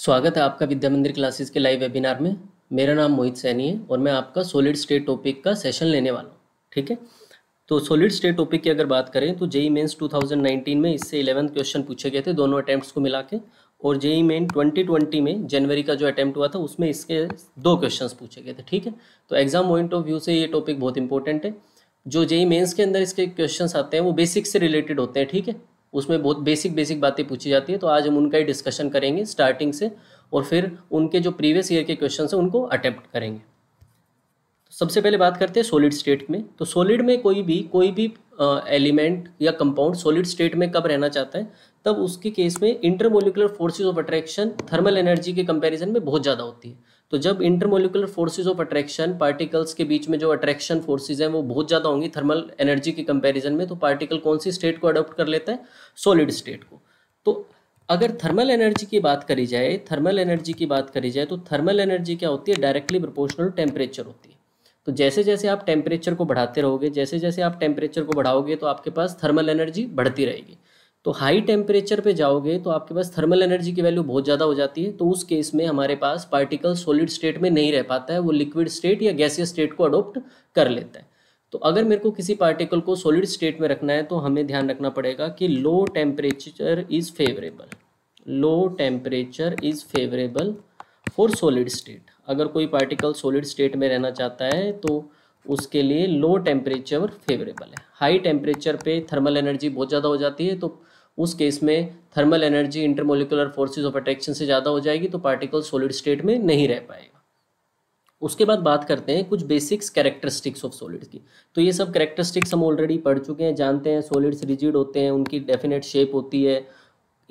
स्वागत है आपका विद्या मंदिर क्लासेस के लाइव वेबिनार में मेरा नाम मोहित सैनी है और मैं आपका सॉलिड स्टेट टॉपिक का सेशन लेने वाला हूँ ठीक है तो सॉलिड स्टेट टॉपिक की अगर बात करें तो जेई मेंस 2019 में इससे इलेवंथ क्वेश्चन पूछे गए थे दोनों अटैम्प्ट को मिला के और जेई मेन 2020 में जनवरी का जो अटैम्प्ट हुआ था उसमें इसके दो क्वेश्चन पूछे गए थे ठीक है तो एग्जाम पॉइंट ऑफ व्यू से ये टॉपिक बहुत इंपॉर्टेंट है जो जेई मेन्स e के अंदर इसके क्वेश्चन आते हैं वो बेसिक से रिलेटेड होते हैं ठीक है उसमें बहुत बेसिक बेसिक बातें पूछी जाती है तो आज हम उनका ही डिस्कशन करेंगे स्टार्टिंग से और फिर उनके जो प्रीवियस ईयर के क्वेश्चन हैं उनको अटैम्प्ट करेंगे तो सबसे पहले बात करते हैं सॉलिड स्टेट में तो सॉलिड में कोई भी कोई भी एलिमेंट या कंपाउंड सॉलिड स्टेट में कब रहना चाहता है तब उसके केस में intermolecular forces of attraction thermal energy के कंपैरिजन में बहुत ज़्यादा होती है तो जब intermolecular forces of attraction particles के बीच में जो अट्रैक्शन फोर्सेज हैं वो बहुत ज़्यादा होंगी थर्मल एनर्जी के कंपैरिजन में तो पार्टिकल कौन सी स्टेट को अडोप्ट कर लेते हैं सॉलिड स्टेट को तो अगर थर्मल एनर्जी की बात करी जाए थर्मल एनर्जी की बात करी जाए तो थर्मल एनर्जी क्या होती है डायरेक्टली प्रोपोर्शनल टेम्परेचर होती है तो जैसे जैसे आप टेम्परेचर को बढ़ाते रहोगे जैसे जैसे आप टेम्परेचर को बढ़ाओगे तो आपके पास थर्मल एनर्जी बढ़ती रहेगी तो हाई टेम्परेचर पे जाओगे तो आपके पास थर्मल एनर्जी की वैल्यू बहुत ज़्यादा हो जाती है तो उस केस में हमारे पास पार्टिकल सॉलिड स्टेट में नहीं रह पाता है वो लिक्विड स्टेट या गैसियस स्टेट को अडोप्ट कर लेता है तो अगर मेरे को किसी पार्टिकल को सॉलिड स्टेट में रखना है तो हमें ध्यान रखना पड़ेगा कि low temperature is favourable low temperature is favourable for solid state अगर कोई पार्टिकल सॉलिड स्टेट में रहना चाहता है तो उसके लिए लो टेम्परेचर फेवरेबल है हाई टेम्परेचर पे थर्मल एनर्जी बहुत ज़्यादा हो जाती है तो उस केस में thermal energy intermolecular forces of attraction से ज़्यादा हो जाएगी तो पार्टिकल सॉलिड स्टेट में नहीं रह पाएगा उसके बाद बात करते हैं कुछ बेसिक्स कैरेक्टरिस्टिक्स ऑफ सॉलिड्स की तो ये सब कैरेक्टरिस्टिक्स हम ऑलरेडी पढ़ चुके हैं जानते हैं सॉलिड्स रिजिड होते हैं उनकी डेफिनेट शेप होती है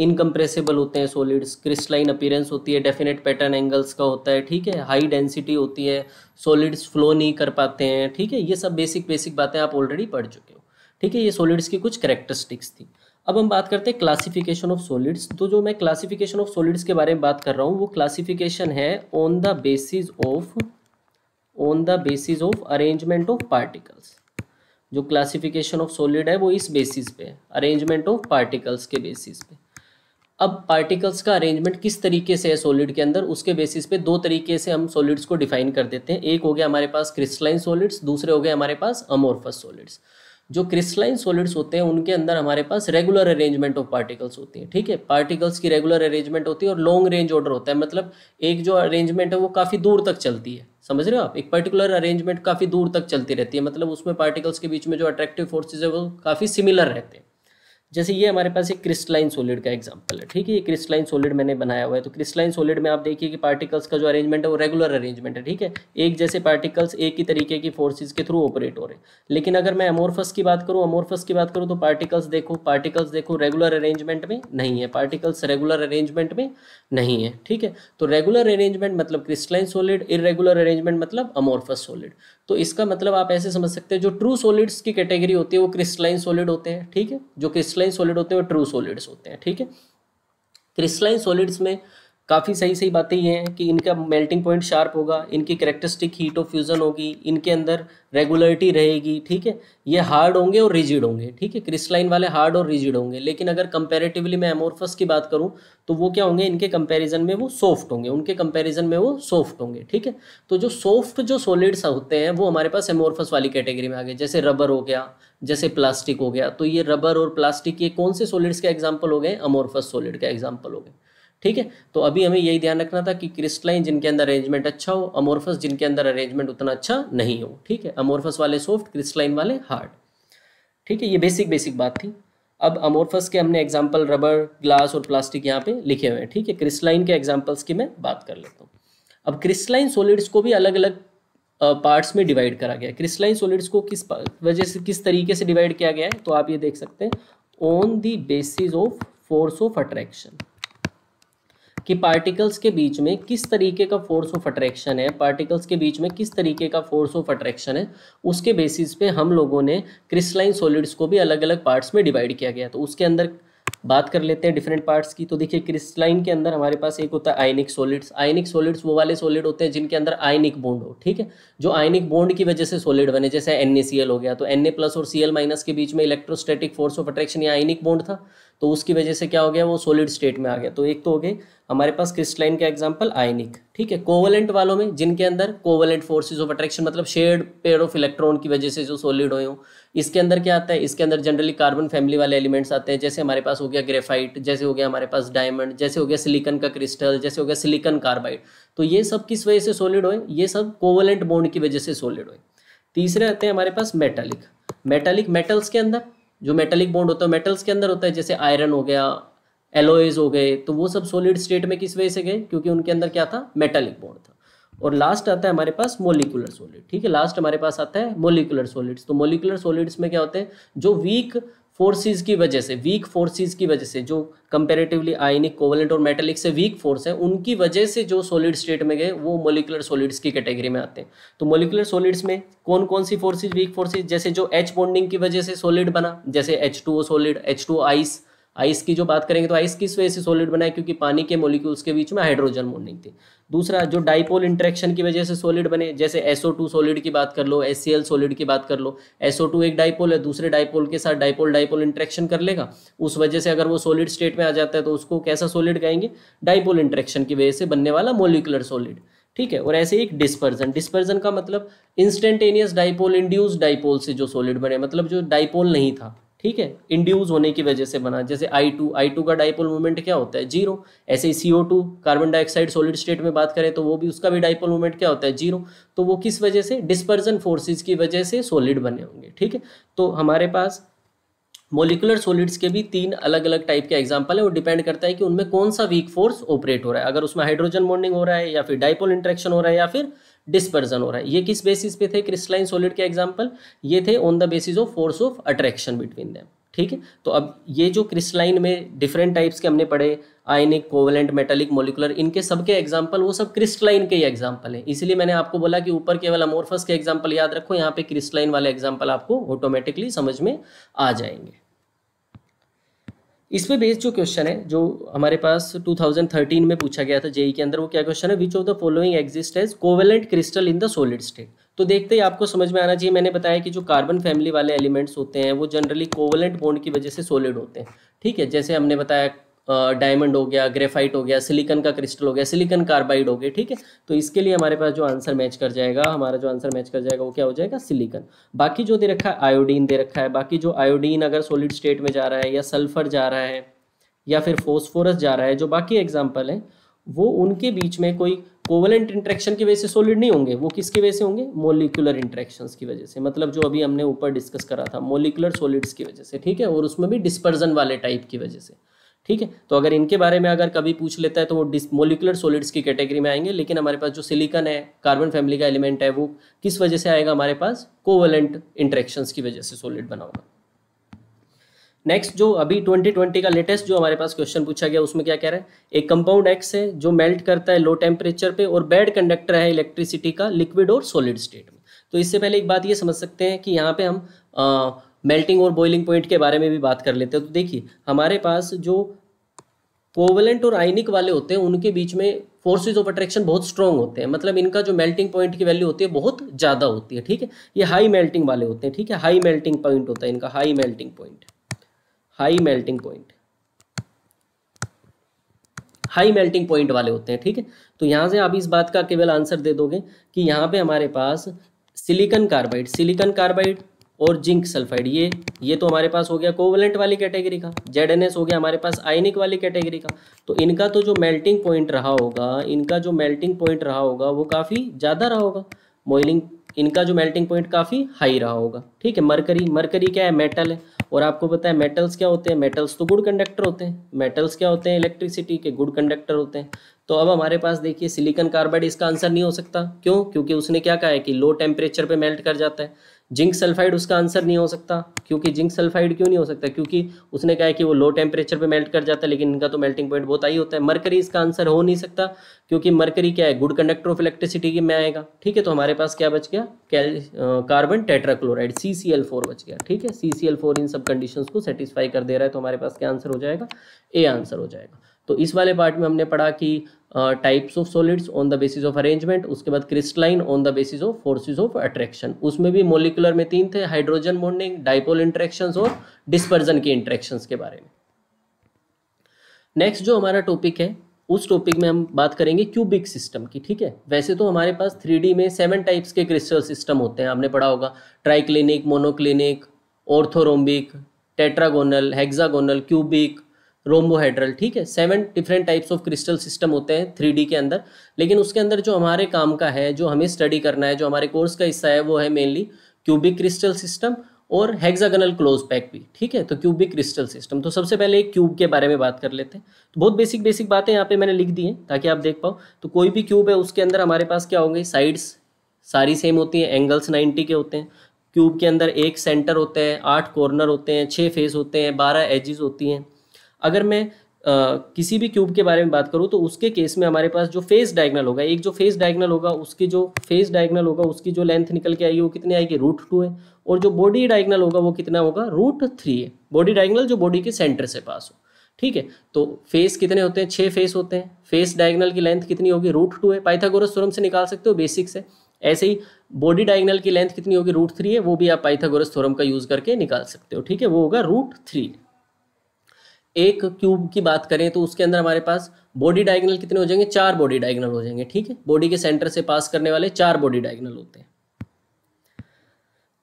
इनकम्प्रेसिबल होते हैं सॉलिड्स क्रिस्टलाइन अपीयरेंस होती है डेफिनेट पैटर्न एंगल्स का होता है ठीक है हाई डेंसिटी होती है सॉलिड्स फ्लो नहीं कर पाते हैं ठीक है ये सब बेसिक बेसिक बातें आप ऑलरेडी पढ़ चुके हो ठीक है ये सॉलिड्स की कुछ करेक्टरिस्टिक्स थी अब हम बात करते हैं क्लासिफिकेशन ऑफ सॉलिड्स तो जो मैं क्लासिफिकेशन ऑफ सॉलिड्स के बारे में बात कर रहा हूँ वो क्लासिफिकेशन है on the basis of on the basis of arrangement of particles जो क्लासिफिकेशन ऑफ सॉलिड है वो इस बेसिस पे है अरेंजमेंट ऑफ पार्टिकल्स के बेसिस पे अब पार्टिकल्स का अरेंजमेंट किस तरीके से है सॉलिड के अंदर उसके बेसिस पे दो तरीके से हम सॉलिड्स को डिफाइन कर देते हैं एक हो गया हमारे पास क्रिस्टलाइन सॉलिड्स दूसरे हो गए हमारे पास अमोर्फस सॉलिड्स जो क्रिस्टलाइन सॉलिड्स होते हैं उनके अंदर हमारे पास रेगुलर अरेंजमेंट ऑफ पार्टिकल्स होती है ठीक है पार्टिकल्स की रेगुलर अरेंजमेंट होती है और लॉन्ग रेंज ऑर्डर होता है मतलब एक जो अरेंजमेंट है वो काफ़ी दूर तक चलती है समझ रहे हो आप एक पर्टिकुलर अरेंजमेंट काफ़ी दूर तक चलती रहती है मतलब उसमें पार्टिकल्स के बीच में जो अट्रैक्टिव फोर्सेज है वो काफ़ी सिमिलर रहते हैं जैसे ये हमारे पास एक क्रिस्टलाइन सॉलिड का एग्जांपल है ठीक है ये क्रिस्टलाइन सॉलिड मैंने बनाया हुआ है तो क्रिस्टलाइन सॉलिड में आप देखिए कि पार्टिकल्स का जो अरेंजमेंट है वो रेगुलर अरेंजमेंट है ठीक है एक जैसे पार्टिकल्स एक ही तरीके की फोर्सेस के थ्रू ऑपरेट हो रहे हैं लेकिन अगर मैं अमोरफस की बात करूँ अमोरफस की बात करूँ तो पार्टिकल्स देखो पार्टिकल्स देखो रेगुलर अरेंजमेंट में नहीं है पार्टिकल्स रेगुलर अरेंजमेंट में नहीं है ठीक है तो रेगुलर अरेंजमेंट मतलब क्रिस्टलाइन सॉलिड इरेगुलर अरेंजमेंट मतलब अमोरफस सॉलिड तो इसका मतलब आप ऐसे समझ सकते हैं जो ट्रू सॉलिड्स की कैटेगरी होती है वो क्रिस्टलाइन सॉलिड होते हैं ठीक है जो क्रिस्ट क्रिस्टलाइन सॉलिड होते हैं और ट्रू सॉलिड्स होते हैं ठीक है क्रिस्टलाइन सॉलिड्स में काफ़ी सही सही बातें ये हैं कि इनका मेल्टिंग पॉइंट शार्प होगा इनकी करेक्टरिस्टिक हीट ऑफ फ्यूज़न होगी इनके अंदर रेगुलरिटी रहेगी ठीक है ये हार्ड होंगे और रिजिड होंगे ठीक है क्रिस्टलाइन वाले हार्ड और रिजिड होंगे लेकिन अगर कंपेरेटिवली मैं एमोरफस की बात करूँ तो वो क्या होंगे इनके कंपेरिजन में वो सॉफ्ट होंगे उनके कंपेरिजन में वो सॉफ्ट होंगे ठीक है तो जो सॉफ्ट जो सॉलिड्स होते हैं वो हमारे पास एमोरफस वाली कैटेगरी में आ गए जैसे रबर हो गया जैसे प्लास्टिक हो गया तो ये रबर और प्लास्टिक ये कौन से सॉलिड्स के एग्जाम्पल हो गए अमोरफस सॉलिड का एग्जाम्पल हो गए ठीक है तो अभी हमें यही ध्यान रखना था कि क्रिस्टलाइन जिनके अंदर अरेंजमेंट अच्छा हो अमोर्फस जिनके अंदर अरेंजमेंट उतना अच्छा नहीं हो ठीक है अमोरफस वाले सॉफ्ट क्रिस्टलाइन वाले हार्ड ठीक है ये बेसिक बेसिक बात थी अब अमोर्फस के हमने एग्जाम्पल रबर ग्लास और प्लास्टिक यहाँ पे लिखे हुए हैं ठीक है क्रिस्टलाइन के एग्जाम्पल्स की मैं बात कर लेता हूँ अब क्रिस्टलाइन सॉलिड्स को भी अलग अलग पार्ट्स में डिवाइड करा गया है क्रिस्टलाइन सॉलिड्स को किस वजह से किस तरीके से डिवाइड किया गया है तो आप ये देख सकते हैं on the basis of force of attraction कि पार्टिकल्स के बीच में किस तरीके का फोर्स ऑफ अट्रैक्शन है पार्टिकल्स के बीच में किस तरीके का फोर्स ऑफ अट्रैक्शन है उसके बेसिस पे हम लोगों ने क्रिस्टलाइन सॉलिड्स को भी अलग अलग पार्ट्स में डिवाइड किया गया तो उसके अंदर बात कर लेते हैं डिफरेंट पार्ट्स की तो देखिए क्रिस्टलाइन के अंदर हमारे पास एक होता है आयनिक सॉलिड्स आयनिक सॉलिड्स वो वाले सॉलिड होते हैं जिनके अंदर आयनिक बोंड हो ठीक है जो आयनिक बॉन्ड की वजह से सॉलिड बने जैसे एन हो गया तो एन प्लस और सी माइनस के बीच में इलेक्ट्रोस्टैटिक फोर्स ऑफ अट्रैक्शन या आयनिक बॉन्ड था तो उसकी वजह से क्या हो गया वो सॉलिड स्टेट में आ गया तो एक तो हो गए हमारे पास क्रिस्टलाइन का एग्जाम्पल आयनिक ठीक है कोवलेंट वालों में जिनके अंदर कोवलेंट फोर्सेज ऑफ अट्रैक्शन मतलब शेड पेयर ऑफ इलेक्ट्रॉन की वजह से जो सॉलिड हुए हों इसके अंदर क्या आता है इसके अंदर जनरली कार्बन फैमिली वाले एलिमेंट्स आते हैं जैसे हमारे पास हो गया ग्रेफाइट जैसे हो गया हमारे पास डायमंड जैसे हो गया सिलिकन का क्रिस्टल जैसे हो गया सिलिकन कार्बाइड तो ये सब किस वजह से सॉलिड हुए ये सब कोवलेंट बॉन्ड की वजह से सॉलिड हुए तीसरे आते हैं हमारे पास मेटालिक मेटालिक मेटल्स के अंदर जो मेटलिक बॉन्ड होता है मेटल्स के अंदर होता है जैसे आयरन हो गया एलोएज हो गए तो वो सब सॉलिड स्टेट में किस वजह से गए क्योंकि उनके अंदर क्या था मेटलिक बॉन्ड था और लास्ट आता है हमारे पास मोलिकुलर सॉलिड ठीक है लास्ट हमारे पास आता है मोलिकुलर सॉलिड्स तो मोलिकुलर सॉलिड्स में क्या होते हैं जो वीक फोर्सेस की वजह से वीक फोर्सेस की वजह से जो कंपेरेटिवली आयनिक कोवलेंट और मेटेलिक से वीक फोर्स है उनकी वजह से जो सॉलिड स्टेट में गए वो मोलिकुलर सॉलिड्स की कैटेगरी में आते हैं तो मोलिकुलर सॉलिड्स में कौन कौन सी फोर्सेज वीक फोर्सेस जैसे जो एच बॉन्डिंग की वजह से सॉलिड बना जैसे H two O solid H two ice ice की जो बात करेंगे तो आइस किस वजह से सॉलिड बना है क्योंकि पानी के मोलिक्यूल्स के बीच में हाइड्रोजन नहीं थे दूसरा जो डाइपोल इंट्रैक्शन की वजह से सॉलिड बने जैसे SO2 सॉलिड की बात कर लो एल सॉलिड की बात कर लो SO2 एक डाइपोल है दूसरे डाइपोल के साथ डाइपोल डाइपोल इंट्रैक्शन कर लेगा उस वजह से अगर वो सॉलिड स्टेट में आ जाता है तो उसको कैसा सॉलिड कहेंगे डाइपोल इंट्रैक्शन की वजह से बनने वाला मोलिकुलर सॉलिड ठीक है और ऐसे एक डिस्पर्जन डिस्पर्जन का मतलब इंस्टेंटेनियस डाइपोल इंड्यूस डाइपोल से जो सॉलिड बने मतलब जो डाइपोल नहीं था ठीक है इंड्यूज होने की वजह से बना जैसे आई टू आई टू का डाइपोल मोमेंट क्या होता है जीरो ऐसे ही C O two carbon dioxide solid state में बात करें तो वो भी उसका भी डाइपोल मोमेंट क्या होता है जीरो तो वो किस वजह से डिस्पर्जन फोर्सेज की वजह से सॉलिड बने होंगे ठीक है तो हमारे पास मोलिकुलर सॉलिड्स के भी तीन अलग अलग टाइप के एग्जाम्पल है वो डिपेंड करता है कि उनमें कौन सा वीक फोर्स ऑपरेट हो रहा है अगर उसमें हाइड्रोजन बॉन्डिंग हो रहा है या फिर डाइपोल इंट्रैक्शन हो रहा है या फिर डिस्पर्जन हो रहा है ये किस बेसिस पे थे क्रिस्टलाइन सॉलिड के एग्जाम्पल ये थे on the basis of force of attraction between them ठीक है तो अब ये जो क्रिस्टलाइन में डिफरेंट टाइप्स के हमने पढ़े आयनिक कोवलेंट मेटालिक मोलिकुलर इनके सबके एग्जाम्पल वो सब क्रिस्टलाइन के ही एग्जाम्पल हैं इसलिए मैंने आपको बोला कि ऊपर केवल अमोर्फस के एग्जाम्पल याद रखो यहाँ पे क्रिस्टलाइन वाले एग्जाम्पल आपको ऑटोमेटिकली समझ में आ जाएंगे इस पे बेस्ड जो क्वेश्चन है जो हमारे पास 2013 में पूछा गया था जेई e के अंदर वो क्या क्वेश्चन है which of the following exist as covalent crystal in the solid state तो देखते ही आपको समझ में आना चाहिए मैंने बताया कि जो कार्बन फैमिली वाले एलिमेंट्स होते हैं वो जनरली कोवेलेंट बॉन्ड की वजह से सॉलिड होते हैं ठीक है जैसे हमने बताया डायमंड हो गया ग्रेफाइट हो गया सिलिकन का क्रिस्टल हो गया सिलिकन कार्बाइड हो गया ठीक है तो इसके लिए हमारे पास जो आंसर मैच कर जाएगा हमारा जो आंसर मैच कर जाएगा वो क्या हो जाएगा सिलिकन बाकी जो दे रखा है आयोडीन दे रखा है बाकी जो आयोडीन अगर सोलिड स्टेट में जा रहा है या सल्फर जा रहा है या फिर फोस्फोरस जा रहा है जो बाकी एग्जाम्पल हैं वो उनके बीच में कोई कोवलेंट इंट्रैक्शन की वजह से सॉलिड नहीं होंगे वो किसकी वजह से होंगे मोलिकुलर इंट्रैक्शन की वजह से मतलब जो अभी हमने ऊपर डिस्कस करा था मोलिकुलर सॉलिड्स की वजह से ठीक है और उसमें भी डिस्पर्जन वाले टाइप की वजह से ठीक है तो अगर इनके बारे में अगर कभी पूछ लेता है तो वो डिस मोलिकुलर सॉलिड्स की कैटेगरी में आएंगे लेकिन हमारे पास जो सिलिकन है कार्बन फैमिली का एलिमेंट है वो किस वजह से आएगा हमारे पास कोवलेंट इंट्रेक्शन की वजह से सॉलिड बना होगा नेक्स्ट जो अभी 2020 का लेटेस्ट जो हमारे पास क्वेश्चन पूछा गया उसमें क्या कह रहा है एक कंपाउंड एक्स है जो मेल्ट करता है लो टेम्परेचर पे और बैड कंडक्टर है इलेक्ट्रिसिटी का लिक्विड और सॉलिड स्टेट में तो इससे पहले एक बात ये समझ सकते हैं कि यहाँ पे हम मेल्टिंग और बॉइलिंग पॉइंट के बारे में भी बात कर लेते हैं तो देखिए हमारे पास जो कोवलेंट और आइनिक वाले होते हैं उनके बीच में फोर्सेज ऑफ अट्रैक्शन बहुत स्ट्रॉन्ग होते हैं मतलब इनका जो मेल्टिंग पॉइंट की वैल्यू होती है बहुत ज़्यादा होती है ठीक है ये हाई मेल्टिंग वाले होते हैं ठीक है हाई मेल्टिंग पॉइंट होता है इनका high melting point high melting point high melting point वाले होते हैं ठीक है तो यहाँ से आप इस बात का केवल आंसर दे दोगे कि यहाँ पे हमारे पास सिलिकन कार्बाइड सिलिकन कार्बाइड और जिंक सल्फाइड ये ये तो हमारे पास हो गया कोवलेंट वाली कैटेगरी का जेड हो गया हमारे पास आयनिक वाली कैटेगरी का तो इनका तो जो मेल्टिंग पॉइंट रहा होगा इनका जो मेल्टिंग पॉइंट रहा होगा वो काफ़ी ज़्यादा रहा होगा मोइलिंग इनका जो मेल्टिंग पॉइंट काफ़ी हाई रहा होगा ठीक है मरकरी मरकरी क्या है मेटल है और आपको पता है मेटल्स क्या होते हैं मेटल्स तो गुड कंडक्टर होते हैं मेटल्स क्या होते हैं इलेक्ट्रिसिटी के गुड कंडक्टर होते हैं तो अब हमारे पास देखिए सिलिकन कार्बाइड इसका आंसर नहीं हो सकता क्यों क्योंकि उसने क्या कहा है कि लो टेम्परेचर पर मेल्ट कर जाता है जिंक सल्फाइड उसका आंसर नहीं हो सकता क्योंकि जिंक सल्फाइड क्यों नहीं हो सकता क्योंकि उसने कहा है कि वो लो टेम्परेचर पे मेल्ट कर जाता है लेकिन इनका तो मेल्टिंग पॉइंट बहुत आई होता है मरकरी इसका आंसर हो नहीं सकता क्योंकि मरकरी क्या है गुड कंडक्टर ऑफ इलेक्ट्रिसिटी के में आएगा ठीक है तो हमारे पास क्या बच गया carbon tetrachloride C C L four बच गया ठीक है सी सी एल फोर इन सब कंडीशन को सेटिस्फाई कर दे रहा है तो हमारे पास क्या आंसर हो जाएगा ए आंसर हो जाएगा तो इस वाले पार्ट में हमने पढ़ा कि types of solids on the basis of arrangement उसके बाद crystalline on the basis of forces of attraction उसमें भी मोलिकुलर में तीन थे हाइड्रोजन बॉन्डिंग डाइपोल इंट्रैक्शन और डिस्पर्जन के इंट्रैक्शन के बारे में नेक्स्ट जो हमारा टॉपिक है उस टॉपिक में हम बात करेंगे क्यूबिक सिस्टम की ठीक है वैसे तो हमारे पास थ्री में सेवन टाइप्स के क्रिस्टल सिस्टम होते हैं आपने पढ़ा होगा triclinic monoclinic orthorhombic tetragonal hexagonal cubic rhombohedral ठीक है seven different types of crystal system होते हैं थ्री के अंदर लेकिन उसके अंदर जो हमारे काम का है जो हमें स्टडी करना है जो हमारे कोर्स का हिस्सा है वो है मेनली क्यूबिक क्रिस्टल सिस्टम और हेक्सागनल क्लोज पैक भी ठीक है तो क्यूबिक क्रिस्टल सिस्टम तो सबसे पहले एक क्यूब के बारे में बात कर लेते हैं तो बहुत बेसिक बेसिक बातें यहाँ पे मैंने लिख दी हैं ताकि आप देख पाओ तो कोई भी क्यूब है उसके अंदर हमारे पास क्या होंगे साइड्स सारी सेम होती हैं एंगल्स 90 के होते हैं क्यूब के अंदर एक सेंटर होता है आठ कॉर्नर होते हैं छः फेस होते हैं बारह एजिज होती हैं अगर मैं Uh, किसी भी क्यूब के बारे में बात करूँ तो उसके केस में हमारे पास जो फेस डायगनल होगा एक जो फेस डायगनल होगा उसकी जो फेस डायगनल होगा उसकी जो लेंथ निकल के आएगी वो कितनी आएगी रूट टू है और जो बॉडी डायगनल होगा वो कितना होगा रूट थ्री है बॉडी डायगनल जो बॉडी के सेंटर से पास हो ठीक है तो फेस कितने होते हैं छः फेस होते हैं फेस डायगनल की लेंथ कितनी होगी रूट टू है पाइथागोरस थ्योरम से निकाल सकते हो बेसिक्स है ऐसे ही बॉडी डायगनल की लेंथ कितनी होगी रूट थ्री है वो भी आप पाइथागोरस थ्योरम का यूज़ करके निकाल सकते हो ठीक है वो होगा रूट थ्री एक क्यूब की बात करें तो उसके अंदर हमारे पास बॉडी डायगनल कितने हो जाएंगे चार बॉडी डायगनल हो जाएंगे ठीक है बॉडी के सेंटर से पास करने वाले चार बॉडी डायगनल होते हैं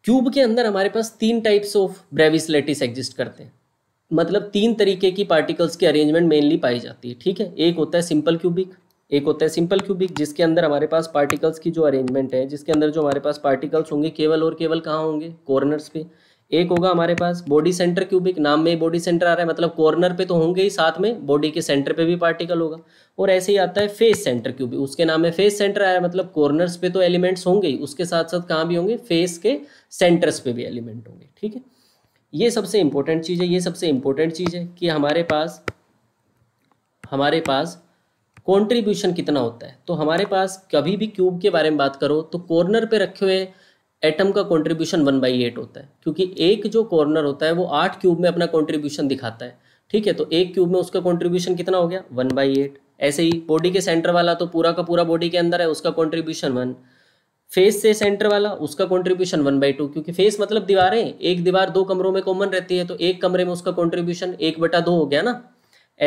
क्यूब के अंदर हमारे पास तीन types of Bravais lattice exist करते हैं मतलब तीन तरीके की पार्टिकल्स की अरेंजमेंट मेनली पाई जाती है ठीक है एक होता है सिंपल क्यूबिक एक होता है सिंपल क्यूबिक जिसके अंदर हमारे पास पार्टिकल्स की जो अरेंजमेंट है जिसके अंदर जो हमारे पास पार्टिकल्स होंगे केवल और केवल कहाँ होंगे कॉर्नर्स पे एक होगा हमारे पास बॉडी सेंटर क्यूबिक नाम में बॉडी सेंटर आ रहा है मतलब कॉर्नर पे तो होंगे ही साथ में बॉडी के सेंटर पे भी पार्टिकल होगा और ऐसे ही आता है फेस सेंटर क्यूबिक उसके नाम में फेस सेंटर आया मतलब कॉर्नर्स पे तो एलिमेंट्स होंगे ही उसके साथ साथ कहाँ भी होंगे फेस के सेंटर्स पे भी एलिमेंट होंगे ठीक है ये सबसे इंपॉर्टेंट चीज़ है ये सबसे इंपॉर्टेंट चीज़ है कि हमारे पास हमारे पास कॉन्ट्रीब्यूशन कितना होता है तो हमारे पास कभी भी क्यूब के बारे में बात करो तो कॉर्नर पे रखे हुए एटम का कॉन्ट्रीब्यूशन वन बाई एट होता है क्योंकि एक जो कॉर्नर होता है वो आठ क्यूब में अपना कॉन्ट्रीब्यूशन दिखाता है ठीक है तो एक क्यूब में उसका कॉन्ट्रीब्यूशन कितना हो गया वन बाई एट ऐसे ही बॉडी के सेंटर वाला तो पूरा का पूरा बॉडी के अंदर है उसका कॉन्ट्रीब्यूशन वन फेस से सेंटर वाला उसका कॉन्ट्रीब्यूशन वन बाई टू क्योंकि फेस मतलब दीवारें एक दीवार दो कमरों में कॉमन रहती है तो एक कमरे में उसका कॉन्ट्रीब्यूशन एक बटा दो हो गया ना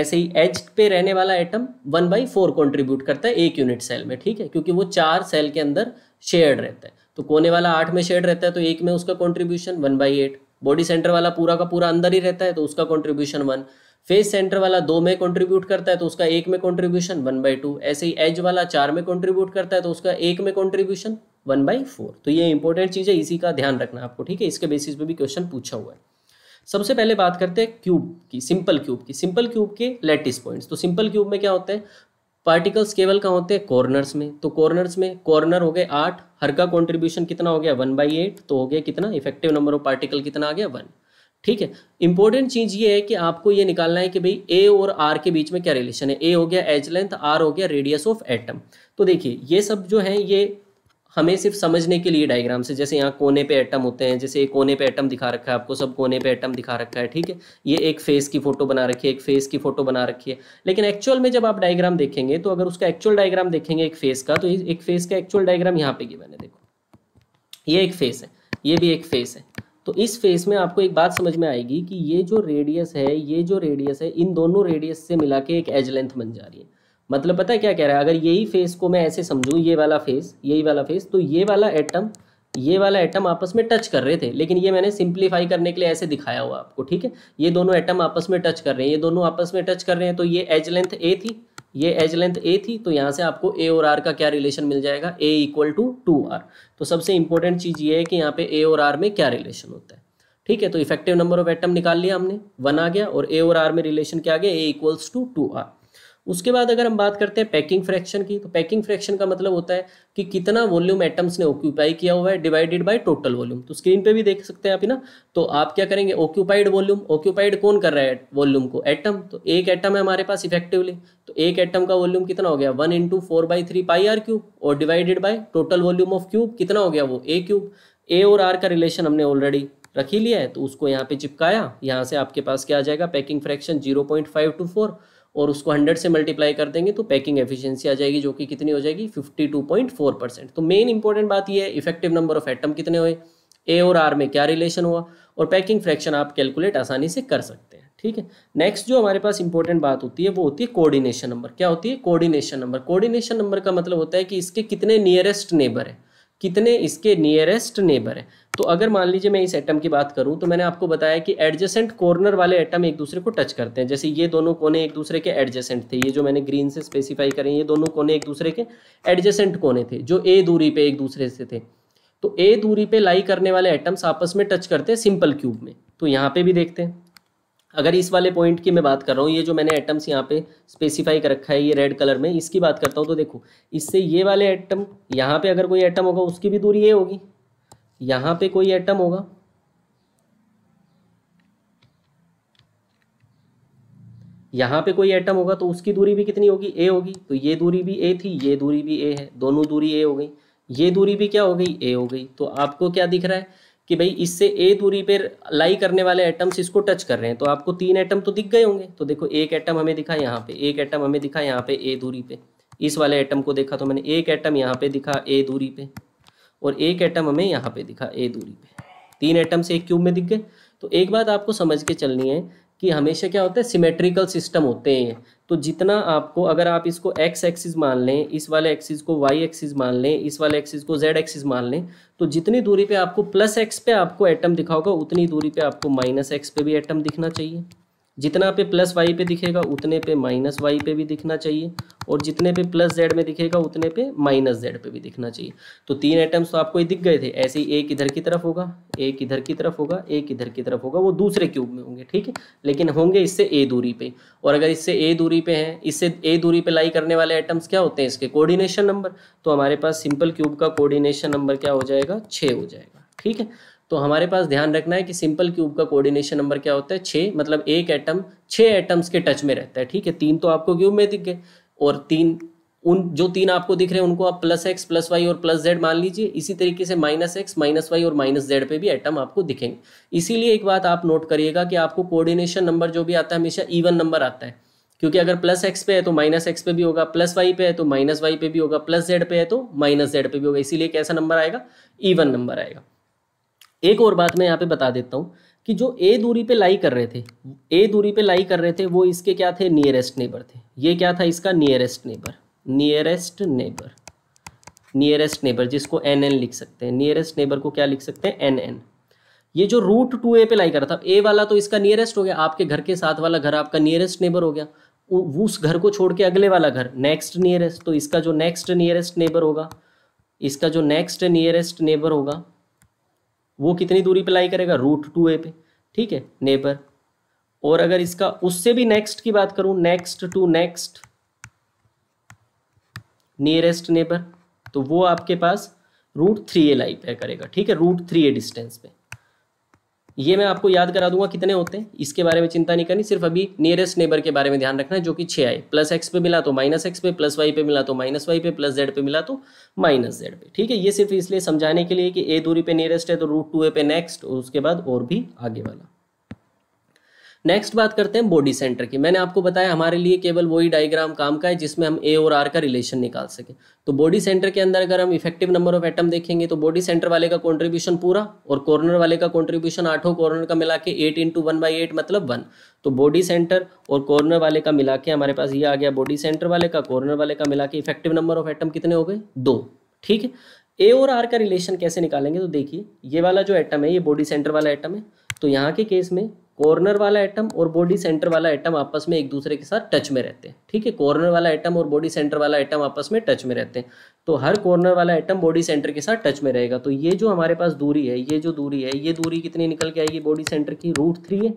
ऐसे ही एज पे रहने वाला atom one by four contribute करता है एक यूनिट सेल में ठीक है क्योंकि वो चार सेल के अंदर शेयर्ड रहता है तो कोने वाला आठ में शेड रहता है तो एक में उसका contribution one by eight body centre वाला पूरा का पूरा अंदर ही रहता है तो उसका कॉन्ट्रीब्यूशन वन फेस सेंटर वाला दो में कॉन्ट्रीब्यूट करता है तो उसका एक में कॉन्ट्रीब्यूशन वन बाई टू ऐसे ही एज वाला चार में कॉन्ट्रीब्यूट करता है तो उसका एक में कॉन्ट्रीब्यूशन वन बाई फोर तो ये इंपॉर्टेंट चीज़ है इसी का ध्यान रखना आपको ठीक है इसके बेसिस पे भी क्वेश्चन पूछा हुआ है सबसे पहले बात करते हैं क्यूब की सिंपल क्यूब की सिंपल क्यूब के लेटिस पॉइंट्स तो सिंपल क्यूब में क्या होते हैं पार्टिकल्स केवल कहाँ होते हैं कॉर्नर्स में तो कॉर्नर्स में कॉर्नर हो गए आठ हर का कॉन्ट्रीब्यूशन कितना हो गया वन बाई एट तो हो गया कितना इफेक्टिव नंबर ऑफ पार्टिकल कितना आ गया वन ठीक है इंपॉर्टेंट चीज ये है कि आपको ये निकालना है कि भाई ए और आर के बीच में क्या रिलेशन है ए हो गया एज लेंथ आर हो गया रेडियस ऑफ एटम तो देखिए ये सब जो है ये हमें सिर्फ समझने के लिए डायग्राम से जैसे यहाँ कोने पे एटम होते हैं जैसे एक कोने पे एटम दिखा रखा है आपको सब कोने पे एटम दिखा रखा है ठीक है ये एक फेस की फोटो बना रखी है एक फेस की फोटो बना रखी है लेकिन एक्चुअल में जब आप डायग्राम देखेंगे तो अगर उसका एक्चुअल डायग्राम देखेंगे एक फेस का तो एक फेस का एक्चुअल डायग्राम यहाँ पे की मैंने देखो ये एक फेस है ये भी एक फेस है तो इस फेस में आपको एक बात समझ में आएगी कि ये जो रेडियस है ये जो रेडियस है इन दोनों रेडियस से मिला के एक एज लेंथ बन जा रही है मतलब पता है क्या कह रहा है अगर यही फेस को मैं ऐसे समझूँ ये वाला फेस यही वाला फेस तो ये वाला एटम ये वाला एटम आपस में टच कर रहे थे लेकिन ये मैंने सिंप्लीफाई करने के लिए ऐसे दिखाया हुआ आपको ठीक है ये दोनों एटम आपस में टच कर रहे हैं ये दोनों आपस में टच कर रहे हैं तो ये एज लेंथ ए थी ये एज लेंथ ए थी तो यहाँ से आपको ए और आर का क्या रिलेशन मिल जाएगा a equal to two r तो सबसे इंपॉर्टेंट चीज़ ये है कि यहाँ पे ए और आर में क्या रिलेशन होता है ठीक है तो इफेक्टिव नंबर ऑफ एटम निकाल लिया हमने वन आ गया और ए और आर में रिलेशन क्या आ गया a equals to two r उसके बाद अगर हम बात करते हैं पैकिंग फ्रैक्शन की तो पैकिंग फ्रैक्शन का मतलब होता है कि कितना वॉल्यूम एटम्स ने ऑक्यूपाई किया हुआ है डिवाइडेड बाय टोटल वॉल्यूम तो स्क्रीन पे भी देख सकते हैं आप ही ना तो आप क्या करेंगे ऑक्यूपाइड वॉल्यूम ऑक्यूपाइड कौन कर रहा है वॉल्यूम को एटम तो एक एटम है हमारे पास इफेक्टिवली तो एक एटम का वॉल्यूम कितना हो गया one into four by three pi are cube और divided by total volume of cube कितना हो गया वो ए क्यूब ए और आर का रिलेशन हमने ऑलरेडी रखी लिया है तो उसको यहाँ पे चिपकाया यहाँ से आपके पास क्या आ जाएगा packing fraction zero point five two four और उसको 100 से मल्टीप्लाई कर देंगे तो पैकिंग एफिशिएंसी आ जाएगी जो कि कितनी हो जाएगी 52.4 परसेंट तो मेन इंपॉर्टेंट बात यह है इफेक्टिव नंबर ऑफ एटम कितने हुए ए और आर में क्या रिलेशन हुआ और पैकिंग फ्रैक्शन आप कैलकुलेट आसानी से कर सकते हैं ठीक है नेक्स्ट जो हमारे पास इंपॉर्टेंट बात होती है वो होती है कोऑर्डिनेशन नंबर क्या होती है कोऑर्डिनेशन नंबर कोऑर्डिनेशन नंबर का मतलब होता है कि इसके कितने नियरेस्ट नेबर है कितने इसके नियरेस्ट नेबर हैं तो अगर मान लीजिए मैं इस एटम की बात करूं तो मैंने आपको बताया कि एडजेसेंट कॉर्नर वाले एटम एक दूसरे को टच करते हैं जैसे ये दोनों कोने एक दूसरे के एडजेसेंट थे ये जो मैंने ग्रीन से स्पेसिफाई करें ये दोनों कोने एक दूसरे के एडजेसेंट कोने थे जो ए दूरी पे एक दूसरे से थे तो ए दूरी पे लाई करने वाले एटम्स आपस में टच करते हैं सिंपल क्यूब में तो यहाँ पे भी देखते हैं अगर इस वाले पॉइंट की मैं बात कर रहा हूँ ये जो मैंने एटम्स यहाँ पे स्पेसिफाई कर रखा है ये रेड कलर में इसकी बात करता हूँ तो देखो इससे ये वाले एटम यहाँ पे अगर कोई एटम होगा उसकी भी दूरी ये होगी यहाँ पे कोई एटम होगा यहाँ पे कोई एटम होगा तो उसकी दूरी भी कितनी होगी ए होगी तो ये दूरी भी ए थी ये दूरी भी ए है दोनों दूरी ए हो गई ये दूरी भी क्या हो गई ए हो गई तो आपको क्या दिख रहा है कि भाई इससे ए दूरी पर लाई करने वाले एटम्स इसको टच कर रहे हैं तो आपको तीन एटम तो दिख गए होंगे तो देखो एक एटम हमें दिखा यहाँ पे एक एटम हमें दिखा यहाँ पे ए दूरी पे इस वाले एटम को देखा तो मैंने एक एटम यहाँ पे दिखा ए दूरी पे और एक एटम हमें यहाँ पे दिखा ए दूरी पे तीन एटम से एक क्यूब में दिख गए तो एक बात आपको समझ के चलनी है कि हमेशा क्या होता है सिमेट्रिकल सिस्टम होते हैं तो जितना आपको अगर आप इसको एक्स एक्सिस मान लें इस वाले एक्सिस को वाई एक्सिस मान लें इस वाले एक्सिस को जेड एक्सिस मान लें तो जितनी दूरी पे आपको प्लस एक्स पे आपको एटम दिखा होगा उतनी दूरी पे आपको माइनस एक्स पे भी एटम दिखना चाहिए जितना पे प्लस वाई पे दिखेगा उतने पे माइनस वाई पे भी दिखना चाहिए और जितने पे प्लस जेड में दिखेगा उतने पे माइनस जेड पे भी दिखना चाहिए तो तीन आइटम्स तो आपको ये दिख गए थे ऐसे ही एक इधर की तरफ होगा एक इधर की तरफ होगा एक इधर की तरफ होगा वो दूसरे क्यूब में होंगे ठीक है लेकिन होंगे इससे ए दूरी पे और अगर इससे ए दूरी पे हैं इससे ए दूरी पे लाई करने वाले आइटम्स क्या होते हैं इसके कोर्डिनेशन नंबर तो हमारे पास सिंपल क्यूब का कोर्डिनेशन नंबर क्या हो जाएगा छः हो जाएगा ठीक है तो हमारे पास ध्यान रखना है कि सिंपल क्यूब का कोऑर्डिनेशन नंबर क्या होता है छः मतलब एक एटम छः एटम्स के टच में रहता है ठीक है तीन तो आपको क्यूब में दिख गए और तीन उन जो तीन आपको दिख रहे हैं उनको आप प्लस एक्स प्लस वाई और प्लस जेड मान लीजिए इसी तरीके से माइनस एक्स माइनस वाई और माइनस जेड पे भी एटम आपको दिखेंगे इसीलिए एक बात आप नोट करिएगा कि आपको कोऑर्डिनेशन नंबर जो भी आता है हमेशा ईवन नंबर आता है क्योंकि अगर प्लस एक्स पे है तो माइनस एक्स पे भी होगा प्लस वाई पे है तो माइनस वाई पे भी होगा प्लस जेड पे है तो माइनस जेड पे भी होगा इसीलिए कैसा नंबर आएगा ईवन नंबर आएगा एक और बात मैं यहाँ पे बता देता हूँ कि जो ए दूरी पे लाई कर रहे थे ए दूरी पे लाई कर रहे थे वो इसके क्या थे नियरेस्ट नेबर थे ये क्या था इसका nearest neighbour nearest neighbour nearest neighbour जिसको एन एन लिख सकते हैं नियरेस्ट नेबर को क्या लिख सकते हैं एन एन ये जो रूट टू ए पे लाई कर रहा था ए वाला तो इसका नियरेस्ट हो गया आपके घर के साथ वाला घर आपका नियरेस्ट नेबर हो गया उस घर को छोड़ के अगले वाला घर नेक्स्ट नियरेस्ट तो इसका जो नेक्स्ट नियरेस्ट नेबर होगा इसका जो नेक्स्ट नियरेस्ट नेबर होगा वो कितनी दूरी पे लाई करेगा रूट टू ए पे ठीक है नेबर और अगर इसका उससे भी नेक्स्ट की बात करूं next to next nearest neighbour तो वो आपके पास रूट थ्री ए लाई पे करेगा ठीक है रूट थ्री ए डिस्टेंस पे ये मैं आपको याद करा दूंगा कितने होते हैं इसके बारे में चिंता नहीं करनी सिर्फ अभी नियरेस्ट नेबर के बारे में ध्यान रखना है जो कि छः आए प्लस एक्स पे मिला तो माइनस एक्स पे प्लस वाई पे मिला तो माइनस वाई पे प्लस जेड पे मिला तो माइनस जेड पे ठीक है ये सिर्फ इसलिए समझाने के लिए कि ए दूरी पे नियरेस्ट है तो रूट टू ए पे नेक्स्ट और उसके बाद और भी आगे वाला नेक्स्ट बात करते हैं बॉडी सेंटर की मैंने आपको बताया हमारे लिए केवल वही डायग्राम काम का है जिसमें हम ए और आर का रिलेशन निकाल सकें तो बॉडी सेंटर के अंदर अगर हम इफेक्टिव नंबर ऑफ एटम देखेंगे तो बॉडी सेंटर वाले का कॉन्ट्रीब्यूशन पूरा और कॉर्नर वाले का कॉन्ट्रीब्यूशन आठों कॉर्नर का मिला के eight into one by eight मतलब वन तो बॉडी सेंटर और कॉर्नर वाले का मिला के हमारे पास ये आ गया बॉडी सेंटर वाले का कॉर्नर वाले का मिला के इफेक्टिव नंबर ऑफ एटम कितने हो गए दो ठीक है ए और आर का रिलेशन कैसे निकालेंगे तो देखिए ये वाला जो एटम है ये बॉडी सेंटर वाला एटम है तो यहाँ के केस में कॉर्नर वाला एटम और बॉडी सेंटर वाला एटम आपस में एक दूसरे के साथ टच में रहते हैं ठीक है कॉर्नर वाला एटम और बॉडी सेंटर वाला एटम आपस में टच में रहते हैं तो हर कॉर्नर वाला एटम बॉडी सेंटर के साथ टच में रहेगा तो ये जो हमारे पास दूरी है ये जो दूरी है ये दूरी कितनी निकल के आएगी बॉडी सेंटर की रूट थ्री है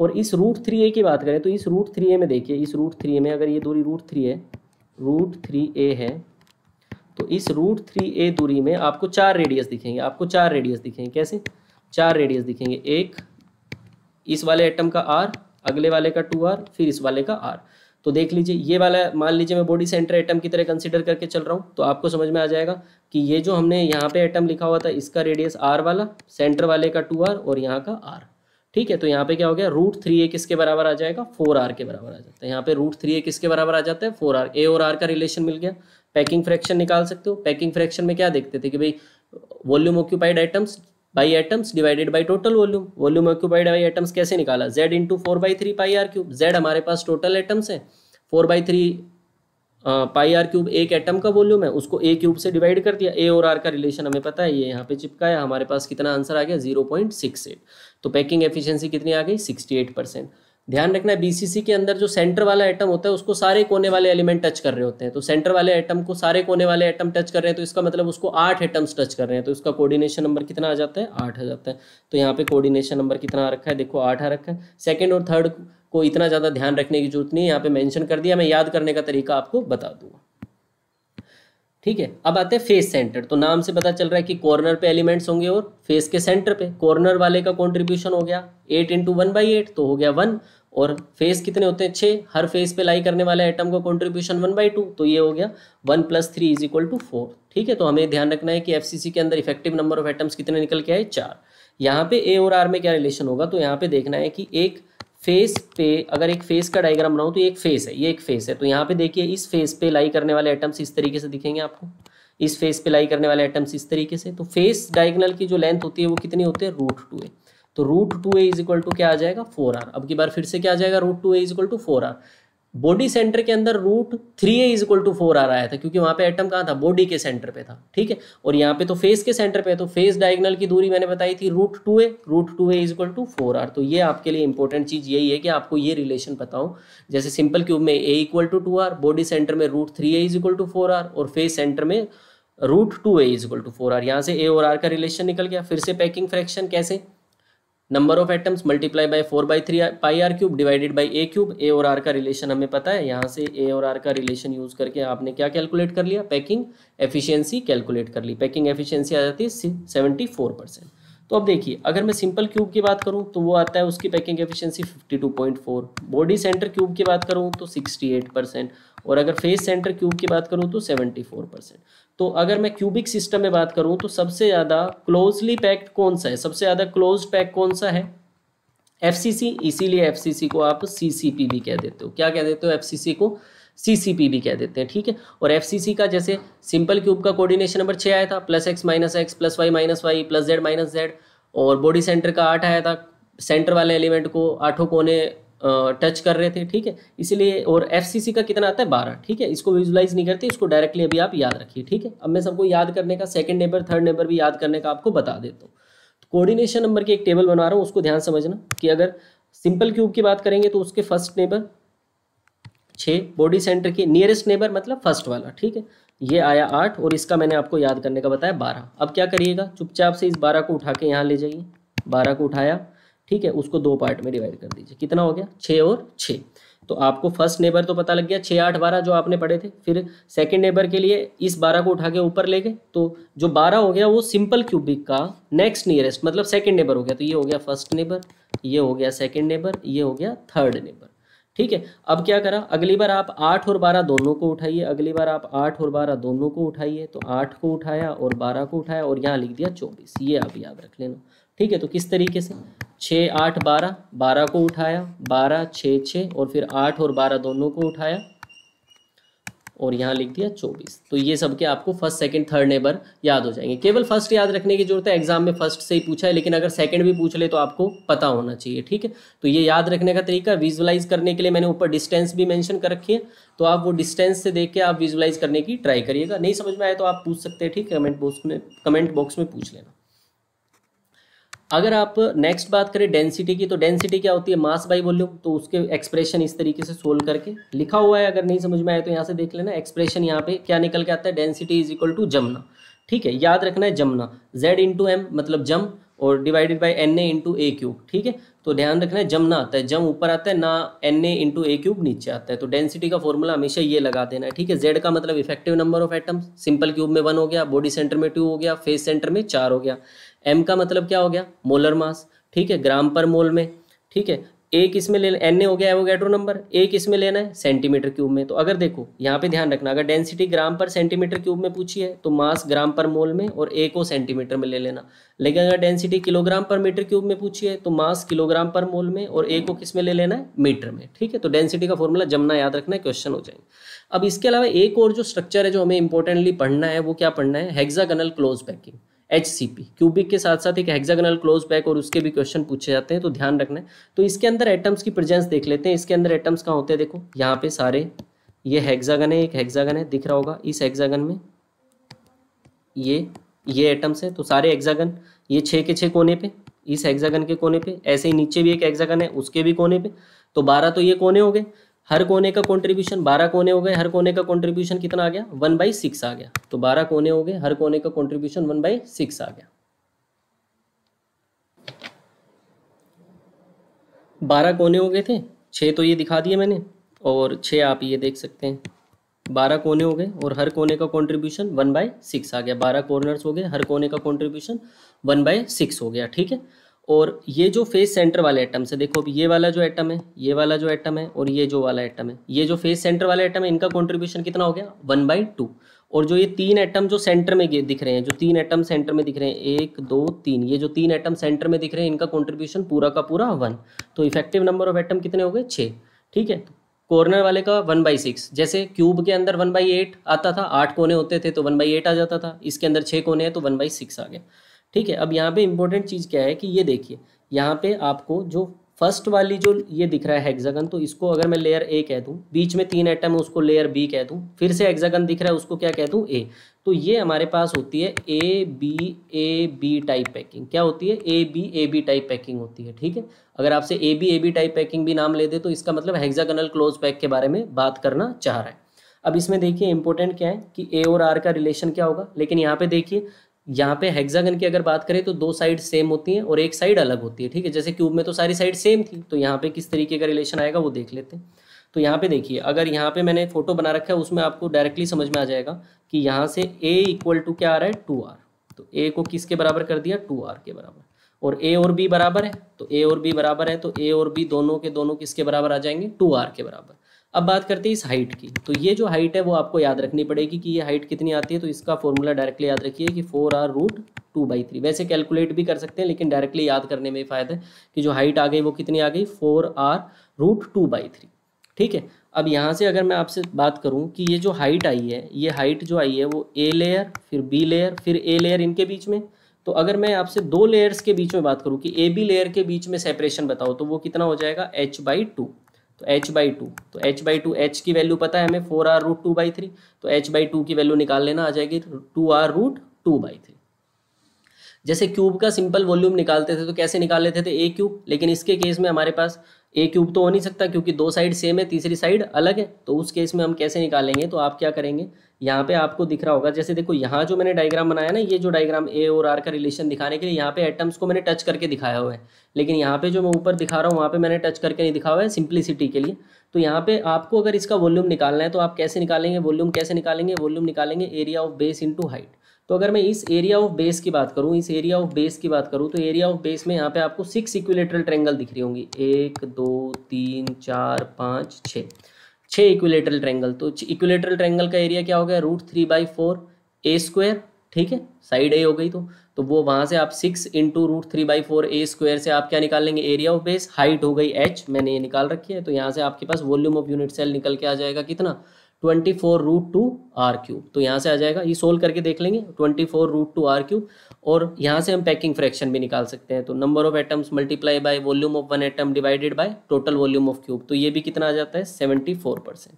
और इस रूट थ्री ए की बात करें तो इस रूट थ्री ए में देखिए इस रूट थ्री ए में अगर ये दूरी रूट थ्री है रूट थ्री ए है तो इस रूट थ्री ए दूरी में आपको चार रेडियस दिखेंगे आपको चार रेडियस दिखेंगे कैसे चार रेडियस दिखेंगे एक इस वाले एटम का आर अगले वाले का टू आर फिर इस वाले का आर तो देख लीजिए ये वाला मान लीजिए मैं बॉडी सेंटर एटम की तरह कंसिडर करके चल रहा हूँ तो आपको समझ में आ जाएगा कि ये जो हमने यहाँ पे एटम लिखा हुआ था इसका रेडियस आर वाला सेंटर वाले का टू आर और यहाँ का आर ठीक है तो यहाँ पे क्या हो गया रूट थ्री ए किसके बराबर आ जाएगा फोर आर के बराबर आ जाता है तो यहाँ पे रूट थ्री ए किसके बराबर आ जाता है फोर आर ए और आर का रिलेशन मिल गया पैकिंग फ्रैक्शन निकाल सकते हो पैकिंग फ्रैक्शन में क्या देखते थे कि भाई volume occupied items by atoms divided by total volume volume occupied by atoms कैसे निकाला z into four by three pi are cube z हमारे पास टोटल एटम्स है four by three pi are cube एक एटम का volume है उसको ए cube से डिवाइड कर दिया ए और आर का रिलेशन हमें पता है ये यहाँ पे चिपकाया हमारे पास कितना आंसर आ गया जीरो पॉइंट सिक्स एट तो पैकिंग एफिशियंसी कितनी आ गई सिक्सटी एट परसेंट ध्यान रखना है बीसीसी के अंदर जो सेंटर वाला आइटम होता है उसको सारे कोने वाले एलिमेंट टच कर रहे होते हैं तो सेंटर वाले आइटम को सारे कोने वाले आइटम टच कर रहे हैं तो इसका मतलब उसको आठ आइटम्स टच कर रहे हैं तो इसका कोऑर्डिनेशन नंबर कितना आ जाता है आठ आ जाता है तो यहाँ पे कोऑर्डिनेशन नंबर कितना आ रखा है देखो आठ आ रखा है सेकेंड और थर्ड को इतना ज़्यादा ध्यान रखने की जरूरत नहीं है यहाँ पे मैंशन कर दिया मैं याद करने का तरीका आपको बता दूंगा ठीक है अब आते हैं फेस सेंटर तो नाम से पता चल रहा है कि कॉर्नर पे एलिमेंट्स होंगे और फेस के सेंटर पे कॉर्नर वाले का कंट्रीब्यूशन हो गया eight into one by eight तो हो गया वन और फेस कितने होते हैं छः हर फेस पे लाई करने वाले एटम का कंट्रीब्यूशन वन बाई टू तो ये हो गया one plus three is equal to four ठीक है तो हमें ध्यान रखना है कि एफ के अंदर इफेक्टिव नंबर ऑफ एटम्स कितने निकल के आए चार यहाँ पे ए और आर में क्या रिलेशन होगा तो यहाँ पे देखना है कि एक फेस पे अगर एक फेस का डायग्राम बनाऊँ तो एक फेस है ये एक फेस है तो यहाँ पे देखिए इस फेस पे लाई करने वाले एटम्स इस तरीके से दिखेंगे आपको इस फेस पे लाई करने वाले एटम्स इस तरीके से तो फेस डायगनल की जो लेंथ होती है वो कितनी होती है रूट टू है तो root two a is equal to क्या आ जाएगा फोर आर अब की बार फिर से क्या आ जाएगा root two a is equal to four r body centre के अंदर root three a is equal to four r आया था क्योंकि वहां पे एटम कहाँ था बॉडी के सेंटर पे था ठीक है और यहाँ पे तो फेस के सेंटर पे तो फेस डायगनल की दूरी मैंने बताई थी root two a root two a is equal to four r तो ये आपके लिए इंपॉर्टेंट चीज़ यही है कि आपको ये रिलेशन पता हो जैसे सिंपल क्यूब में a equal to two r body centre में root three a is equal to four r और फेस सेंटर में root two a is equal to four r यहाँ से ए और आर का रिलेशन निकल गया फिर से पैकिंग फ्रैक्शन कैसे number of atoms multiply by four by three pi are cube divided by a cube a और आर का रिलेशन हमें पता है यहाँ से ए और आर का रिलेशन यूज करके आपने क्या कैलकुलेट कर लिया पैकिंग एफिशिएंसी कैलकुलेट कर ली पैकिंग एफिशिएंसी आ जाती है सेवेंटी फोर परसेंट तो अब देखिए अगर मैं सिंपल क्यूब की बात करूं तो वो आता है उसकी packing efficiency 52.4 body centre cube की बात करूं तो 68 परसेंट और अगर फेस सेंटर क्यूब की बात करूं तो 74 परसेंट तो अगर मैं क्यूबिक सिस्टम में बात करूं तो सबसे ज़्यादा क्लोजली पैक्ड कौन सा है सबसे ज़्यादा क्लोज पैक कौन सा है एफ इसीलिए एफ को आप सी भी कह देते हो क्या कह देते हो एफ को सीसीपी भी कह देते हैं ठीक है और एफसीसी का जैसे सिंपल क्यूब का कोऑर्डिनेशन नंबर छः आया था plus x minus x plus y minus y plus z minus z और बॉडी सेंटर का आठ आया था सेंटर वाले एलिमेंट को आठों कोने टच कर रहे थे ठीक है इसीलिए और एफ का कितना आता है बारह ठीक है इसको विजुलाइज नहीं करते इसको डायरेक्टली अभी आप याद रखिए ठीक है अब मैं सबको याद करने का सेकंड नंबर थर्ड नंबर भी याद करने का आपको बता देता हूँ कोऑर्डिनेशन तो नंबर की एक टेबल बना रहा हूँ उसको ध्यान समझना कि अगर सिंपल क्यूब की बात करेंगे तो उसके फर्स्ट नेबर छः बॉडी सेंटर की नियरेस्ट नेबर मतलब फर्स्ट वाला ठीक है ये आया आठ और इसका मैंने आपको याद करने का बताया बारह अब क्या करिएगा चुपचाप से इस बारह को उठा के यहाँ ले जाइए बारह को उठाया ठीक है उसको दो पार्ट में डिवाइड कर दीजिए कितना हो गया छः और छः तो आपको फर्स्ट नेबर तो पता लग गया छः आठ बारह जो आपने पढ़े थे फिर सेकंड नेबर के लिए इस बारह को उठा के ऊपर ले गए तो जो बारह हो गया वो सिंपल क्यूबिक का नेक्स्ट नियरेस्ट मतलब सेकंड नेबर हो गया तो ये हो गया फर्स्ट नेबर ये हो गया सेकंड नेबर ये हो गया थर्ड नेबर ठीक है अब क्या करा अगली बार आप आठ और बारह दोनों को उठाइए अगली बार आप आठ और बारह दोनों को उठाइए तो आठ को उठाया और बारह को उठाया और यहाँ लिख दिया चौबीस ये आप याद रख लेना ठीक है तो किस तरीके से छः आठ बारह बारह को उठाया बारह छः छः और फिर आठ और बारह दोनों को उठाया और यहाँ लिख दिया चौबीस तो ये सबके आपको फर्स्ट सेकंड थर्ड नेबर याद हो जाएंगे केवल फर्स्ट याद रखने की जरूरत है एग्जाम में फर्स्ट से ही पूछा है लेकिन अगर सेकंड भी पूछ ले तो आपको पता होना चाहिए ठीक है तो ये याद रखने का तरीका विजुअलाइज करने के लिए मैंने ऊपर डिस्टेंस भी मैंशन कर रखी है तो आप वो डिस्टेंस से देख के आप विजुलाइज करने की ट्राई करिएगा नहीं समझ में आए तो आप पूछ सकते हैं ठीक है कमेंट बॉक्स में कमेंट बॉक्स में पूछ लेना अगर आप नेक्स्ट बात करें डेंसिटी की तो डेंसिटी क्या होती है मास बाई वॉल्यूम तो उसके एक्सप्रेशन इस तरीके से सोल्व करके लिखा हुआ है अगर नहीं समझ में आए तो यहाँ से देख लेना एक्सप्रेशन यहाँ पे क्या निकल के आता है डेंसिटी इज इक्वल टू जमना ठीक है याद रखना है जमना जेड इंटू एम मतलब जम और divided by N A into a cube ठीक है तो ध्यान रखना है जमना आता है जम ऊपर आता है ना N A into a cube नीचे आता है तो डेंसिटी का फॉर्मूला हमेशा ये लगा देना है ठीक है जेड का मतलब effective number of atoms simple cube में वन हो गया बॉडी सेंटर में टू हो गया फेस सेंटर में चार हो गया एम का मतलब क्या हो गया मोलर मास ठीक है ग्राम पर मोल में ठीक है एक इसमें ले एन ए हो गया एवोगैड्रो नंबर एक इसमें लेना है सेंटीमीटर क्यूब में तो अगर देखो यहाँ पे ध्यान रखना अगर डेंसिटी ग्राम पर सेंटीमीटर क्यूब में पूछी है तो मास ग्राम पर मोल में और ए को सेंटीमीटर में ले लेना लेकिन अगर डेंसिटी किलोग्राम पर मीटर क्यूब में पूछी है तो मास किलोग्राम पर मोल में और ए को किस में ले लेना है मीटर में ठीक है तो डेंसिटी का फॉर्मूला जमना याद रखना है क्वेश्चन हो जाएंगे अब इसके अलावा एक और जो स्ट्रक्चर है जो हमें इंपॉर्टेंटली पढ़ना है वो क्या पढ़ना है hexagonal close packing H C P cubic के साथ साथ एक हेक्सागोनल क्लोज पैक और उसके भी क्वेश्चन पूछे जाते हैं तो ध्यान रखना है तो इसके अंदर एटम्स की प्रेजेंस देख लेते हैं इसके अंदर एटम्स कहाँ होते हैं देखो यहाँ पे सारे ये हेक्सागन है एक हेक्सागन है दिख रहा होगा इस हेक्सागन में ये ये एटम्स है तो सारे हेक्सागन ये छः के छः कोने पे इस हेक्सागन के कोने पे ऐसे ही नीचे भी एक हेक्सागन है उसके भी कोने पे तो बारह तो ये कोने हो गए हर कोने का कंट्रीब्यूशन बारह कोने हो गए हर कोने का कंट्रीब्यूशन कितना आ गया वन बाई सिक्स आ गया तो बारह कोने हो गए हर कोने का कंट्रीब्यूशन वन बाई सिक्स आ गया बारह कोने हो गए थे छः तो ये दिखा दिए मैंने और छः आप ये देख सकते हैं बारह कोने हो गए और हर कोने का कंट्रीब्यूशन वन बाय सिक्स आ गया बारह कॉर्नर्स हो गए हर कोने का कंट्रीब्यूशन वन बाय सिक्स हो गया ठीक है और ये जो फेस सेंटर वाले एटम से देखो अब ये वाला जो एटम है ये वाला जो एटम है और ये जो वाला एटम है ये जो फेस सेंटर वाला एटम है इनका कॉन्ट्रीब्यूशन कितना हो गया वन बाई टू और जो ये तीन एटम जो सेंटर में दिख रहे हैं जो तीन एटम सेंटर में दिख रहे हैं एक दो तीन ये जो तीन एटम सेंटर में दिख रहे हैं इनका कॉन्ट्रीब्यूशन पूरा का पूरा वन तो इफेक्टिव नंबर ऑफ एटम कितने हो गए छः ठीक है कॉर्नर वाले का वन बाई सिक्स जैसे क्यूब के अंदर वन बाई एट आता था आठ कोने होते थे तो वन बाई एट आ जाता था इसके अंदर छः कोने हैं तो वन बाई सिक्स आ गया ठीक है अब यहाँ पे इम्पोर्टेंट चीज़ क्या है कि ये देखिए यहाँ पे आपको जो फर्स्ट वाली जो ये दिख रहा है एग्जागन तो इसको अगर मैं लेयर ए कह दूँ बीच में तीन आइटम है उसको लेयर बी कह दूँ फिर से एग्जागन दिख रहा है उसको क्या कह दूँ ए तो ये हमारे पास होती है A B A B type packing क्या होती है A B A B type packing होती है ठीक है अगर आपसे A B A B type packing भी नाम ले दे तो इसका मतलब हेक्सागनल क्लोज पैक के बारे में बात करना चाह रहा है अब इसमें देखिए इंपॉर्टेंट क्या है कि ए और आर का रिलेशन क्या होगा लेकिन यहाँ पे देखिए यहाँ पे हेक्सागन की अगर बात करें तो दो साइड सेम होती हैं और एक साइड अलग होती है ठीक है जैसे क्यूब में तो सारी साइड सेम थी तो यहाँ पे किस तरीके का रिलेशन आएगा वो देख लेते हैं तो यहाँ पे देखिए अगर यहाँ पे मैंने फोटो बना रखा है उसमें आपको डायरेक्टली समझ में आ जाएगा कि यहाँ से ए इक्वल टू क्या आ रहा है टू आर तो ए को किसके बराबर कर दिया टू आर के बराबर और ए और बी बराबर है तो ए और बी बराबर है तो ए और बी दोनों के दोनों किसके बराबर आ जाएंगे टू आर के बराबर अब बात करते हैं इस हाइट की तो ये जो हाइट है वो आपको याद रखनी पड़ेगी कि ये हाइट कितनी आती है तो इसका फॉर्मूला डायरेक्टली याद रखिए कि four are root two by three वैसे कैलकुलेट भी कर सकते हैं लेकिन डायरेक्टली याद करने में फ़ायदा है कि जो हाइट आ गई वो कितनी आ गई four are root two by three ठीक है अब यहाँ से अगर मैं आपसे बात करूँ कि ये जो हाइट आई है ये हाइट जो आई है वो ए लेयर फिर बी लेयर फिर ए लेयर इनके बीच में तो अगर मैं आपसे दो लेयर्स के बीच में बात करूँ कि ए बी लेयर के बीच में सेपरेशन बताओ तो वो कितना हो जाएगा एच बाई टू तो एच बाई टू तो एच बाई टू एच की वैल्यू पता है हमें four are root two by three तो एच बाई टू की वैल्यू निकाल लेना आ जाएगी two r root two by three जैसे क्यूब का सिंपल वॉल्यूम निकालते थे तो कैसे निकाल लेते थे ए क्यूब लेकिन इसके केस में हमारे पास ए क्यूब तो हो नहीं सकता क्योंकि दो साइड सेम है तीसरी साइड अलग है तो उस केस में हम कैसे निकालेंगे तो आप क्या करेंगे यहाँ पे आपको दिख रहा होगा जैसे देखो यहाँ जो मैंने डायग्राम बनाया ना ये जो डायग्राम ए और आर का रिलेशन दिखाने के लिए यहाँ पे एटम्स को मैंने टच करके दिखाया हुआ है लेकिन यहाँ पे जो मैं ऊपर दिखा रहा हूँ वहाँ पे मैंने टच करके नहीं दिखा हुआ है सिंप्लिसिटी के लिए तो यहाँ पे आपको अगर इसका वॉल्यूम निकालना है तो आप कैसे निकालेंगे वॉल्यूम कैसे निकालेंगे वॉल्यूम निकालेंगे area of base into height तो अगर मैं इस एरिया ऑफ बेस की बात करूँ इस एरिया ऑफ बेस की बात करूँ तो एरिया ऑफ बेस में यहाँ पे आपको सिक्स इक्विलेटरल ट्रेंगल दिख रही होंगी एक दो तीन चार पाँच छः छः इक्विलेटरल ट्रेंगल तो इक्विलेटरल ट्रेंगल का एरिया क्या हो गया root three by four A square ठीक है साइड ए हो गई तो तो वो वहाँ से आप six into root three by four A square से आप क्या निकाल लेंगे एरिया ऑफ बेस हाइट हो गई एच मैंने ये निकाल रखी है तो यहाँ से आपके पास वॉल्यूम ऑफ यूनिट सेल निकल के आ जाएगा कितना twenty four root two are cube तो यहाँ से आ जाएगा ये सोल्व करके देख लेंगे twenty four root two are cube और यहाँ से हम पैकिंग फ्रैक्शन भी निकाल सकते हैं तो number of atoms multiply by volume of one atom divided by total volume of cube तो ये भी कितना आ जाता है सेवेंटी फोर परसेंट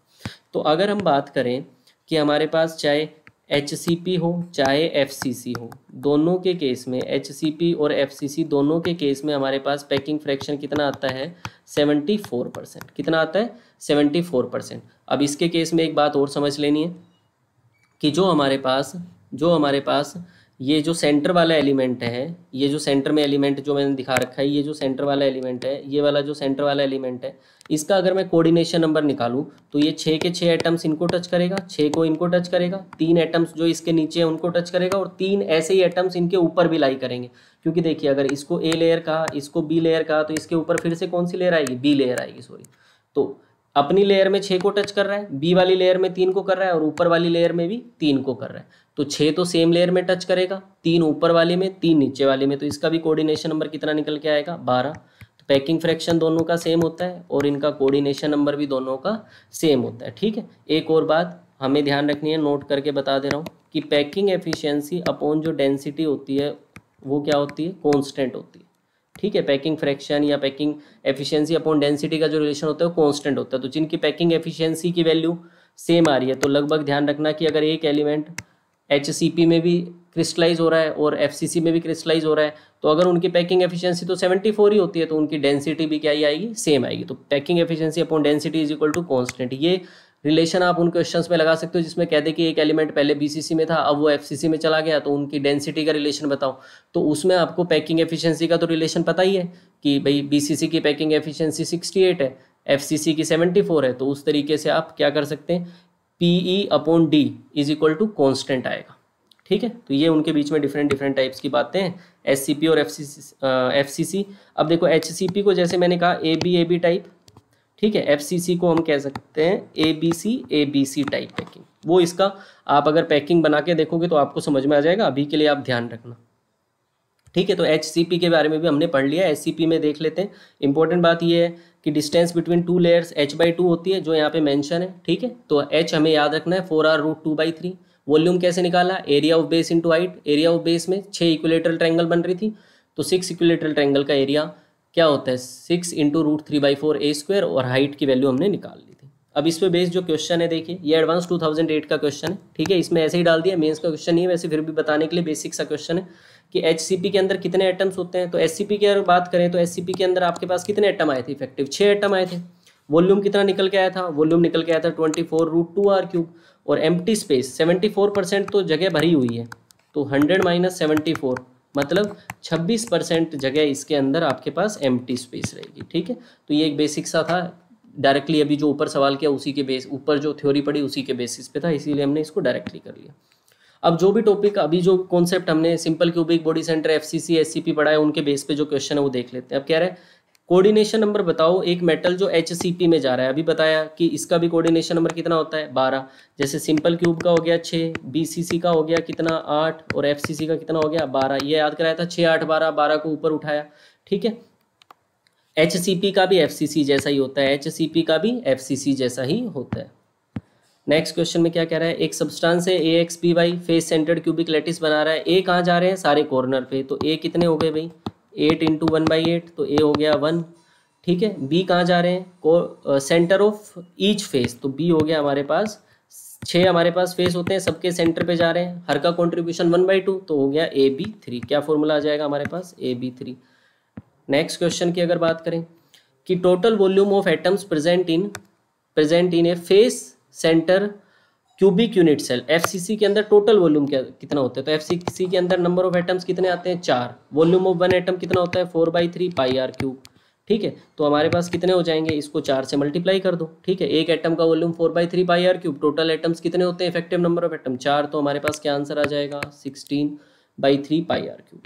तो अगर हम बात करें कि हमारे पास चाहे एच हो चाहे एफ हो दोनों के केस में एच और एफ दोनों के केस में हमारे पास पैकिंग फ्रैक्शन कितना आता है 74 परसेंट कितना आता है 74 परसेंट अब इसके केस में एक बात और समझ लेनी है कि जो हमारे पास जो हमारे पास ये जो सेंटर वाला एलिमेंट है ये जो सेंटर में एलिमेंट जो मैंने दिखा रखा है ये जो सेंटर वाला एलिमेंट है ये वाला जो सेंटर वाला एलिमेंट है इसका अगर मैं कोऑर्डिनेशन नंबर निकालूँ तो ये छः के छः एटम्स इनको टच करेगा छः को इनको टच करेगा तीन एटम्स जो इसके नीचे उनको टच करेगा और तीन ऐसे ही एटम्स इनके ऊपर भी लाई करेंगे क्योंकि देखिए अगर इसको ए लेयर कहा इसको बी लेयर कहा तो इसके ऊपर फिर से कौन सी लेयर आएगी बी लेयर आएगी सॉरी तो अपनी लेयर में छः को टच कर रहा है बी वाली लेयर में तीन को कर रहा है और ऊपर वाली लेयर में भी तीन को कर रहा है तो छः तो सेम लेयर में टच करेगा तीन ऊपर वाले में तीन नीचे वाले में तो इसका भी कोऑर्डिनेशन नंबर कितना निकल के आएगा बारह तो पैकिंग फ्रैक्शन दोनों का सेम होता है और इनका कोऑर्डिनेशन नंबर भी दोनों का सेम होता है ठीक है एक और बात हमें ध्यान रखनी है नोट करके बता दे रहा हूँ कि पैकिंग एफिशियंसी अपॉन जो डेंसिटी होती है वो क्या होती है कॉन्स्टेंट होती है ठीक है पैकिंग फ्रैक्शन या पैकिंग एफिशियंसी अपॉन डेंसिटी का जो रिलेशन होता है वो कॉन्स्टेंट होता है तो जिनकी पैकिंग एफिशियंसी की वैल्यू सेम आ रही है तो लगभग ध्यान रखना कि अगर एक एलिमेंट एच में भी क्रिस्टलाइज हो रहा है और एफ में भी क्रिस्टलाइज हो रहा है तो अगर उनकी पैकिंग एफिशिएंसी तो 74 ही होती है तो उनकी डेंसिटी भी क्या ही आएगी सेम आएगी तो packing efficiency upon density is equal to constant ये रिलेशन आप उन क्वेश्चंस में लगा सकते हो जिसमें कह दे कि एक एलिमेंट पहले बीसीसी में था अब वो एफसीसी में चला गया तो उनकी डेंसिटी का रिलेशन बताओ तो उसमें आपको पैकिंग एफिशिएंसी का तो रिलेशन पता ही है कि भाई बीसीसी की पैकिंग एफिशिएंसी 68 है एफसीसी की 74 है तो उस तरीके से आप क्या कर सकते हैं P E upon D is equal to constant आएगा ठीक है तो ये उनके बीच में डिफरेंट डिफरेंट टाइप्स की बातें हैं एस सी पी और F C F C C अब देखो एच सी पी को जैसे मैंने कहा A B A B type ठीक है एफ सी सी को हम कह सकते हैं A B C A B C type packing वो इसका आप अगर पैकिंग बना के देखोगे तो आपको समझ में आ जाएगा अभी के लिए आप ध्यान रखना ठीक है तो एच सी पी के बारे में भी हमने पढ़ लिया एस सी पी में देख लेते हैं इंपॉर्टेंट बात यह है कि distance between two layers H by two होती है जो यहाँ पे मेंशन है ठीक है तो एच हमें याद रखना है four are root two by three volume कैसे निकाला area of base into height area of base में छः इक्विलेटरल ट्रैंगल बन रही थी तो सिक्स इक्विलेटरल ट्रैंगल का एरिया क्या होता है six into root three by four A square और हाइट की वैल्यू हमने निकाल ली थी अब इस पर बेस जो क्वेश्चन है देखिए ये एडवांस एट का क्वेश्चन है ठीक है इसमें ऐसे ही डाल दिया मेन्स का क्वेश्चन नहीं है वैसे फिर भी बताने के लिए बेसिक सा क्वेश्चन है कि एच के अंदर कितने एटम्स होते हैं तो एस सी की अगर बात करें तो एस के अंदर आपके पास कितने एटम आए थे इफेक्टिव छः एटम आए थे वॉल्यूम कितना निकल के आया था वॉल्यूम निकल के आया था twenty four root two are cube और M space seventy four percent तो जगह भरी हुई है तो हंड्रेड माइनस सेवेंटी फोर मतलब छब्बीस परसेंट जगह इसके अंदर आपके पास एम स्पेस रहेगी ठीक है तो ये एक बेसिक सा था डायरेक्टली अभी जो ऊपर सवाल किया उसी के बेस ऊपर जो थ्योरी पड़ी उसी के बेसिस पे था इसीलिए हमने इसको डायरेक्टली कर लिया अब जो भी टॉपिक अभी जो कॉन्सेप्ट हमने simple cubic body centre F C C पढ़ा है उनके बेस पे जो क्वेश्चन है वो देख लेते हैं अब कह रहे हैं कोऑर्डिनेशन नंबर बताओ एक मेटल जो एच में जा रहा है अभी बताया कि इसका भी कोऑर्डिनेशन नंबर कितना होता है बारह जैसे सिंपल क्यूब का हो गया छः सी का हो गया कितना आठ और सी का कितना हो गया बारह ये याद कराया था छः आठ बारह बारह को ऊपर उठाया ठीक है एच का भी एफ जैसा ही होता है एच का भी एफ जैसा ही होता है नेक्स्ट क्वेश्चन में क्या कह रहा है एक सब्सटेंस है A X P Y face centred cubic lattice बना रहा है ए कहाँ जा रहे हैं सारे कॉर्नर पे तो ए कितने हो गए भाई eight into one by eight तो ए हो गया वन ठीक है बी कहाँ जा रहे हैं को सेंटर ऑफ ईच फेस तो बी हो गया हमारे पास छः हमारे पास फेस होते हैं सबके सेंटर पे जा रहे हैं हर का कॉन्ट्रीब्यूशन वन बाई टू तो हो गया ए बी थ्री क्या फॉर्मूला आ जाएगा हमारे पास A B three next question की अगर बात करें कि total volume of atoms present in present in a face centre cubic unit cell F के अंदर टोटल वॉल्यूम कितना होता है तो एफ के अंदर नंबर ऑफ एटम्स कितने आते हैं चार वॉल्यूम ऑफ वन एटम कितना होता है four by three pi are cube ठीक है तो हमारे पास कितने हो जाएंगे इसको चार से मल्टीप्लाई कर दो ठीक है एक एटम का volume four by three pi are cube total atoms कितने होते हैं इफेक्टिव नंबर ऑफ एटम चार तो हमारे पास क्या आंसर आ जाएगा sixteen by three pi are cube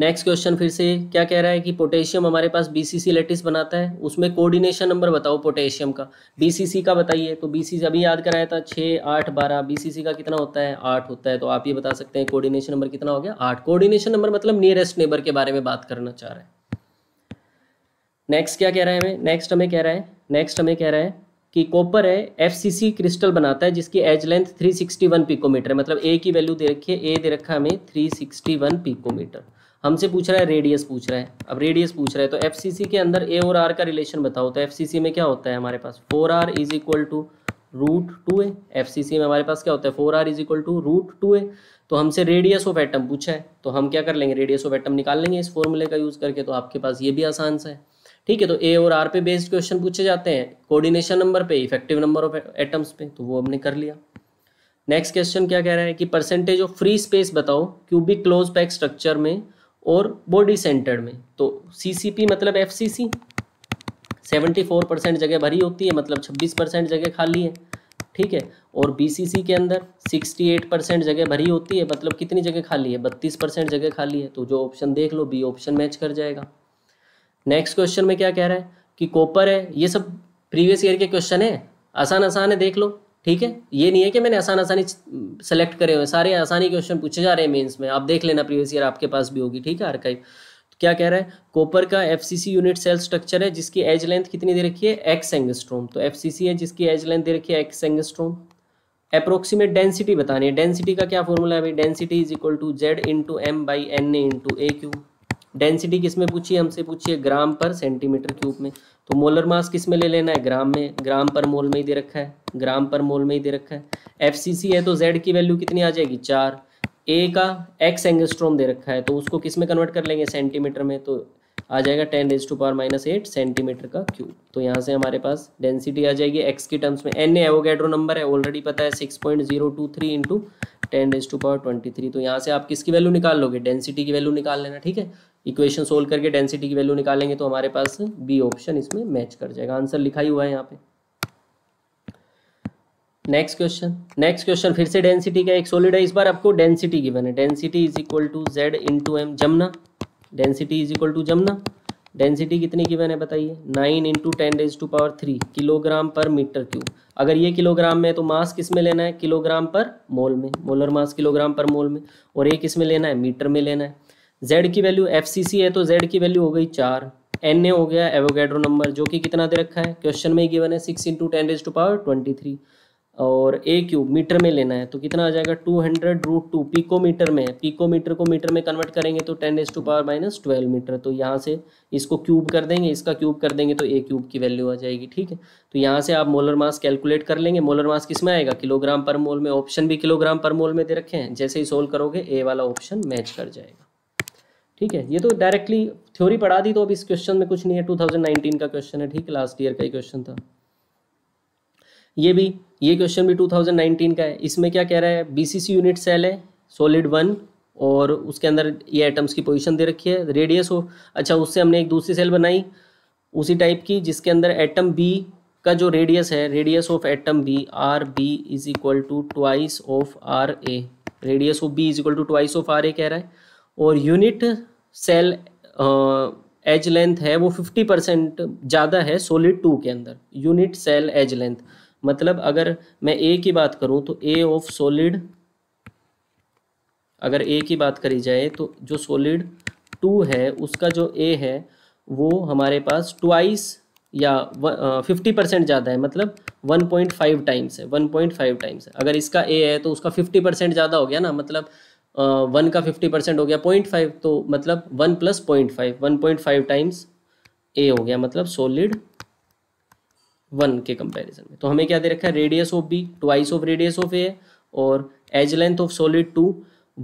next question फिर से क्या कह रहा है कि पोटेशियम हमारे पास बीसीसी लेटिस बनाता है उसमें कोऑर्डिनेशन नंबर बताओ पोटेशियम का बीसीसी का बताइए तो बीसीसी अभी याद कराया था छः आठ बारह बीसीसी का कितना होता है आठ होता है तो आप ये बता सकते हैं कोऑर्डिनेशन नंबर कितना हो गया आठ कोऑर्डिनेशन नंबर मतलब नियरेस्ट नेबर के बारे में बात करना चाह रहे हैं नेक्स्ट क्या कह रहा है हमें नेक्स्ट हमें कह रहा है नेक्स्ट हमें कह रहा है कि कॉपर है एफ क्रिस्टल बनाता है जिसकी एज लेंथ वन पिकोमीटर है मतलब ए की वैल्यू दे रखी है ए दे रखा थ्री हमें वन पिकोमीटर हमसे पूछ रहा है रेडियस पूछ रहा है अब रेडियस पूछ रहा है तो एफ के अंदर ए और आर का रिलेशन बताओ तो एफ में क्या होता है हमारे पास four R is equal to root two A F में हमारे पास क्या होता है four R is equal to root two A तो हमसे रेडियस ऑफ एटम पूछा है तो हम क्या कर लेंगे रेडियस ऑफ एटम निकाल लेंगे इस फॉर्मूले का यूज़ करके तो आपके पास ये भी आसान सा है ठीक है तो ए और आर पे बेस्ड क्वेश्चन पूछे जाते हैं कोऑर्डिनेशन नंबर पे इफेक्टिव नंबर ऑफ एटम्स पे तो वो हमने कर लिया नेक्स्ट क्वेश्चन क्या कह रहा है कि परसेंटेज ऑफ फ्री स्पेस बताओ क्यूबिक क्लोज पैक स्ट्रक्चर में और बॉडी सेंटर्ड में तो सीसीपी मतलब एफसीसी 74 परसेंट जगह भरी होती है मतलब 26 परसेंट जगह खाली है ठीक है और बीसीसी के अंदर 68 परसेंट जगह भरी होती है मतलब कितनी जगह खाली है 32 परसेंट जगह खाली है तो जो ऑप्शन देख लो बी ऑप्शन मैच कर जाएगा नेक्स्ट क्वेश्चन में क्या कह रहा है कि कॉपर है ये सब प्रीवियस ईयर के क्वेश्चन है आसान आसान है देख लो ठीक है ये नहीं है कि मैंने आसान आसानी सेलेक्ट करे हुए सारे आसानी क्वेश्चन पूछे जा रहे हैं मेंस में आप देख लेना प्रीवियस ईयर आपके पास भी होगी ठीक है आर्काइव क्या कह रहा है कॉपर का एफ यूनिट सेल स्ट्रक्चर है जिसकी एज लेंथ कितनी दे रखी है एक्स एंगस्ट्रोम तो एफ है जिसकी एज लेंथ दे रखी है एक्स एंगस्ट्रोम अप्रोक्सीमेट डेंसिटी बतानी है डेंसिटी का क्या फॉर्मूला है भाई density is equal to Z into M by N A into A cube density किस में पूछिए हमसे पूछिए ग्राम पर सेंटीमीटर क्यूब में तो मोलर मास किस में ले लेना है ग्राम में ग्राम पर मोल में ही दे रखा है ग्राम पर मोल में ही दे रखा है एफ है तो जेड की वैल्यू कितनी आ जाएगी चार ए का एक्स एंगस्ट्रोम दे रखा है तो उसको किस में कन्वर्ट कर लेंगे सेंटीमीटर में तो आ जाएगा ten raise to power minus eight centimetre का क्यूब तो यहाँ से हमारे पास डेंसिटी आ जाएगी एक्स की टर्म्स में एन एवोगेड्रो नंबर है ऑलरेडी पता है six point zero two three into ten raise to power twenty three तो यहाँ से आप किसकी वैल्यू निकाल लोगे डेंसिटी की वैल्यू निकाल लेना ठीक है इक्वेशन सोल्व करके डेंसिटी की वैल्यू निकालेंगे तो हमारे पास बी ऑप्शन इसमें मैच कर जाएगा आंसर लिखा ही हुआ है यहाँ पे नेक्स्ट क्वेश्चन नेक्स्ट क्वेश्चन फिर से डेंसिटी का एक सोलिड है इस बार आपको डेंसिटी गिवन है density is equal to Z to M जमना डेंसिटी इज इक्वल टू जमना डेंसिटी कितनी गिवन है बताइए nine into ten raise to power three kilogram पर मीटर क्यूब अगर ये किलोग्राम में है तो मास किस में लेना है किलोग्राम पर मोल में मोलर मास किलोग्राम पर मोल में और ये किस में लेना है मीटर में लेना है जेड की वैल्यू एफ है तो जेड की वैल्यू हो गई चार एन ए हो गया एवोगेड्रो नंबर जो कि कितना दे रखा है क्वेश्चन में ही गिवन है six into ten raise to power twenty three और ए क्यूब मीटर में लेना है तो कितना आ जाएगा two hundred root two pico metre में है पीको मीटर को मीटर में कन्वर्ट करेंगे तो ten raise to power minus twelve metre तो यहाँ से इसको क्यूब कर देंगे इसका क्यूब कर देंगे तो ए क्यूब की वैल्यू आ जाएगी ठीक है तो यहाँ से आप मोलर मास कैलकुलेट कर लेंगे मोलर मास किस में आएगा किलोग्राम पर मोल में ऑप्शन भी किलोग्राम पर मोल में दे रखे हैं जैसे ही सोल्व करोगे ए वाला ऑप्शन मैच कर जाएगा ठीक है ये तो डायरेक्टली थ्योरी पढ़ा दी तो अब इस क्वेश्चन में कुछ नहीं है 2019 का क्वेश्चन है ठीक लास्ट ईयर का ही क्वेश्चन था ये भी ये क्वेश्चन भी 2019 का है इसमें क्या कह रहा है बीसीसी यूनिट सेल है सॉलिड वन और उसके अंदर ये आइटम्स की पोजीशन दे रखी है रेडियस हो अच्छा उससे हमने एक दूसरी सेल बनाई उसी टाइप की जिसके अंदर एटम बी का जो रेडियस है radius of atom B R B is equal to twice of R A radius of B is equal to twice of R A कह रहा है और यूनिट सेल एज लेंथ है वो 50 परसेंट ज़्यादा है सोलिड टू के अंदर यूनिट सेल एज लेंथ मतलब अगर मैं ए की बात करूँ तो ए ऑफ सोलिड अगर ए की बात करी जाए तो जो सोलिड टू है उसका जो ए है वो हमारे पास ट्वाइस या फिफ्टी परसेंट ज़्यादा है मतलब वन पॉइंट फाइव टाइम्स है वन पॉइंट फाइव टाइम्स है अगर इसका ए है तो उसका फिफ्टी परसेंट ज़्यादा हो गया ना मतलब वन का फिफ्टी परसेंट हो गया पॉइंट फाइव तो मतलब one plus point five one point five times A हो गया मतलब सोलिड वन के कंपैरिजन में तो हमें क्या दे रखा है radius of B twice of radius of A और edge length of solid two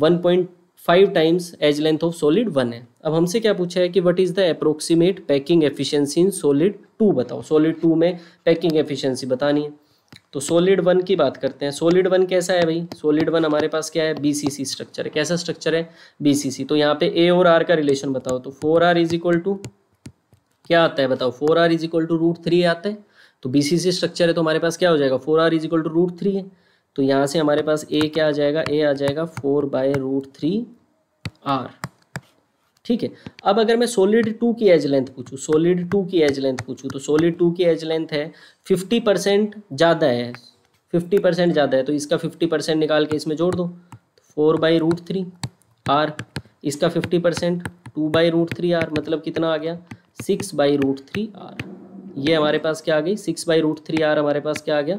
one point five times edge length of solid one है अब हमसे क्या पूछा है कि what is the approximate packing efficiency in solid two बताओ solid two में पैकिंग एफिशिएंसी बतानी है तो सोलिड वन की बात करते हैं सोलिड वन कैसा है भाई सोलिड वन हमारे पास क्या है बीसीसी स्ट्रक्चर है कैसा स्ट्रक्चर है बीसीसी तो यहाँ पे ए और आर का रिलेशन बताओ तो four R is equal to क्या आता है बताओ four R is equal to root three आता है तो बीसीसी स्ट्रक्चर है तो हमारे पास क्या हो जाएगा four R is equal to root three है तो यहाँ से हमारे पास ए क्या आ जाएगा ए आ जाएगा four by root three R ठीक है अब अगर मैं सोलिड टू की एज लेंथ पूछूँ सोलिड टू की एज लेंथ पूछूँ तो सोलिड टू की एज लेंथ है फिफ्टी परसेंट ज़्यादा है फिफ्टी परसेंट ज़्यादा है तो इसका फिफ्टी परसेंट निकाल के इसमें जोड़ दो four by root three R इसका fifty percent two by root three R मतलब कितना आ गया six by root three R ये हमारे पास क्या आ गई six by root three R हमारे पास क्या आ गया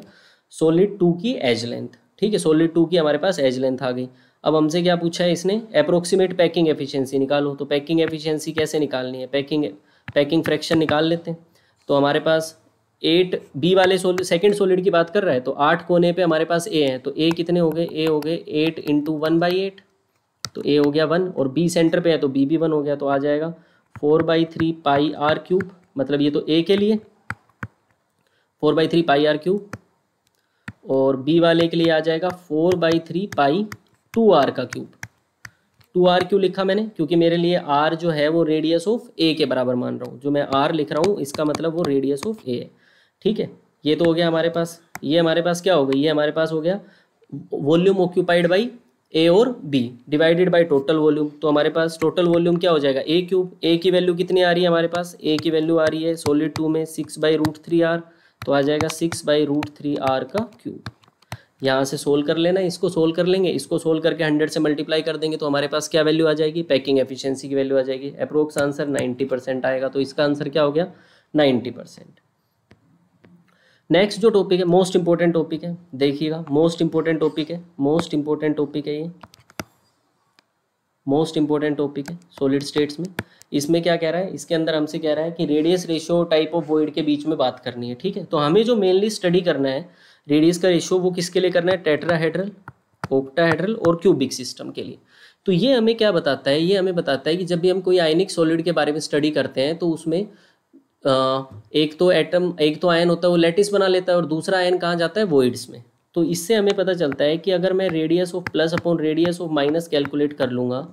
सोलिड टू की एज लेंथ ठीक है सोलिड टू की हमारे पास एज लेंथ आ गई अब हमसे क्या पूछा है इसने अप्रोक्सीमेट पैकिंग एफिशिएंसी निकालो तो पैकिंग एफिशिएंसी कैसे निकालनी है पैकिंग पैकिंग फ्रैक्शन निकाल लेते हैं तो हमारे पास एट बी वाले सोलिड सेकेंड सोलिड की बात कर रहा है तो आठ कोने पे हमारे पास ए है तो ए कितने हो गए ए हो गए eight into one by eight तो ए हो गया वन और बी सेंटर पे है तो बी भी वन हो गया तो आ जाएगा four by three pi are cube मतलब ये तो ए के लिए four by three pi are cube और बी वाले के लिए आ जाएगा four by three pi two R का क्यूब टू आर क्यों लिखा मैंने क्योंकि मेरे लिए आर जो है वो रेडियस ऑफ ए के बराबर मान रहा हूँ जो मैं आर लिख रहा हूँ इसका मतलब वो रेडियस ऑफ ए है ठीक है ये तो हो गया हमारे पास ये हमारे पास क्या हो गई ये हमारे पास हो गया वॉल्यूम ऑक्यूपाइड बाई ए और B divided by total volume तो हमारे पास टोटल वॉल्यूम क्या हो जाएगा ए क्यूब ए की वैल्यू कितनी आ रही है हमारे पास ए की वैल्यू आ रही है सोलिड टू में six by root three R तो आ जाएगा six by root three R का क्यूब यहाँ से सोल्व कर लेना इसको सोल्व कर लेंगे इसको सोल्व करके हंड्रेड से मल्टीप्लाई कर देंगे तो हमारे पास क्या वैल्यू आ जाएगी पैकिंग एफिशिएंसी की वैल्यू आ जाएगी अप्रोक्स आंसर नाइन्टी परसेंट आएगा तो इसका आंसर क्या हो गया नाइन्टी परसेंट नेक्स्ट जो टॉपिक है मोस्ट इंपॉर्टेंट टॉपिक है देखिएगा मोस्ट इंपॉर्टेंट टॉपिक है मोस्ट इंपॉर्टेंट टॉपिक है ये मोस्ट इंपॉर्टेंट टॉपिक है सॉलिड स्टेट्स में इसमें क्या कह रहा है इसके अंदर हमसे कह रहा है कि radius ratio type of void के बीच में बात करनी है ठीक है तो हमें जो मेनली स्टडी करना है रेडियस का रेशियो वो किसके लिए करना है टेट्राहेड्रल ओक्टाहेड्रल और क्यूबिक सिस्टम के लिए तो ये हमें क्या बताता है ये हमें बताता है कि जब भी हम कोई आयनिक सॉलिड के बारे में स्टडी करते हैं तो उसमें एक तो एटम एक तो आयन होता है वो लेटिस बना लेता है और दूसरा आयन कहाँ जाता है वोइड्स में तो इससे हमें पता चलता है कि अगर मैं radius of plus upon radius of minus calculate कर लूँगा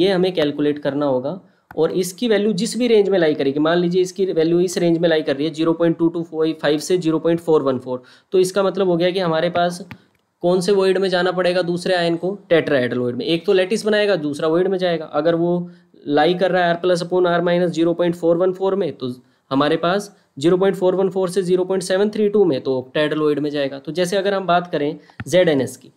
ये हमें कैलकुलेट करना होगा और इसकी वैल्यू जिस भी रेंज में लाई करेगी मान लीजिए इसकी वैल्यू इस रेंज में लाई कर रही है zero point two two five से zero point four one four तो इसका मतलब हो गया कि हमारे पास कौन से वोइड में जाना पड़ेगा दूसरे आयन को टेट्राहेड्रल में एक तो लेटिस बनाएगा दूसरा वोइड में जाएगा अगर वो लाई कर रहा है R plus upon R minus zero point four one four में तो हमारे पास zero point four one four से zero point seven three two में तो ऑक्टाहेड्रल में जाएगा तो जैसे अगर हम बात करें जेड एन एस की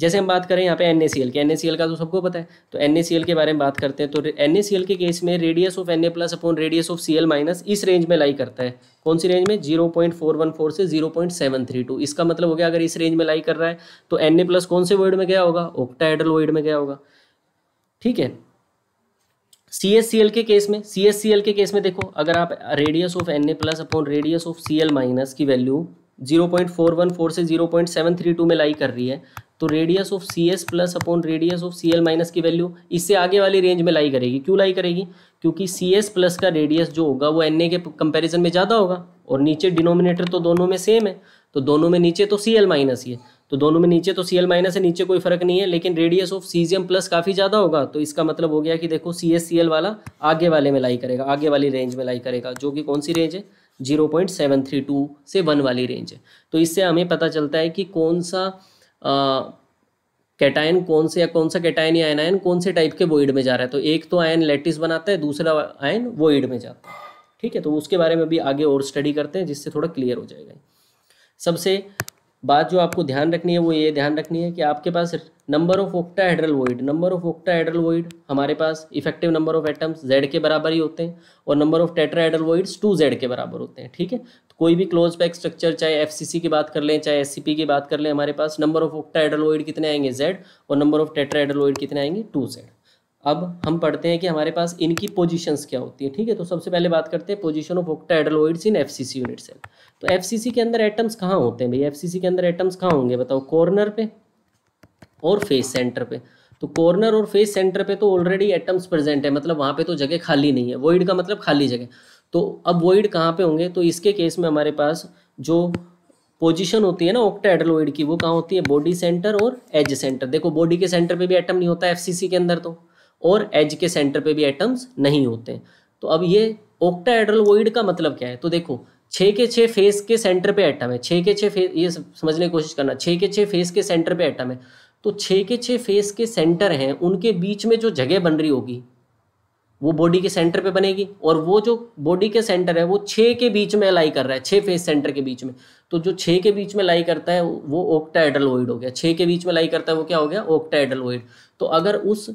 जैसे हम बात करें यहाँ पे एन के एन का तो सबको पता है तो एन के बारे में बात करते हैं तो एन के केस में radius of N A plus upon radius of C L minus इस रेंज में लाई करता है कौन सी रेंज में 0.414 से 0.732 इसका मतलब हो गया अगर इस रेंज में लाई कर रहा है तो एन ए प्लस कौन से वर्ड में गया होगा ओक्टाहेड्रल वर्ड में गया होगा ठीक है सी एस सी एल के केस में सी एस सी एल के केस में देखो अगर आप radius of N A plus upon radius of C L minus की वैल्यू 0.414 से 0.732 में लाई कर रही है तो radius of C S plus upon radius of C L minus की वैल्यू इससे आगे वाली रेंज में लाई करेगी क्यों लाई करेगी क्योंकि सी एस प्लस का रेडियस जो होगा वो एन ए के कंपेरिजन में ज़्यादा होगा और नीचे डिनोमिनेटर तो दोनों में सेम है तो दोनों में नीचे तो सी एल माइनस ही है तो दोनों में नीचे तो सी एल माइनस है नीचे कोई फर्क नहीं है लेकिन रेडियस ऑफ सीजियम प्लस काफ़ी ज़्यादा होगा तो इसका मतलब हो गया कि देखो सी एस सी एल वाला आगे वाले में लाई करेगा आगे वाली रेंज में लाई करेगा जो कि कौन सी रेंज है zero point seven three two से वन वाली रेंज है तो इससे हमें पता चलता है कि कौन सा कैटायन कौन से या कौन सा कैटायन या आयन कौन से टाइप के वोइड में जा रहा है तो एक तो आयन लेटिस बनाता है दूसरा आयन वोइड में जाता है ठीक है तो उसके बारे में भी आगे और स्टडी करते हैं जिससे थोड़ा क्लियर हो जाएगा सबसे बात जो आपको ध्यान रखनी है वो ये ध्यान रखनी है कि आपके पास number of octahedral void number of octahedral void हमारे पास effective number of atoms Z के बराबर ही होते हैं और number of tetrahedral voids two Z के बराबर होते हैं ठीक है तो कोई भी क्लोज पैक स्ट्रक्चर चाहे एफ की बात कर लें चाहे एस की बात कर लें हमारे पास नंबर ऑफ ऑक्टाहेड्रल वोइड कितने आएंगे जेड और नंबर ऑफ टेट्राहेड्रल वोइड कितने आएंगे टू जेड अब हम पढ़ते हैं कि हमारे पास इनकी पोजीशंस क्या होती है ठीक है तो सबसे पहले बात करते हैं position of octa voids in FCC unit cell तो एफसीसी के अंदर एटम्स कहाँ होते हैं भाई एफसीसी के अंदर एटम्स कहाँ होंगे बताओ कॉर्नर पे और फेस सेंटर पे तो कॉर्नर और फेस सेंटर पे तो ऑलरेडी एटम्स प्रेजेंट है मतलब वहाँ पे तो जगह खाली नहीं है वॉइड का मतलब खाली जगह तो अब वॉइड कहाँ पे होंगे तो इसके केस में हमारे पास जो पोजीशन होती है ना ऑक्टाएड्रोइड की वो कहाँ होती है बॉडी सेंटर और एज सेंटर देखो बॉडी के सेंटर पे भी एटम नहीं होता एफसीसी के अंदर तो और एज के सेंटर पे भी एटम्स नहीं होते तो अब ये ऑक्टाएड्रोइड का मतलब क्या है तो देखो छः के छः फेस के सेंटर पे एटम है छः के छः फेस ये समझने की कोशिश करना छः के छः फेस के सेंटर पे एटम है तो छः के छः फेस के सेंटर हैं उनके बीच में जो जगह बन रही होगी वो बॉडी के सेंटर पे बनेगी और वो जो बॉडी के सेंटर है वो छः के बीच में लाई कर रहा है छः फेस सेंटर के बीच में तो जो छः के बीच में लाई करता है वो ओक्टाएडलोइड हो गया छः के बीच में लाई करता है वो क्या हो गया ओक्टाएडलोइड तो अगर उस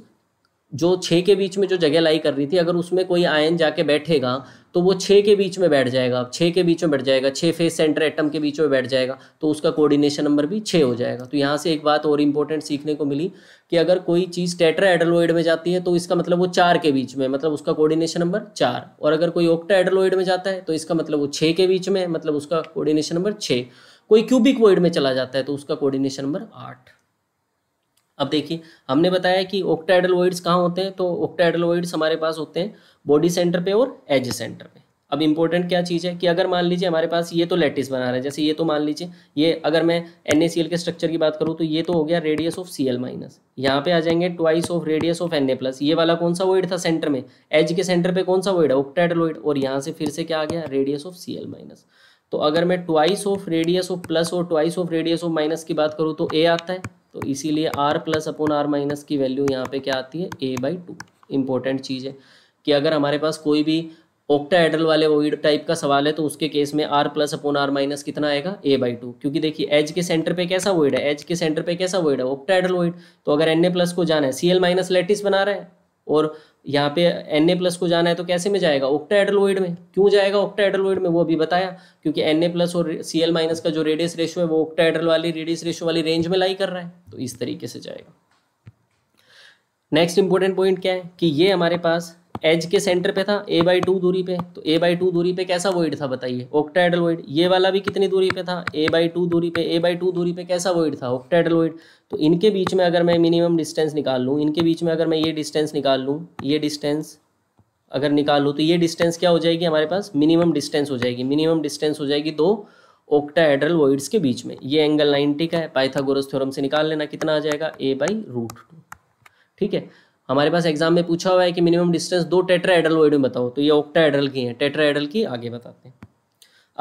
जो छः के बीच में जो जगह लाई कर रही थी अगर उसमें कोई आयन जाके बैठेगा तो वो छः के बीच में बैठ जाएगा छः के बीच में बैठ जाएगा छः फेस सेंटर एटम के बीच में बैठ जाएगा तो उसका कोऑर्डिनेशन नंबर भी छः हो जाएगा तो यहाँ से एक बात और इम्पोर्टेंट सीखने को मिली कि अगर कोई चीज़ टेट्रा एडलोइड में जाती है तो इसका मतलब वो चार के बीच में मतलब उसका कोऑर्डिनेशन नंबर चार और अगर कोई ओक्टा एडलोइड में जाता है तो इसका मतलब वो छः के बीच में मतलब उसका कोऑर्डिनेशन नंबर छः कोई क्यूबिक वॉइड में चला जाता है तो उसका कोऑर्डिनेशन नंबर आठ अब देखिए हमने बताया कि ऑक्टाएडलोइड्स कहाँ होते हैं तो ऑक्टाएडलोइड्स हमारे पास होते हैं बॉडी सेंटर पे और एज सेंटर पे अब इंपॉर्टेंट क्या चीज़ है कि अगर मान लीजिए हमारे पास ये तो लेटिस बना रहा है जैसे ये तो मान लीजिए ये अगर मैं एन के स्ट्रक्चर की बात करूँ तो ये तो हो गया radius of C L minus यहाँ पे आ जाएंगे twice of radius of N A plus ये वाला कौन सा वर्ड था सेंटर में एज के सेंटर पे कौन सा वर्ड है ऑक्टाइडलोइड और यहाँ से फिर से क्या आ गया radius of C L minus तो अगर मैं twice of radius of plus और twice of radius of minus की बात करूँ तो ए आता है तो इसीलिए R plus upon R minus की वैल्यू यहाँ पे क्या आती है ए बाई टू इम्पोर्टेंट चीज़ है कि अगर हमारे पास कोई भी ओक्टा एडल वाले ओइड टाइप का सवाल है तो उसके केस में R plus upon R minus कितना आएगा ए बाई टू क्योंकि देखिए एज के सेंटर पे कैसा वोइड है एज के सेंटर पे कैसा वोइड है ओक्टा एडल तो अगर एन ए प्लस को जाना है सी एल माइनस लेटिस बना रहे हैं और यहाँ पे एन ए प्लस को जाना है तो कैसे में जाएगा ओक्टा एडलोइड में क्यों जाएगा ओक्टा एडलोइड में वो अभी बताया क्योंकि एन ए प्लस और सी एल माइनस का जो रेडियस रेशो है वो ओक्टा एडल वाली रेडियस रेशो वाली रेंज में लाई कर रहा है तो इस तरीके से जाएगा नेक्स्ट इंपॉर्टेंट पॉइंट क्या है कि ये हमारे पास एज के सेंटर पे था ए बाई टू दूरी पे तो ए बाई टू दूरी पे कैसा वोइड था बताइए ऑक्टाइडल वोइड ये वाला भी कितनी दूरी पे था ए बाई टू दूरी पे ए बाई टू दूरी पे कैसा वोइड था ऑक्टाइडल वोइड तो इनके बीच में अगर मैं मिनिमम डिस्टेंस निकाल लूँ इनके बीच में अगर मैं ये डिस्टेंस निकाल लूँ ये डिस्टेंस अगर निकाल लूँ तो ये डिस्टेंस क्या हो जाएगी हमारे पास मिनिमम डिस्टेंस हो जाएगी मिनिमम डिस्टेंस हो जाएगी दो ऑक्टाएड्रल वॉइड्स के बीच में ये एंगल नाइनटी का है पाइथागोरस थ्योरम से निकाल लेना कितना आ जाएगा ए बाई रूट टू ठीक है हमारे पास एग्जाम में पूछा हुआ है कि मिनिमम डिस्टेंस दो टेट्रा एडल में बताओ तो ये ओक्टा एडल की है टेट्रा एडल की आगे बताते हैं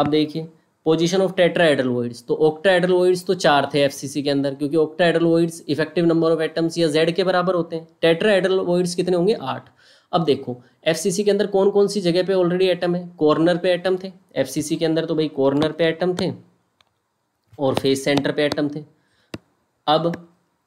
अब देखिए पोजीशन ऑफ टेट्रा एडलवॉइड्स तो ओक्टा एडलवॉइड्स तो चार थे एफ के अंदर क्योंकि octahedral voids effective number of atoms या जेड के बराबर होते हैं टेट्रा एडलवॉइड्स कितने होंगे आठ अब देखो एफ के अंदर कौन कौन सी जगह पे ऑलरेडी एटम है कॉर्नर पे एटम थे एफ के अंदर तो भाई कॉर्नर पे एटम थे और फेस सेंटर पे एटम थे अब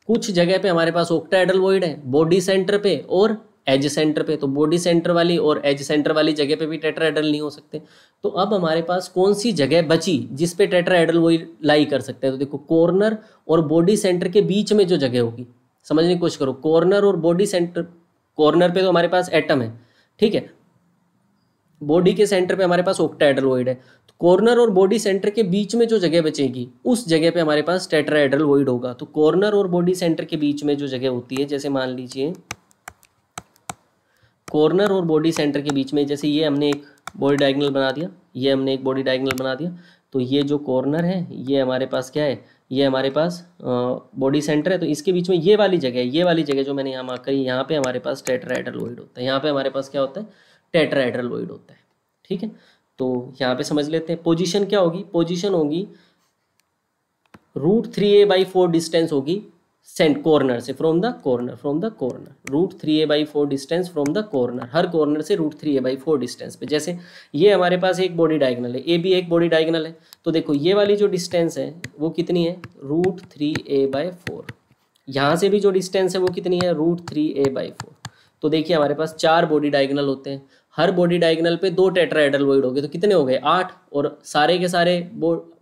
कुछ जगह पे हमारे पास ओक्टाएडल वॉइड है बॉडी सेंटर पे और एज सेंटर पे तो बॉडी सेंटर वाली और एज सेंटर वाली जगह पे भी एडल नहीं हो सकते तो अब हमारे पास कौन सी जगह बची जिस पे एडल वॉइड लाई कर सकते हैं तो देखो कॉर्नर और बॉडी सेंटर के बीच में जो जगह होगी समझने की कोशिश करो कॉर्नर और बॉडी सेंटर कॉर्नर पे तो हमारे पास एटम है ठीक है बॉडी के सेंटर पे हमारे पास एडल वॉइड है कॉर्नर और बॉडी सेंटर के बीच में जो जगह बचेगी उस जगह पे हमारे पास टेट्राहेड्रल वॉइड होगा तो कॉर्नर और बॉडी सेंटर के बीच में जो जगह होती है जैसे मान लीजिए कॉर्नर और बॉडी सेंटर के बीच में जैसे ये हमने एक बॉडी डायगनल बना दिया ये हमने एक बॉडी डायगनल बना दिया तो ये जो कॉर्नर है ये हमारे पास क्या है ये हमारे पास बॉडी सेंटर है तो इसके बीच में ये वाली जगह है ये वाली जगह जो मैंने यहाँ मार्क करी यहाँ पे हमारे पास टेट्राहेड्रल वॉइड होता है यहाँ पे हमारे पास क्या होता है टेट्राहेड्रल वॉइड होता है ठीक है तो यहाँ पे समझ लेते हैं पोजीशन क्या होगी पोजीशन होगी root three A by four distance होगी सेंट कॉर्नर से from the corner from the corner root three A by four distance from the corner हर कॉर्नर से root three A by four distance पे जैसे ये हमारे पास एक बॉडी डायगनल है ए भी एक बॉडी डायगनल है तो देखो ये वाली जो डिस्टेंस है वो कितनी है root three A by four यहाँ से भी जो डिस्टेंस है वो कितनी है root three A by four तो देखिए हमारे पास चार बॉडी डायगनल होते हैं हर बॉडी डायगनल पे दो टेट्राएडलॉइड हो गए तो कितने हो गए आठ और सारे के सारे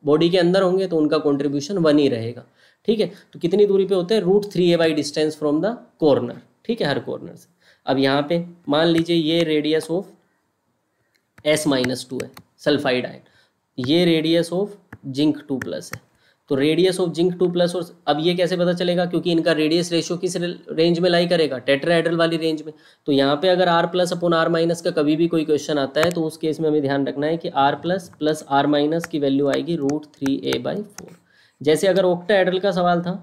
बॉडी के अंदर होंगे तो उनका कॉन्ट्रीब्यूशन वन ही रहेगा ठीक है तो कितनी दूरी पे होते हैं root three A by distance from the corner ठीक है हर कॉर्नर से अब यहाँ पे मान लीजिए ये radius of S minus two है सल्फाइड आयन ये radius of zinc two plus है तो radius of zinc two plus और अब ये कैसे पता चलेगा क्योंकि इनका रेडियस रेशियो किस रेंज में लाई करेगा टेट्राहेड्रल वाली रेंज में तो यहाँ पे अगर R plus upon R minus का कभी भी कोई क्वेश्चन आता है तो उस केस में हमें ध्यान रखना है कि R plus plus R minus की वैल्यू आएगी root three A by four जैसे अगर ओक्टा एडल का सवाल था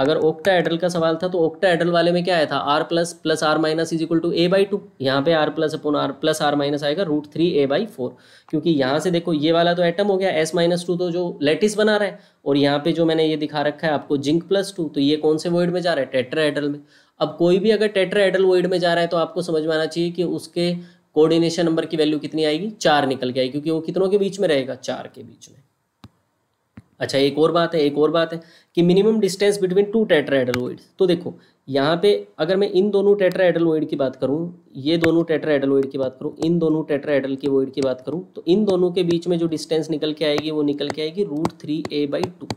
अगर ओक्टा एडल का सवाल था तो ओक्टा एडल वाले में क्या आया था R plus plus R minus is equal to A by two यहाँ पे R plus upon R plus R minus आएगा root three A by four क्योंकि यहाँ से देखो ये वाला तो एटम हो गया एस माइनस टू तो जो लेटिस बना रहा है और यहाँ पे जो मैंने ये दिखा रखा है आपको जिंक प्लस टू तो ये कौन से वर्ड में जा रहा है टेट्रा एडल में अब कोई भी अगर टेटर एडल वर्ड में जा रहा है तो आपको समझ में आना चाहिए कि उसके कोऑर्डिनेशन नंबर की वैल्यू कितनी आएगी चार निकल के आएगी क्योंकि वो कितनों के बीच में रहेगा चार के बीच में अच्छा एक और बात है एक और बात है कि minimum distance between two tetrahedral void तो देखो यहाँ पे अगर मैं इन दोनों टेट्राएडलोइड की बात करूँ ये दोनों टेट्राएडलोइड की बात करूँ इन दोनों एडल की वोइड की बात करूँ तो इन दोनों के बीच में जो डिस्टेंस निकल के आएगी वो निकल के आएगी root three A by two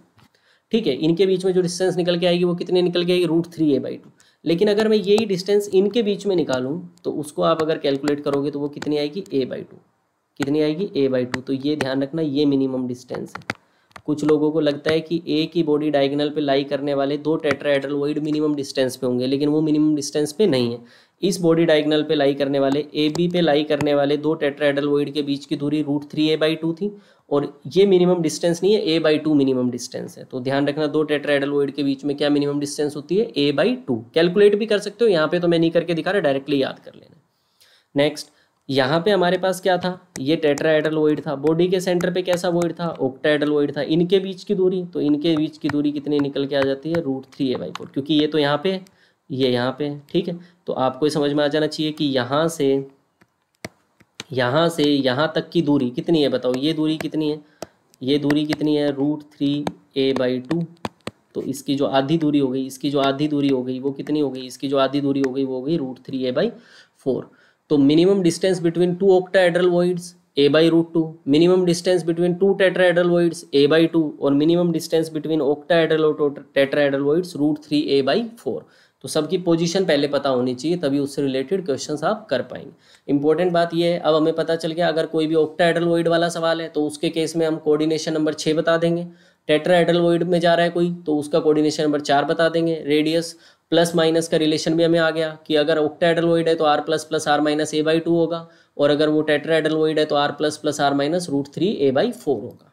ठीक है इनके बीच में जो डिस्टेंस निकल के आएगी वो कितने निकल के आएगी root three A by two लेकिन अगर मैं यही डिस्टेंस इनके बीच में निकालूँ तो उसको आप अगर कैलकुलेट करोगे तो वो कितनी आएगी ए बाई टू कितनी आएगी ए बाई टू तो ये ध्यान रखना ये मिनिमम डिस्टेंस है कुछ लोगों को लगता है कि एक ही बॉडी डायगनल पे लाई करने वाले दो टेट्राहेड्रल वॉइड मिनिमम डिस्टेंस पे होंगे लेकिन वो मिनिमम डिस्टेंस पे नहीं है इस बॉडी डायगनल पे लाई करने वाले ए बी पे लाई करने वाले दो टेट्राहेड्रल वॉइड के बीच की दूरी root three A by two थी और ये मिनिमम डिस्टेंस नहीं है A by two minimum distance है तो ध्यान रखना दो टेट्राहेड्रल वॉइड के बीच में क्या मिनिमम डिस्टेंस होती है ए बाई टू कैलकुलेट भी कर सकते हो यहाँ पे तो मैं नहीं करके दिखा रहा डायरेक्टली याद कर लेना नेक्स्ट यहाँ पे हमारे पास क्या था ये टेट्राएडल वोइड था बॉडी के सेंटर पे कैसा वोइड था ओक्टाएडल वोइड था इनके बीच की दूरी तो इनके बीच की दूरी कितनी निकल के आ जाती है root three A by four क्योंकि ये तो यहाँ पे ये यहाँ पे ठीक है तो आपको ये समझ में आ जाना चाहिए कि यहाँ से यहाँ से यहाँ तक की दूरी कितनी है बताओ ये दूरी कितनी है ये दूरी कितनी है root three A by two तो इसकी जो आधी दूरी हो गई इसकी जो आधी दूरी हो गई वो कितनी हो गई इसकी जो आधी दूरी हो गई वो हो गई root three A by four तो minimum distance between two octahedral voids A by root two minimum distance between two tetrahedral voids A by two और मिनिमम डिस्टेंस बिटवीन ऑक्टाएड्रल और tetrahedral voids root three A by four तो सबकी position पहले पता होनी चाहिए तभी उससे रिलेटेड क्वेश्चन आप कर पाएंगे इंपॉर्टेंट बात यह है अब हमें पता चल गया अगर कोई भी एडल वॉइड वाला सवाल है तो उसके केस में हम कोऑर्डिनेशन नंबर छः बता देंगे एडल वॉइड में जा रहा है कोई तो उसका कोऑर्डिनेशन नंबर चार बता देंगे रेडियस प्लस माइनस का रिलेशन भी हमें आ गया कि अगर ओक्टाएडलोइड है तो R plus plus R minus A by two होगा और अगर वो टेट्राएडलोइड है तो R plus plus R minus root three A by four होगा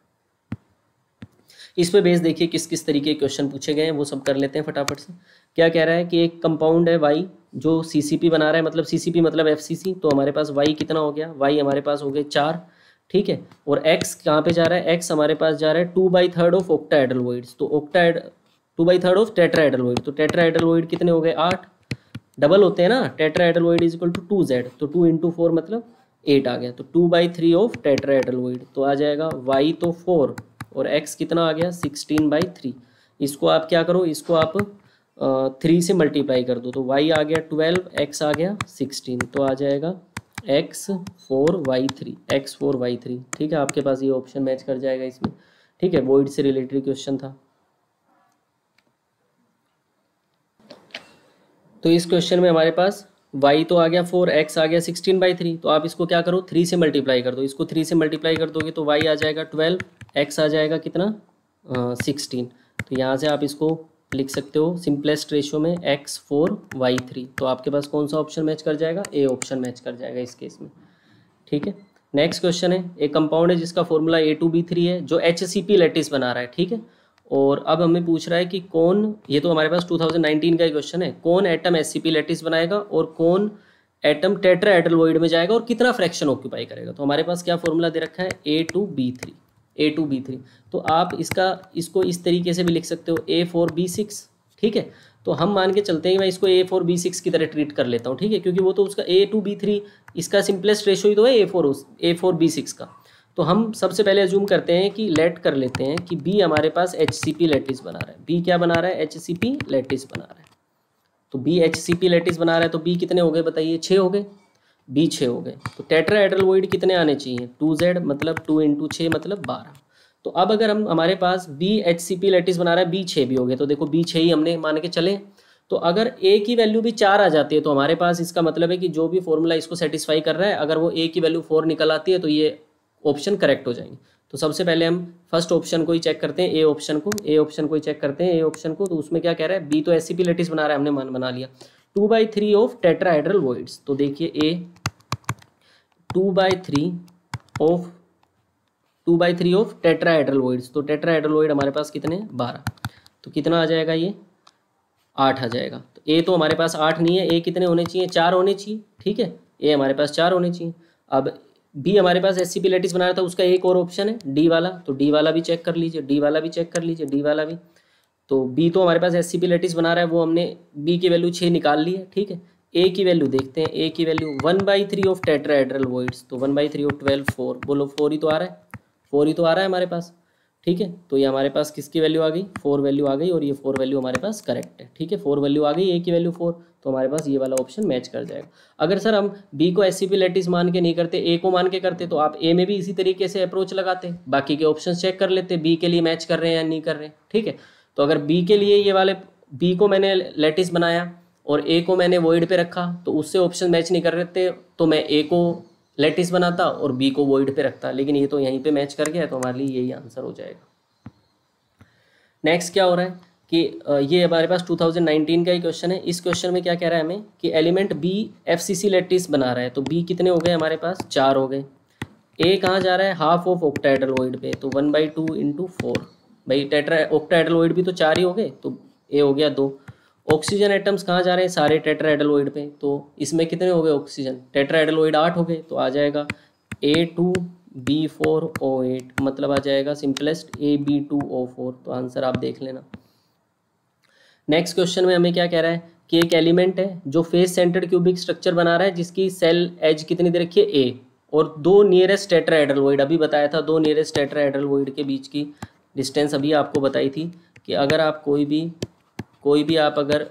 इस पे बेस देखिए किस किस तरीके के क्वेश्चन पूछे गए हैं वो सब कर लेते हैं फटाफट से क्या कह रहा है कि एक कंपाउंड है वाई जो सीसीपी बना रहा है मतलब सीसीपी मतलब एफ तो हमारे पास वाई कितना हो गया वाई हमारे पास हो गए चार ठीक है और एक्स कहाँ पे जा रहा है एक्स हमारे पास जा रहा है two by third of octahedral voids तो octa two by third of tetrahedral void तो टेट्राएडलॉइड तो कितने हो गए आठ डबल होते हैं ना tetrahedral void is equal to two Z तो टू इंटू फोर मतलब एट आ गया तो two by three of tetrahedral void तो आ जाएगा वाई तो फोर और एक्स कितना आ गया सिक्सटीन बाई थ्री इसको आप क्या करो इसको आप थ्री से मल्टीप्लाई कर दो तो वाई आ गया ट्वेल्व एक्स आ गया सिक्सटीन तो आ जाएगा X four Y three X four Y three ठीक है आपके पास ये ऑप्शन मैच कर जाएगा इसमें ठीक है वोइड से रिलेटेड क्वेश्चन था तो इस क्वेश्चन में हमारे पास वाई तो आ गया फोर एक्स आ गया सिक्सटीन बाई थ्री तो आप इसको क्या करो थ्री से मल्टीप्लाई कर दो इसको थ्री से मल्टीप्लाई कर दोगे तो वाई आ जाएगा ट्वेल्व एक्स आ जाएगा कितना सिक्सटीन तो यहाँ से आप इसको लिख सकते हो सिंपलेस्ट रेशियो में एक्स फोर वाई थ्री तो आपके पास कौन सा ऑप्शन मैच कर जाएगा ए ऑप्शन मैच कर जाएगा इस केस में ठीक है नेक्स्ट क्वेश्चन है एक कंपाउंड है जिसका formula A two B three है जो एच सी पी लेटिस बना रहा है ठीक है और अब हमें पूछ रहा है कि कौन ये तो हमारे पास 2019 का ही क्वेश्चन है कौन एटम एस सी लेटिस बनाएगा और कौन एटम टेट्रा एटलवॉइड में जाएगा और कितना फ्रैक्शन ऑक्यूपाई करेगा तो हमारे पास क्या फॉर्मूला दे रखा है A two B three A two B three तो आप इसका इसको इस तरीके से भी लिख सकते हो ए फोर बी सिक्स ठीक है तो हम मान के चलते हैं कि मैं इसको ए फोर बी सिक्स की तरह ट्रीट कर लेता हूँ ठीक है क्योंकि वो तो उसका ए टू बी थ्री इसका सिंपलेस्ट रेशो ही तो है A four A four B six का तो हम सबसे पहले एज्यूम करते हैं कि लेट कर लेते हैं कि बी हमारे पास एच सी पी लेटिस बना रहा है बी क्या बना रहा है एच सी पी लेटिस बना रहा है तो B H C P lattice बना रहा है तो बी कितने हो गए बताइए छः हो गए बी छः हो गए तो टेट्रा एड्रलवोइड कितने आने चाहिए टू जेड मतलब टू इंटू छः मतलब बारह तो अब अगर हम हमारे पास B H C P lattice बना रहा है बी छः भी हो गए तो देखो बी छः ही हमने मान के चले तो अगर ए की वैल्यू भी चार आ जाती है तो हमारे पास इसका मतलब है कि जो भी फॉर्मूला इसको सेटिस्फाई कर रहा है अगर वो ए की वैल्यू फोर निकल आती है तो ये ऑप्शन करेक्ट हो जाएंगे तो सबसे पहले हम फर्स्ट ऑप्शन को ही चेक करते हैं ए ऑप्शन को ए ऑप्शन को ही चेक करते हैं ए ऑप्शन को तो उसमें क्या कह रहा है बी तो एस सी लेटिस बना रहा है हमने मन बना लिया two by three of tetrahedral voids तो देखिए A two by three of two by three of tetrahedral voids तो टेट्राहाइड्रल वॉइड हमारे पास कितने बारह तो कितना आ जाएगा ये आठ आ जाएगा तो ए तो हमारे पास आठ नहीं है ए कितने होने चाहिए चार होने चाहिए ठीक है ए हमारे पास चार होने चाहिए अब भी हमारे पास एस सी पी लेटिस बनाया था उसका एक और ऑप्शन है डी वाला तो डी वाला भी चेक कर लीजिए डी वाला भी चेक कर लीजिए डी वाला भी तो बी तो हमारे पास एस सी पी लेटिस बना रहा है वो हमने बी की वैल्यू छः निकाल ली है ठीक है ए की वैल्यू देखते हैं ए की value one by three of एड्रल वोइड्स तो one by three of twelve four बोलो फोर ही तो आ रहा है फोर ही तो आ रहा है हमारे पास ठीक है तो ये हमारे पास किसकी वैल्यू आ गई फोर वैल्यू आ गई और ये फोर वैल्यू हमारे पास करेक्ट है ठीक है फोर वैल्यू आ गई ए की वैल्यू फोर तो हमारे पास ये वाला ऑप्शन मैच कर जाएगा अगर सर हम बी को एस सी मान के नहीं करते ए को मान के करते तो आप ए में भी इसी तरीके से अप्रोच लगाते बाकी के ऑप्शन चेक कर लेते बी के लिए मैच कर रहे हैं या नहीं कर रहे ठीक है तो अगर बी के लिए ये वाले बी को मैंने लेटिस बनाया और ए को मैंने वॉइड पे रखा तो उससे ऑप्शन मैच नहीं कर रहे थे तो मैं ए को लेटिस बनाता और बी को वॉइड पे रखता लेकिन ये तो यहीं पे मैच कर गया तो हमारे लिए यही आंसर हो जाएगा नेक्स्ट क्या हो रहा है कि ये हमारे पास 2019 का ही क्वेश्चन है इस क्वेश्चन में क्या कह रहा है हमें कि element B F C C lattice बना रहा है तो बी कितने हो गए हमारे पास चार हो गए ए कहाँ जा रहा है हाफ ऑफ ऑक्टाइडलोइड पे तो one by two into four भाई टेट्रा ऑक्टाइडलोइड भी तो चार ही हो गए तो ए हो गया दो ऑक्सीजन एटम्स कहाँ जा रहे हैं सारे टेट्राएडलोइड पे तो इसमें कितने हो गए ऑक्सीजन टेट्राएडलोइड आठ हो गए तो आ जाएगा A two B four O eight मतलब आ जाएगा simplest A B two O four तो आंसर आप देख लेना नेक्स्ट क्वेश्चन में हमें क्या कह रहा है कि एक एलिमेंट है जो फेस सेंटर्ड क्यूबिक स्ट्रक्चर बना रहा है जिसकी सेल एज कितनी दे रखी है ए और दो नियरेस्ट एडल वोइड अभी बताया था दो नियरेस्ट एडल वोइड के बीच की डिस्टेंस अभी आपको बताई थी कि अगर आप कोई भी कोई भी आप अगर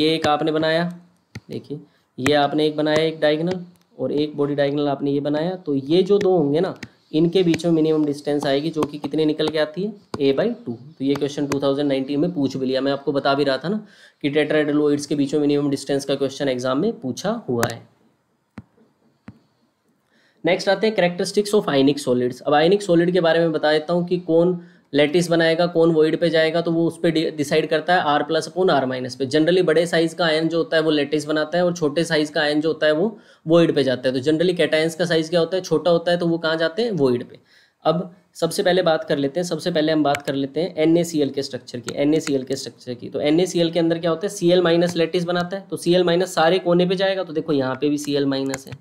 ये एक आपने बनाया देखिए ये आपने एक बनाया एक डायगनल और एक बॉडी डायगनल आपने ये बनाया तो ये जो दो होंगे ना इनके में मिनिमम डिस्टेंस आएगी जो कि कितनी निकल के आती है ए बाई टू तो ये क्वेश्चन 2019 में पूछ भी लिया मैं आपको बता भी रहा था ना कि टेट्राइडलोइड्स के में मिनिमम डिस्टेंस का क्वेश्चन एग्जाम में पूछा हुआ है नेक्स्ट आते हैं करेक्टरिस्टिक्स ऑफ आइनिक सॉलिड्स अब आइनिक सॉलिड के बारे में बता देता हूँ कि कौन लेटिस बनाएगा कौन वॉइड पे जाएगा तो वो उस पर डिसाइड करता है R plus upon R minus पे जनरली बड़े साइज का आयन जो होता है वो लेटिस बनाता है और छोटे साइज का आयन जो होता है वो वॉइड पे जाता है तो जनरली कैटायंस का साइज क्या होता है छोटा होता है तो वो कहाँ जाते हैं वॉइड पे अब सबसे पहले बात कर लेते हैं सबसे पहले हम बात कर लेते हैं एन के स्ट्रक्चर की एन के स्ट्रक्चर की तो एन के अंदर क्या होता है सी एल माइनस लेटिस बनाता है तो सी एल माइनस सारे कोने पे जाएगा तो देखो यहाँ पे भी सी एल माइनस है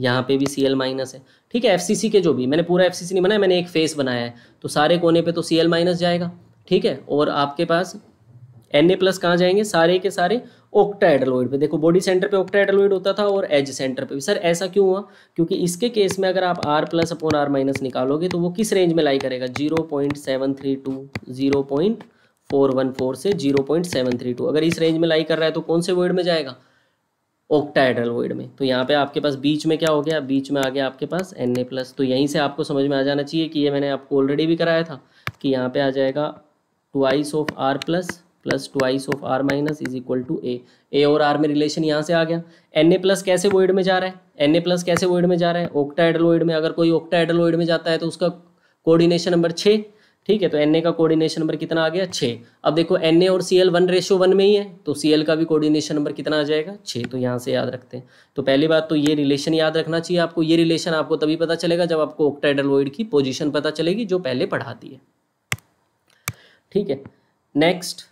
यहाँ पे भी सी एल माइनस है ठीक है एफसीसी के जो भी मैंने पूरा एफ नहीं बनाया मैंने एक फेस बनाया है तो सारे कोने पर तो सी एल माइनस जाएगा ठीक है और आपके पास एन ए प्लस कहाँ जाएंगे सारे के सारे ओक्टा पे देखो बॉडी सेंटर पे ओक्टा होता था और एज सेंटर पे भी सर ऐसा क्यों हुआ क्योंकि इसके केस में अगर आप R plus upon R minus निकालोगे तो वो किस रेंज में लाई करेगा zero point seven three two zero point four one four से zero point seven three two अगर इस रेंज में लाई कर रहा है तो कौन से वर्ड में जाएगा ओक्टाएड्रल वोइड में तो यहाँ पे आपके पास बीच में क्या हो गया बीच में आ गया आपके पास एन ए प्लस तो यहीं से आपको समझ में आ जाना चाहिए कि ये मैंने आपको ऑलरेडी भी कराया था कि यहाँ पे आ जाएगा twice of R plus plus twice of R minus is equal to A A और आर में रिलेशन यहाँ से आ गया एन ए प्लस कैसे वोइड में जा रहा है एन ए प्लस कैसे वोइड में जा रहा है ओक्टाएडल वोइड में अगर कोई ओक्टाएडल वोइड में जाता है तो उसका कोऑर्डिनेशन नंबर छः ठीक है तो एन का कोऑर्डिनेशन नंबर कितना आ गया छः अब देखो एन और C L one ratio one में ही है तो सी एल का भी कोऑर्डिनेशन नंबर कितना आ जाएगा छः तो यहाँ से याद रखते हैं तो पहली बात तो ये रिलेशन याद रखना चाहिए आपको ये रिलेशन आपको तभी पता चलेगा जब आपको ऑक्टाइडलोइड की पोजिशन पता चलेगी जो पहले पढ़ाती है ठीक है नेक्स्ट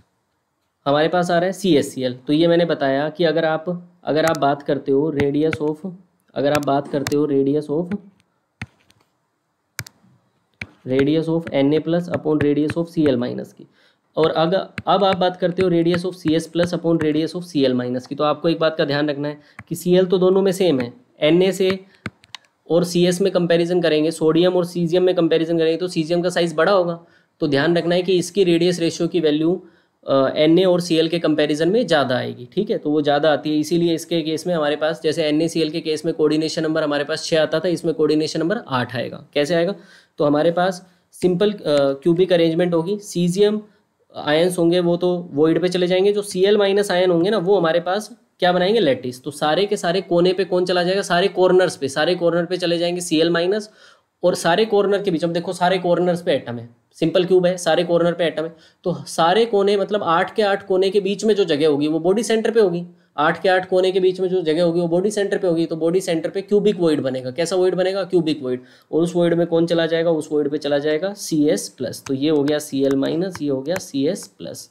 हमारे पास आ रहा है सी एस सी एल तो ये मैंने बताया कि अगर आप अगर आप बात करते हो रेडियस ऑफ अगर आप बात करते हो radius of radius of N A plus upon radius of C L minus की और अगर अब आप बात करते हो radius of C S plus upon radius of C L minus की तो आपको एक बात का ध्यान रखना है कि सी एल तो दोनों में सेम है एन ए से और सी एस में कंपेरिजन करेंगे सोडियम और सीजियम में कंपेरिजन करेंगे तो सीजियम का साइज़ बड़ा होगा तो ध्यान रखना है कि इसकी रेडियस रेशियो की वैल्यू एन ए और सी एल के कंपेरिजन में ज़्यादा आएगी ठीक है तो वो ज़्यादा आती है इसीलिए इसके केस में हमारे पास जैसे एन ए सी एल के केस में कोऑर्डिनेशन नंबर हमारे पास छः आता था इसमें कोऑर्डिनेशन नंबर आठ आएगा कैसे आएगा तो हमारे पास सिंपल क्यूबिक अरेंजमेंट होगी सीजियम आयन्स होंगे वो तो वोइड पे चले जाएंगे जो सी एल माइनस आयन होंगे ना वो हमारे पास क्या बनाएंगे लेटिस तो सारे के सारे कोने पे कौन चला जाएगा सारे कॉर्नर्स पे सारे कॉर्नर पे चले जाएंगे सी एल माइनस और सारे कॉर्नर के बीच अब देखो सारे कॉर्नर्स पे एटम है सिंपल क्यूब है सारे कॉर्नर पे एटम है तो सारे कोने मतलब आठ के आठ कोने के बीच में जो जगह होगी वो बॉडी सेंटर पे होगी आठ के आठ कोने के बीच में जो जगह होगी वो बॉडी सेंटर पे होगी तो बॉडी सेंटर पे क्यूबिक वॉइड बनेगा कैसा वॉइड बनेगा क्यूबिक वॉइड और उस वॉइड में कौन चला जाएगा उस वॉइड पे चला जाएगा सी एस प्लस तो ये हो गया सी एल माइनस ये हो गया सी एस प्लस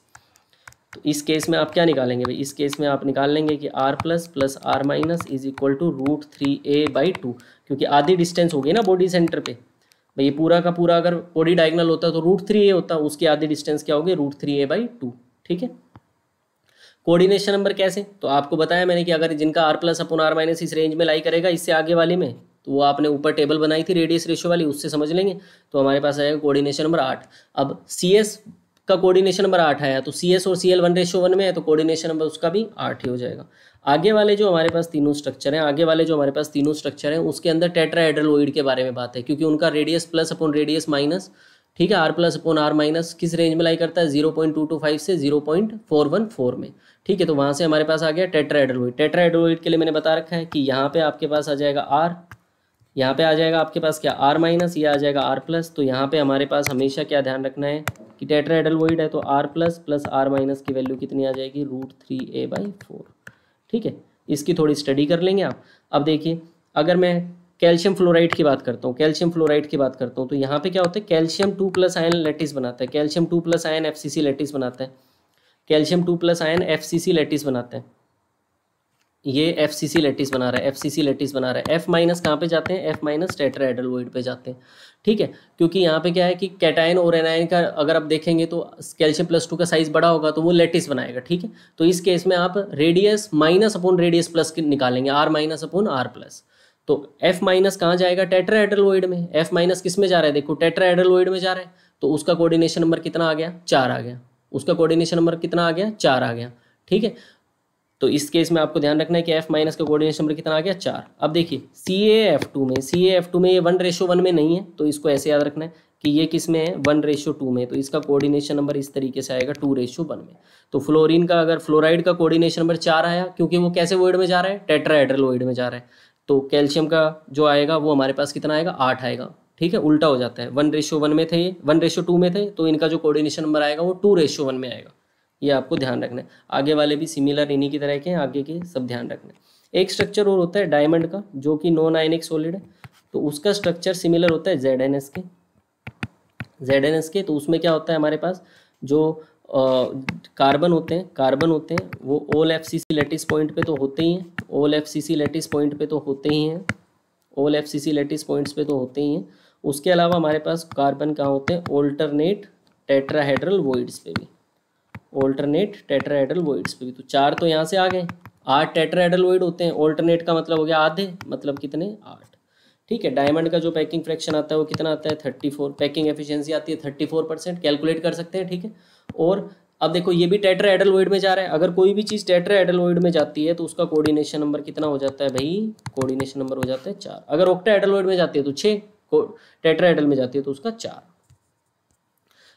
तो इस केस में आप क्या निकालेंगे भाई इस केस में आप निकाल लेंगे कि R plus plus R minus is equal to root three A by two क्योंकि आधी डिस्टेंस होगी ना बॉडी सेंटर पे भाई ये पूरा का पूरा अगर बॉडी डायगनल होता तो रूट थ्री ए होता उसकी आधी डिस्टेंस क्या होगी root three A by two ठीक है कोऑर्डिनेशन नंबर कैसे तो आपको बताया मैंने कि अगर जिनका R plus upon R minus इस रेंज में लाई करेगा इससे आगे वाले में तो वो आपने ऊपर टेबल बनाई थी रेडियस रेशो वाली उससे समझ लेंगे तो हमारे पास आएगा कोऑर्डिनेशन नंबर आठ अब सी एस का कोऑर्डिनेशन नंबर आठ आया तो सी और C L one ratio one में है तो कोऑर्डिनेशन नंबर उसका भी आठ ही हो जाएगा आगे वाले जो हमारे पास तीनों स्ट्रक्चर हैं आगे वाले जो हमारे पास तीनों स्ट्रक्चर हैं उसके अंदर टेट्राइड्रलोइड के बारे में बात है क्योंकि उनका radius plus upon radius minus ठीक है R plus upon R minus किस रेंज में लाई करता है zero point two two five से zero point four one four में ठीक है तो वहाँ से हमारे पास आ गया टेट्राएड्रोइड टेट्राएड्रोइड के लिए मैंने बता रखा है कि यहाँ पे आपके पास आ जाएगा आर यहाँ पे आ जाएगा आपके पास क्या आर माइनस या आ जाएगा आर प्लस तो यहाँ पे हमारे पास हमेशा क्या ध्यान रखना है कि टेट्राएड्रोइड है तो R plus plus R minus की वैल्यू कितनी आ जाएगी root three A by four ठीक है इसकी थोड़ी स्टडी कर लेंगे आप अब देखिए अगर मैं कैल्शियम फ्लोराइड की बात करता हूँ कैल्शियम फ्लोराइड की बात करता हूँ तो यहाँ पे क्या होता है calcium two plus ion lattice बनाता है calcium two plus ion F C C lattice बनाता है calcium two plus ion F C C lattice बनाते हैं ये एफ सी सी लेटिस बना रहा है एफ सी सी लेटिस बना रहा है एफ माइनस कहाँ पे जाते हैं एफ माइनस टेट्रा वोइड पे जाते हैं ठीक है क्योंकि यहाँ पे क्या है कि कैटाइन और एनायन का अगर आप देखेंगे तो कैल्शियम प्लस टू का साइज बड़ा होगा तो वो लेटिस बनाएगा ठीक है तो इस केस में आप radius minus upon radius plus निकालेंगे R minus upon R plus तो एफ माइनस कहाँ जाएगा टेट्रा वोइड में एफ माइनस किस में जा रहा है देखो टेट्रा वोइड में जा रहा है तो उसका कोऑर्डिनेशन नंबर कितना आ गया चार आ गया उसका कोऑर्डिनेशन नंबर कितना आ गया चार आ गया ठीक है तो इस केस में आपको ध्यान रखना है कि एफ माइनस का कोऑर्डिनेशन नंबर कितना आ गया चार अब देखिए सी ए एफ टू में सी ए एफ टू में ये वन रेशो वन में नहीं है तो इसको ऐसे याद रखना है कि ये किस में है वन रेशो टू में तो इसका कोऑर्डिनेशन नंबर इस तरीके से आएगा टू रेशो वन में तो फ्लोरीन का अगर फ्लोराइड का कोऑर्डिनेशन नंबर चार आया क्योंकि वो कैसे वोइड में जा रहा है टेट्राहेड्रल वोइड में जा रहा है तो कैल्शियम का जो आएगा वो हमारे पास कितना आएगा आठ आएगा ठीक है उल्टा हो जाता है वन रेशियो वन में थे ये वन रेशियो टू में थे तो इनका जो कोऑर्डिनेशन नंबर आएगा वो टू रेशियो वन में आएगा ये आपको ध्यान रखना है आगे वाले भी सिमिलर इन्हीं की तरह के आगे के सब ध्यान रखना है एक स्ट्रक्चर और होता है डायमंड का जो कि नॉन आयनिक सॉलिड है तो उसका स्ट्रक्चर सिमिलर होता है जेड एन एस के जेड एन एस के तो उसमें क्या होता है हमारे पास जो कार्बन होते हैं कार्बन होते हैं वो all F C C lattice point पे तो होते ही हैं all F C C lattice point पे तो होते ही हैं all F C C lattice points पे तो होते ही हैं उसके अलावा हमारे पास कार्बन कहाँ होते हैं ऑल्टरनेट टेट्राहेड्रल वॉइड्स पे भी ऑल्टरनेट टेट्राहेड्रल वॉइड्स पे भी तो चार तो यहाँ से आ गए आठ टेट्राहेड्रल वॉइड होते हैं ऑल्टरनेट का मतलब हो गया आधे मतलब कितने आठ ठीक है डायमंड का जो पैकिंग फ्रैक्शन आता है वो कितना आता है थर्टी फोर पैकिंग एफिशियंसी आती है थर्टी फोर परसेंट कैलकुलेट कर सकते हैं ठीक है और अब देखो ये भी टेट्रा एडलवॉइड में जा रहा है अगर कोई भी चीज़ टेट्रा एडलवॉइड में जाती है तो उसका कोऑर्डिनेशन नंबर कितना हो जाता है भाई कोऑर्डिनेशन नंबर हो जाता है चार अगर ओक्टा एडलवॉइड में जाती है तो छः टेट्राइडल में जाती है तो उसका चार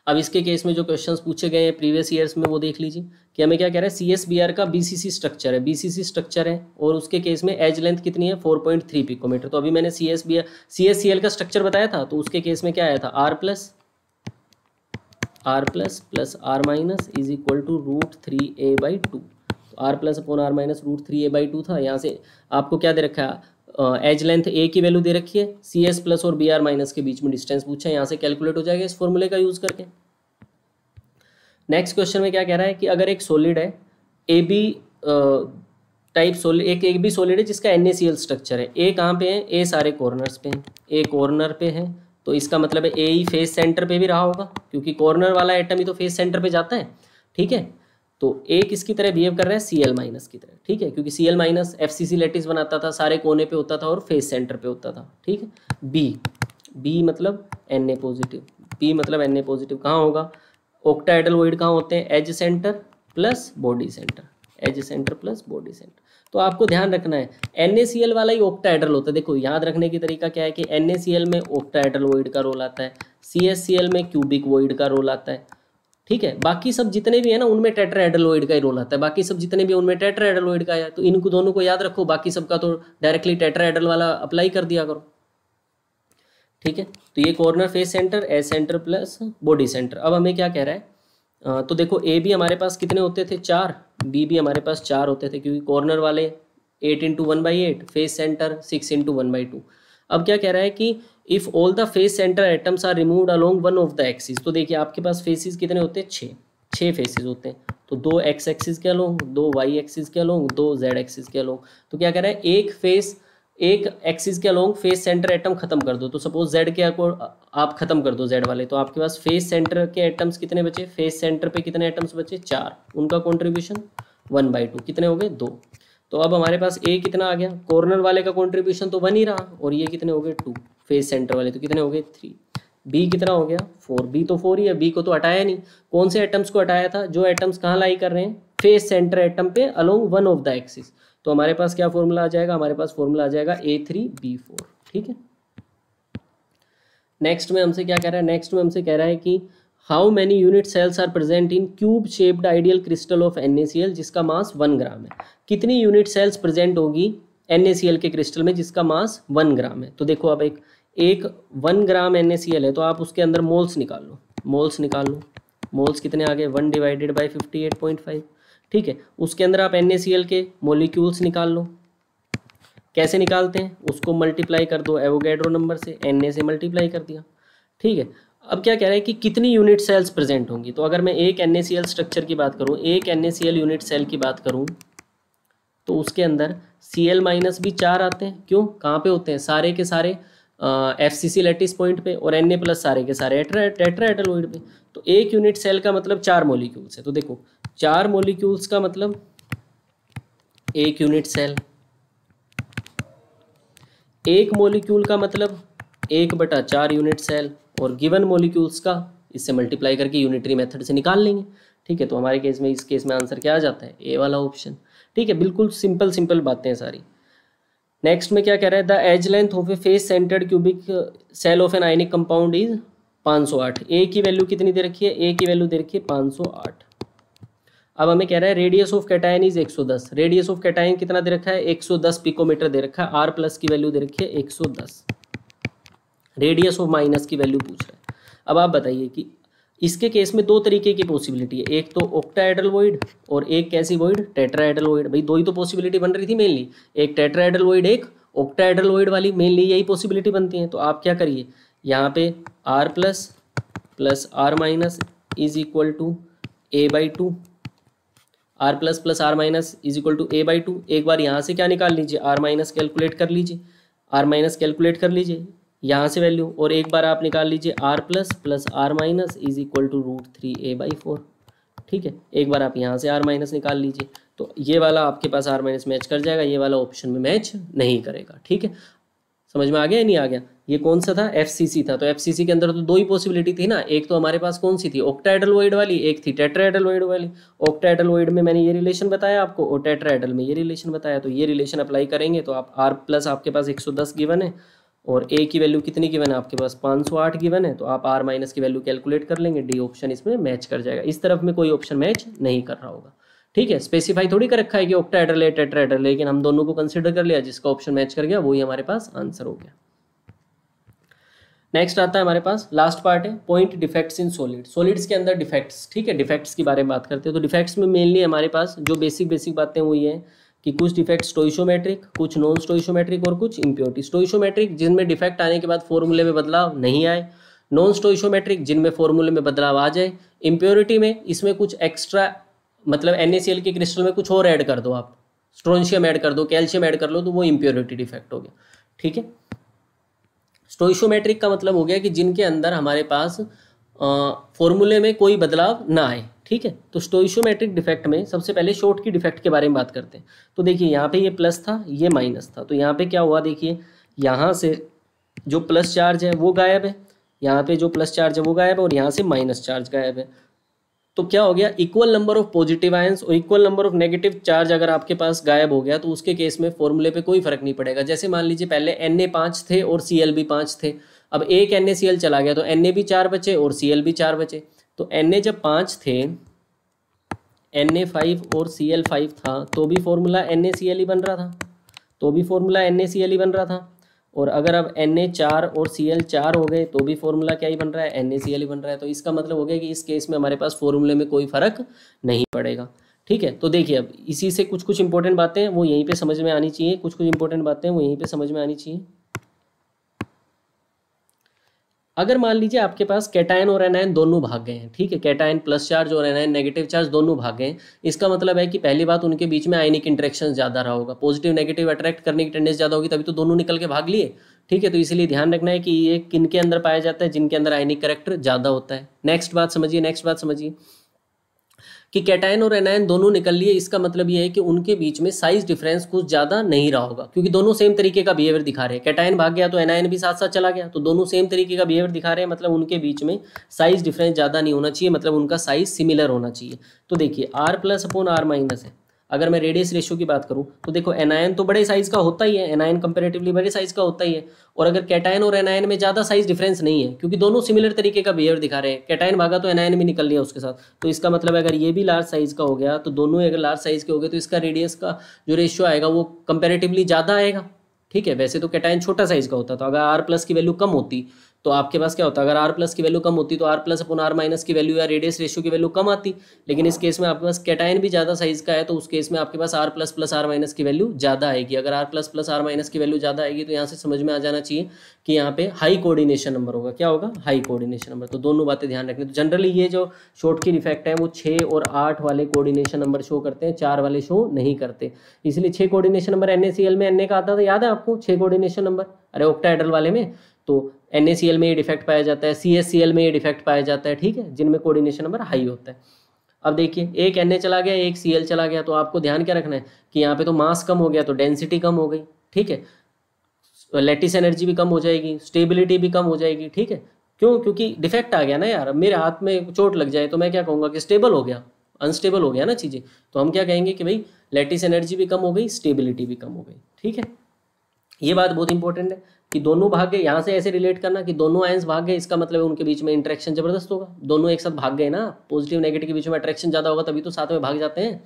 अब इसके केस में जो क्वेश्चंस पूछे गए हैं प्रीवियस ईयर्स में वो देख लीजिए कि हमें क्या कह रहा है सी का बी स्ट्रक्चर है बी स्ट्रक्चर है और उसके केस में एज लेंथ कितनी है फोर पॉइंट थ्री पिकोमीटर तो अभी मैंने C S B C S C L का स्ट्रक्चर बताया था तो उसके केस में क्या आया था R plus R plus plus R minus is equal to root three A by two R plus upon R minus root three A by two था यहाँ से आपको क्या दे रखा है एज लेंथ ए की वैल्यू दे रखी है सी एस प्लस और बी आर माइनस के बीच में डिस्टेंस पूछा है यहाँ से कैलकुलेट हो जाएगा इस फॉर्मूले का यूज़ करके नेक्स्ट क्वेश्चन में क्या कह रहा है कि अगर एक सॉलिड है ए बी टाइप सोलिड एक एक भी सॉलिड है जिसका एन स्ट्रक्चर है ए कहाँ पे है ए सारे कॉर्नर्स पे हैं ए कॉर्नर पे है तो इसका मतलब है ए ही फेस सेंटर पे भी रहा होगा क्योंकि कॉर्नर वाला आइटम ही तो फेस सेंटर पे जाता है ठीक है तो ए किसकी तरह बिहेव कर रहा है सी एल माइनस की तरह ठीक है क्योंकि C L minus F C C lattice बनाता था सारे कोने पे होता था और फेस सेंटर पे होता था ठीक है बी बी मतलब एन ए पॉजिटिव बी मतलब एन ए पॉजिटिव कहाँ होगा ओक्टाइडल वोइड कहाँ होते हैं edge centre plus body centre edge centre plus body centre तो आपको ध्यान रखना है एन ए सी एल वाला ही ओक्टाइडल होता है देखो याद रखने की तरीका क्या है कि एन ए सी एल में ओक्टाइडल वोइड का रोल आता है सी एस सी एल में क्यूबिक वोइड का रोल आता है ठीक है बाकी सब जितने भी है ना उनमें टेट्राएडलोइड का ही रोल आता है बाकी सब जितने भी उनमें टेट्राएडलोइड का है तो इनको दोनों को याद रखो बाकी सबका तो डायरेक्टली टेट्राएडल वाला अप्लाई कर दिया करो ठीक है तो ये corner face centre a centre plus body centre अब हमें क्या कह रहा है आ, तो देखो ए भी हमारे पास कितने होते थे चार बी भी हमारे पास चार होते थे क्योंकि कॉर्नर वाले eight into one by eight face centre six into one by two अब क्या कह रहा है कि if all the face centre atoms are remove along one of the axis तो देखिए आपके पास फेसिस कितने होते हैं छः छः फेसिस होते हैं तो दो एक्स एक्सिस के अलोंग दो वाई एक्सिस के अलोंग दो जेड एक्सिस के अलोंग तो क्या कह रहे हैं एक फेस एक एक्सिस के अलोंग फेस सेंटर आइटम खत्म कर दो तो सपोज जेड के को आप खत्म कर दो जेड वाले तो आपके पास फेस सेंटर के आइटम्स कितने बचे फेस सेंटर पे कितने आइटम्स बचे चार उनका कॉन्ट्रीब्यूशन वन बाई टू कितने हो गए दो तो अब हमारे पास ए कितना आ गया कॉर्नर वाले का कॉन्ट्रीब्यूशन तो वन ही रहा और ये कितने हो गए टू फेस सेंटर वाले तो कितने हो गए थ्री बी कितना हो गया फोर बी तो फोर ही है बी को तो हटाया नहीं कौन से एटम्स को हटाया था जो एटम्स कहाँ लाई कर रहे हैं फेस सेंटर एटम पे along one of the axis तो हमारे पास क्या फॉर्मूला आ जाएगा हमारे पास फॉर्मूला आ जाएगा ए थ्री बी फोर ठीक है नेक्स्ट में हमसे क्या कह रहा है नेक्स्ट में हमसे कह रहा है कि how many unit cells are present in cube shaped ideal crystal of N जिसका मास वन ग्राम है कितनी यूनिट सेल्स प्रेजेंट होगी एन के क्रिस्टल में जिसका मास वन ग्राम है तो देखो अब एक एक वन ग्राम एन है तो आप उसके अंदर मोल्स निकाल लो मोल्स निकाल लो मोल्स कितने आ गए one divided by fifty eight point five ठीक है उसके अंदर आप एन के मोलिक्यूल्स निकाल लो कैसे निकालते हैं उसको मल्टीप्लाई कर दो एवोगेड्रो नंबर से एन से मल्टीप्लाई कर दिया ठीक है अब क्या कह रहा है कि कितनी यूनिट सेल्स प्रेजेंट होंगी तो अगर मैं एक एन स्ट्रक्चर की बात करूँ एक एन यूनिट सेल की बात करूँ तो उसके अंदर सी एल माइनस भी चार आते हैं क्यों कहाँ पे होते हैं सारे के सारे F C C lattice point पे और एन ए प्लस सारे के सारे टेट्राएटलॉइड पे तो एक यूनिट सेल का मतलब चार मोलिक्यूल्स है तो देखो चार मोलिक्यूल्स का मतलब एक यूनिट सेल एक मोलिक्यूल का मतलब एक बटा चार यूनिट सेल और गिवन मोलिक्यूल्स का इससे मल्टीप्लाई करके यूनिटरी मेथड से निकाल लेंगे ठीक है तो हमारे केस में इस केस में आंसर क्या आ जाता है ए वाला ऑप्शन ठीक है बिल्कुल सिंपल सिंपल बातें हैं सारी नेक्स्ट में क्या कह रहा है the edge length of a face centred cubic cell of an ionic compound is 508 a की वैल्यू कितनी दे रखी है ए की वैल्यू दे रखी है 508 अब हमें कह रहा है radius of cation is 110 radius of cation कितना दे रखा है 110 पिकोमीटर दे रखा है आर प्लस की वैल्यू दे रखी है 110 रेडियस ऑफ माइनस की वैल्यू पूछ रहा है अब आप बताइए कि इसके केस में दो तरीके की पॉसिबिलिटी है एक तो ओक्टाएडल वॉइड और एक कैसी वॉइड टेट्राएडल वॉइड भाई दो ही तो पॉसिबिलिटी बन रही थी मेनली एक टेट्राएडल वॉइड एक ओक्टाएडल वॉइड वाली मेनली यही पॉसिबिलिटी बनती है तो आप क्या करिए यहाँ पे R plus plus R minus is equal to A by two R plus plus R minus is equal to A by two एक बार यहाँ से क्या निकाल लीजिए आर माइनस कैलकुलेट कर लीजिए आर माइनस कैलकुलेट कर लीजिए यहाँ से वैल्यू और एक बार आप निकाल लीजिए R plus plus R minus is equal to root three A by four ठीक है एक बार आप यहाँ से आर माइनस निकाल लीजिए तो ये वाला आपके पास आर माइनस मैच कर जाएगा ये वाला ऑप्शन में मैच नहीं करेगा ठीक है समझ में आ गया या नहीं आ गया ये कौन सा था एफ था तो एफ के अंदर तो दो ही पॉसिबिलिटी थी ना एक तो हमारे पास कौन सी थी ऑक्टाएडलॉइड वाली एक थी वाइड वाली ऑक्टाएडलॉइड में मैंने ये रिलेशन बताया आपको और टेट्राइडल में ये रिलेशन बताया तो ये रिलेशन अप्लाई करेंगे तो आप आर प्लस आपके पास दस गिवन है और ए की वैल्यू कितनी गिवन है आपके पास 508 गिवन है तो आप आर माइनस की वैल्यू कैलकुलेट कर लेंगे डी ऑप्शन इसमें मैच कर जाएगा इस तरफ में कोई ऑप्शन मैच नहीं कर रहा होगा ठीक है स्पेसिफाई थोड़ी कर रखा है कि ऑक्टाएडर है टेट्राएडर लेकिन हम दोनों को कंसिडर कर लिया जिसका ऑप्शन मैच कर गया वही हमारे पास आंसर हो गया नेक्स्ट आता है हमारे पास लास्ट पार्ट है point defects in solid solids के अंदर डिफेक्ट्स ठीक है डिफेक्ट्स के बारे में बात करते हैं तो डिफेक्ट्स में मेनली हमारे पास जो बेसिक बेसिक बातें हुई हैं कि कुछ डिफेक्ट स्टोइशोमेट्रिक कुछ नॉन स्टोइशोमेट्रिक और कुछ इम्प्योरिटी स्टोइशोमेट्रिक जिनमें डिफेक्ट आने के बाद फॉर्मूले में बदलाव नहीं आए नॉन स्टोइशोमेट्रिक जिनमें फॉर्मूले में बदलाव आ जाए इम्प्योरिटी में इसमें कुछ एक्स्ट्रा मतलब एन के क्रिस्टल में कुछ और ऐड कर दो आप स्ट्रोनशियम ऐड कर दो कैल्शियम ऐड कर लो तो वो इम्प्योरिटी डिफेक्ट हो गया ठीक है स्टोइशोमेट्रिक का मतलब हो गया कि जिनके अंदर हमारे पास फॉर्मूले में कोई बदलाव ना आए ठीक है तो स्टोइशोमेट्रिक डिफेक्ट में सबसे पहले शॉर्ट की डिफेक्ट के बारे में बात करते हैं तो देखिए यहाँ पे ये प्लस था ये माइनस था तो यहाँ पे क्या हुआ देखिए यहाँ से जो प्लस चार्ज है वो गायब है यहाँ पे जो प्लस चार्ज है वो गायब है और यहाँ से माइनस चार्ज गायब है तो क्या हो गया equal number of positive ions और equal number of negative charge अगर आपके पास गायब हो गया तो उसके केस में फॉर्मूले पे कोई फर्क नहीं पड़ेगा जैसे मान लीजिए पहले एन ए पाँच थे और सी एल बी पाँच थे अब एक एन ए सी एल चला गया तो एन ए भी चार बचे और सी एल भी चार बचे तो एन ए जब पाँच थे एन ए फाइव और सी एल फाइव था तो भी formula N A C L ही बन रहा था तो भी formula N A C L ही बन रहा था और अगर अब एन ए चार और सी एल चार हो गए तो भी फॉर्मूला क्या ही बन रहा है एन ए सी एल ही बन रहा है तो इसका मतलब हो गया कि इस केस में हमारे पास फॉर्मूले में कोई फ़र्क नहीं पड़ेगा ठीक है तो देखिए अब इसी से कुछ कुछ इंपॉर्टेंट बातें वो यहीं पर समझ में आनी चाहिए कुछ कुछ इंपॉर्टेंट बातें वो यहीं पर समझ में आनी चाहिए अगर मान लीजिए आपके पास कैटायन और एनायन दोनों भाग गए हैं ठीक है कैटायन प्लस चार्ज और एनायन नेगेटिव चार्ज दोनों भाग गए हैं इसका मतलब है कि पहली बात उनके बीच में आयनिक इंटरेक्शन ज़्यादा रहा होगा पॉजिटिव नेगेटिव अट्रैक्ट करने की टेंडेंस ज़्यादा होगी तभी तो दोनों निकल के भाग लिए ठीक है तो इसलिए ध्यान रखना है कि ये किन के अंदर पाया जाता है जिनके अंदर आयनिक करेक्टर ज़्यादा होता है नेक्स्ट बात समझिए नेक्स्ट बात समझिए कि कैटायन और एनायन दोनों निकल लिए इसका मतलब ये है कि उनके बीच में साइज डिफरेंस कुछ ज़्यादा नहीं रहा होगा क्योंकि दोनों सेम तरीके का बिहेवियर दिखा रहे हैं कैटायन भाग गया तो एनायन भी साथ साथ चला गया तो दोनों सेम तरीके का बिहेवियर दिखा रहे हैं मतलब उनके बीच में साइज डिफरेंस ज़्यादा नहीं होना चाहिए मतलब उनका साइज सिमिलर होना चाहिए तो देखिए R plus upon R minus है अगर मैं रेडियस रेशियो की बात करूँ तो देखो एनायन तो बड़े साइज का होता ही है एनायन कंपेरेटिवली बड़े साइज का होता ही है और अगर कैटाइन और एनायन में ज़्यादा साइज डिफरेंस नहीं है क्योंकि दोनों सिमिलर तरीके का बिहेवियर दिखा रहे हैं कैटाइन भागा तो एनायन भी निकल लिया उसके साथ तो इसका मतलब अगर ये भी लार्ज साइज का हो गया तो दोनों अगर लार्ज साइज के हो गए तो इसका रेडियस का जो रेशियो आएगा वो कंपेरेटिवली ज़्यादा आएगा ठीक है वैसे तो कैटाइन छोटा साइज का होता तो अगर आर प्लस की वैल्यू कम होती तो आपके पास क्या होता अगर आर प्लस की वैल्यू कम होती तो R plus upon R minus की वैल्यू या रेडियस रेशियो की वैल्यू कम आती लेकिन इस केस में आपके पास कैटाइन भी ज़्यादा साइज का है तो उस केस में आपके पास R plus plus R minus की वैल्यू ज़्यादा आएगी अगर R plus plus R minus की वैल्यू ज़्यादा आएगी तो यहाँ से समझ में आ जाना चाहिए कि यहाँ पे हाई कोऑर्डिनेशन नंबर होगा क्या होगा हाई कोऑर्डिनेशन नंबर तो दोनों बातें ध्यान रखनी तो जनरली ये जो शॉर्ट की इफेक्ट है वो छः और आठ वाले कोऑर्डिनेशन नंबर शो करते हैं चार वाले शो नहीं करते इसलिए छः कोऑर्डिनेशन नंबर एन में एन का आता था याद है आपको छः कोऑर्डिनेशन नंबर अरे ओक्टाइडल वाले में तो एन में ये डिफेक्ट पाया जाता है सी में ये डिफेक्ट पाया जाता है ठीक है जिनमें कोऑर्डिनेशन नंबर हाई होता है अब देखिए एक एन चला गया एक सी चला गया तो आपको ध्यान क्या रखना है कि यहाँ पे तो मास कम हो गया तो डेंसिटी कम हो गई ठीक है लेटिस एनर्जी भी कम हो जाएगी स्टेबिलिटी भी कम हो जाएगी ठीक है क्यों क्योंकि डिफेक्ट आ गया ना यार मेरे हाथ में चोट लग जाए तो मैं क्या कहूँगा कि स्टेबल हो गया अनस्टेबल हो गया ना चीज़ें तो हम क्या कहेंगे कि भाई लेटिस एनर्जी भी कम हो गई स्टेबिलिटी भी कम हो गई ठीक है ये बात बहुत इंपॉर्टेंट है कि दोनों भाग गए यहाँ से ऐसे रिलेट करना कि दोनों आयंस भाग गए इसका मतलब है उनके बीच में इंट्रैक्शन जबरदस्त होगा दोनों एक साथ भाग गए ना पॉजिटिव नेगेटिव के बीच में अट्रैक्शन ज़्यादा होगा तभी तो साथ में भाग जाते हैं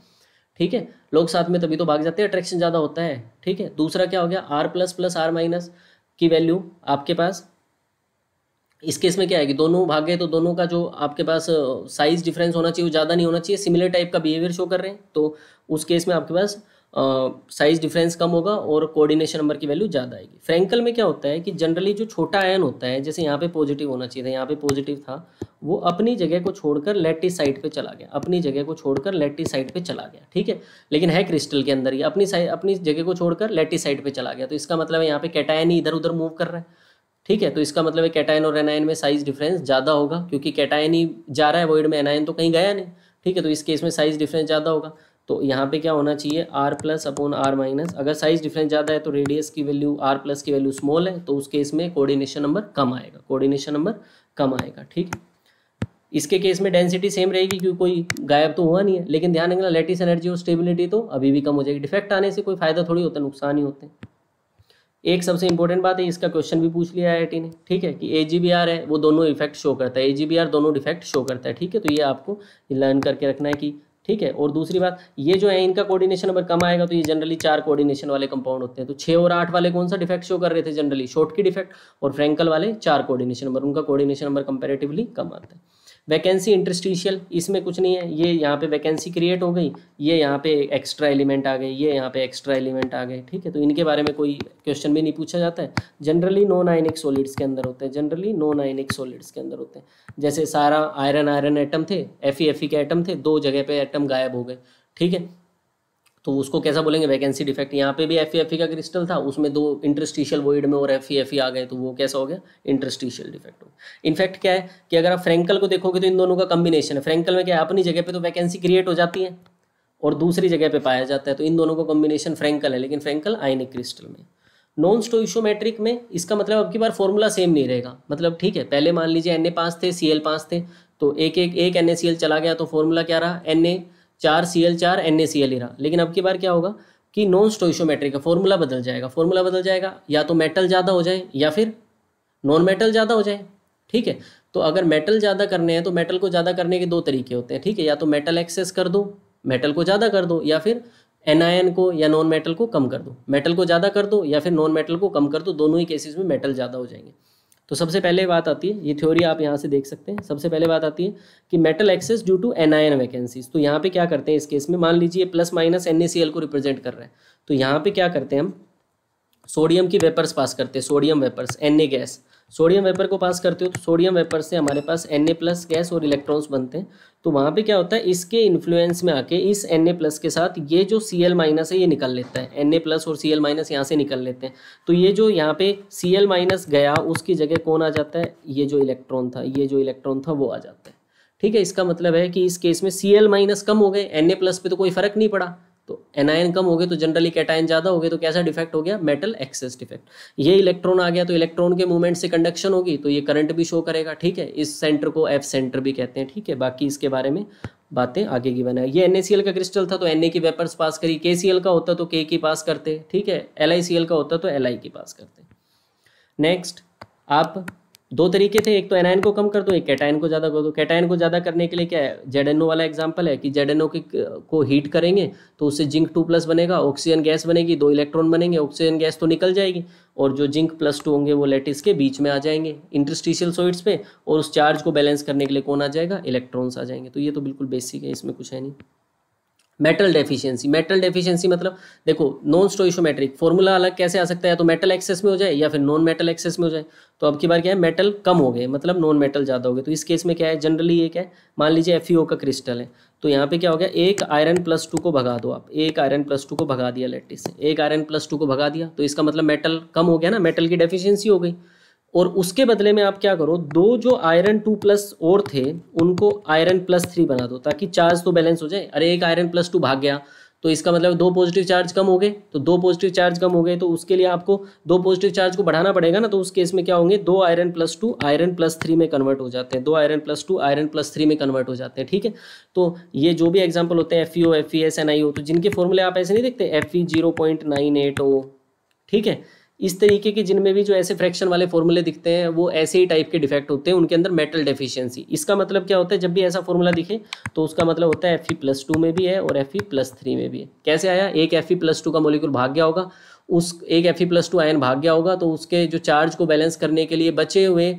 ठीक है लोग साथ में तभी तो भाग जाते हैं अट्रैक्शन ज़्यादा होता है ठीक है दूसरा क्या हो गया R plus plus R minus की वैल्यू आपके पास इस केस में क्या है कि दोनों भाग गए तो दोनों का जो आपके पास साइज uh, डिफरेंस होना चाहिए वो ज़्यादा नहीं होना चाहिए सिमिलर टाइप का बिहेवियर शो कर रहे हैं तो उस केस में आपके पास साइज डिफरेंस कम होगा और कोऑर्डिनेशन नंबर की वैल्यू ज़्यादा आएगी फ्रेंकल में क्या होता है कि जनरली जो छोटा आयन होता है जैसे यहाँ पे पॉजिटिव होना चाहिए था यहाँ पे पॉजिटिव था वो अपनी जगह को छोड़कर लेटी साइड पे चला गया अपनी जगह को छोड़कर लेटी साइड पे चला गया ठीक है लेकिन है क्रिस्टल के अंदर ही अपनी साइड अपनी जगह को छोड़कर लेटी साइड पर चला गया तो इसका मतलब है यहाँ पे कैटायन ही इधर उधर मूव कर रहा है ठीक है तो इसका मतलब है कैटायन और एनायन में साइज डिफरेंस ज़्यादा होगा क्योंकि कैटायन ही जा रहा है वोइड में एनायन तो कहीं गया नहीं ठीक है तो इस केस में साइज डिफरेंस ज़्यादा होगा तो यहाँ पे क्या होना चाहिए R plus upon R minus अगर साइज डिफरेंस ज़्यादा है तो रेडियस की वैल्यू आर प्लस की वैल्यू स्मॉल है तो उस केस में कोऑर्डिनेशन नंबर कम आएगा कोऑर्डिनेशन नंबर कम आएगा ठीक इसके केस में डेंसिटी सेम रहेगी क्योंकि कोई गायब तो हुआ नहीं है लेकिन ध्यान रखना लेटिस एनर्जी और स्टेबिलिटी तो अभी भी कम हो जाएगी डिफेक्ट आने से कोई फायदा थोड़ी होता है नुकसान ही होते हैं एक सबसे इंपॉर्टेंट बात है इसका क्वेश्चन भी पूछ लिया आई ने ठीक है कि ए है वो दोनों इफेक्ट शो करता है ए दोनों डिफेक्ट शो करता है ठीक है तो ये आपको लर्न करके रखना है कि ठीक है और दूसरी बात ये जो है इनका कोऑर्डिनेशन अगर कम आएगा तो ये जनरली चार कोऑर्डिनेशन वाले कंपाउंड होते हैं तो छः और आठ वाले कौन सा डिफेक्ट शो कर रहे थे जनरली शॉर्ट की डिफेक्ट और फ्रेंकल वाले चार कोऑर्डिनेशन नंबर उनका कोऑर्डिनेशन नंबर कंपेरेटिवली कम आता है वैकेंसी इंटरस्टिशियल इसमें कुछ नहीं है ये यहाँ पे वैकेंसी क्रिएट हो गई ये यहाँ पे एक्स्ट्रा एलिमेंट आ गए ये यहाँ पे एक्स्ट्रा एलिमेंट आ गए ठीक है तो इनके बारे में कोई क्वेश्चन भी नहीं पूछा जाता है जनरली नॉन आयनिक सॉलिड्स के अंदर होते हैं जनरली नॉन आयनिक सॉलिड्स के अंदर होते हैं जैसे सारा आयरन आयरन एटम थे एफ ई एफ ई के एटम थे दो जगह पे एटम गायब हो गए ठीक है तो उसको कैसा बोलेंगे वैकेंसी डिफेक्ट यहाँ पे भी एफ ई का क्रिस्टल था उसमें दो इंटरस्टिशियल वोइड में और एफ ई आ गए तो वो कैसा हो गया इंटरस्टिशियल डिफेक्ट हो इनफैक्ट क्या है कि अगर आप फ्रेंकल को देखोगे तो इन दोनों का कम्बिनेशन है फ्रेंकल में क्या है अपनी जगह पे तो वैकेंसी क्रिएट हो जाती है और दूसरी जगह पे पाया जाता है तो इन दोनों का कॉम्बिनेशन फ्रेंकल है लेकिन फ्रेंकल आइनिक क्रिस्टल में नॉन स्टोइशोमेट्रिक में इसका मतलब अब की बार फॉर्मूला सेम नहीं रहेगा मतलब ठीक है पहले मान लीजिए एन ए पाँच थे सी एल पाँच थे तो एक एक एक एन ए सी एल चला गया तो फॉर्मूला क्या रहा एन ए चार सी एल चार एन ए सी एल ही रहा लेकिन अब की बार क्या होगा कि नॉन स्टोइशोमेट्रिक का फॉर्मूला बदल जाएगा फॉर्मूला बदल जाएगा या तो मेटल ज़्यादा हो जाए या फिर नॉन मेटल ज़्यादा हो जाए ठीक है तो अगर मेटल ज़्यादा करने हैं तो मेटल को ज़्यादा करने के दो तरीके होते हैं ठीक है या तो मेटल एक्सेस कर दो मेटल को ज़्यादा कर दो या फिर एन को या नॉन मेटल को कम कर दो मेटल को ज़्यादा कर दो या फिर नॉन मेटल को कम कर दो दोनों ही केसेस में मेटल ज़्यादा हो जाएंगे तो सबसे पहले बात आती है ये थ्योरी आप यहाँ से देख सकते हैं सबसे पहले बात आती है कि metal excess due to anion vacancies तो यहाँ पे क्या करते हैं इस केस में मान लीजिए plus minus N A C L को रिप्रेजेंट कर रहे हैं तो यहाँ पे क्या करते हैं हम सोडियम की वेपर्स पास करते हैं sodium vapours N A gas sodium vapour को पास करते हो तो सोडियम वेपर से हमारे पास एन प्लस गैस और इलेक्ट्रॉन्स बनते हैं तो वहाँ पे क्या होता है इसके इन्फ्लुएंस में आके इस एन प्लस के साथ ये जो सी एल माइनस है ये निकल लेता है एन प्लस और सी एल माइनस यहाँ से निकल लेते हैं तो ये जो यहाँ पे सी एल माइनस गया उसकी जगह कौन आ जाता है ये जो इलेक्ट्रॉन था ये जो इलेक्ट्रॉन था वो आ जाता है ठीक है इसका मतलब है कि इस केस में सी एल माइनस कम हो गए एन ए प्लस पे तो कोई फर्क नहीं पड़ा तो एनायन कम हो गए तो जनरली कैटाइन ज़्यादा हो गए तो कैसा डिफेक्ट हो गया मेटल एक्सेस डिफेक्ट ये इलेक्ट्रॉन आ गया तो इलेक्ट्रॉन के मूवमेंट से कंडक्शन होगी तो ये करंट भी शो करेगा ठीक है इस सेंटर को एफ सेंटर भी कहते हैं ठीक है बाकी इसके बारे में बातें आगे की बनाए ये एन का क्रिस्टल था तो एन की वेपर्स पास करी के का होता तो के की पास करते ठीक है एल का होता तो एल की पास करते नेक्स्ट आप दो तरीके थे एक तो एनआईन को कम कर दो एक कैटाइन को ज़्यादा कर दो कैटाइन को ज़्यादा करने के लिए क्या है जेड वाला एग्जाम्पल है कि जेड के को हीट करेंगे तो उससे जिंक टू प्लस बनेगा ऑक्सीजन गैस बनेगी दो इलेक्ट्रॉन बनेंगे ऑक्सीजन गैस तो निकल जाएगी और जो जिंक प्लस टू होंगे वो लेटिस के बीच में आ जाएंगे इंटरस्टिशियल सोइड्स पे और उस चार्ज को बैलेंस करने के लिए कौन आ जाएगा इलेक्ट्रॉन्स आ जाएंगे तो ये तो बिल्कुल बेसिक है इसमें कुछ है नहीं मेटल डेफिशिएंसी मेटल डेफिशिएंसी मतलब देखो नॉन स्टोइशोमेट्रिक फॉर्मूला अलग कैसे आ सकता है तो मेटल एक्सेस में हो जाए या फिर नॉन मेटल एक्सेस में हो जाए तो अब की बार क्या है मेटल कम हो गए मतलब नॉन मेटल ज़्यादा हो गए तो इस केस में क्या है जनरली ये क्या है मान लीजिए एफ e का क्रिस्टल है तो यहाँ पे क्या हो गया एक आयरन प्लस टू को भगा दो आप एक आयरन प्लस टू को भगा दिया लेटिस से एक आयरन प्लस टू को भगा दिया तो इसका मतलब मेटल कम हो गया ना मेटल की डेफिशिएंसी हो गई और उसके बदले में आप क्या करो दो जो आयरन टू प्लस और थे उनको आयरन प्लस थ्री बना दो ताकि चार्ज तो बैलेंस हो जाए अरे एक आयरन प्लस टू भाग गया तो इसका मतलब दो पॉजिटिव चार्ज कम हो गए तो दो पॉजिटिव चार्ज कम हो गए तो उसके लिए आपको दो पॉजिटिव चार्ज को बढ़ाना पड़ेगा ना तो उस केस में क्या होंगे दो iron plus two iron plus three में कन्वर्ट हो जाते हैं दो iron plus two iron plus three में कन्वर्ट हो जाते हैं ठीक है तो ये जो भी एग्जाम्पल होते हैं F E O F E S N I O तो जिनके फॉर्मूले आप ऐसे नहीं देखते F E zero point nine eight O ठीक है इस तरीके के जिनमें भी जो ऐसे फ्रैक्शन वाले फॉर्मूले दिखते हैं वो ऐसे ही टाइप के डिफेक्ट होते हैं उनके अंदर मेटल डेफिशिएंसी इसका मतलब क्या होता है जब भी ऐसा फॉर्मूला दिखे तो उसका मतलब होता है एफ ई प्लस टू में भी है और एफ ई प्लस थ्री में भी है कैसे आया एक एफ ई प्लस टू का मोलिकुल भाग गया होगा उस एक F E plus two ion भाग गया होगा तो उसके जो चार्ज को बैलेंस करने के लिए बचे हुए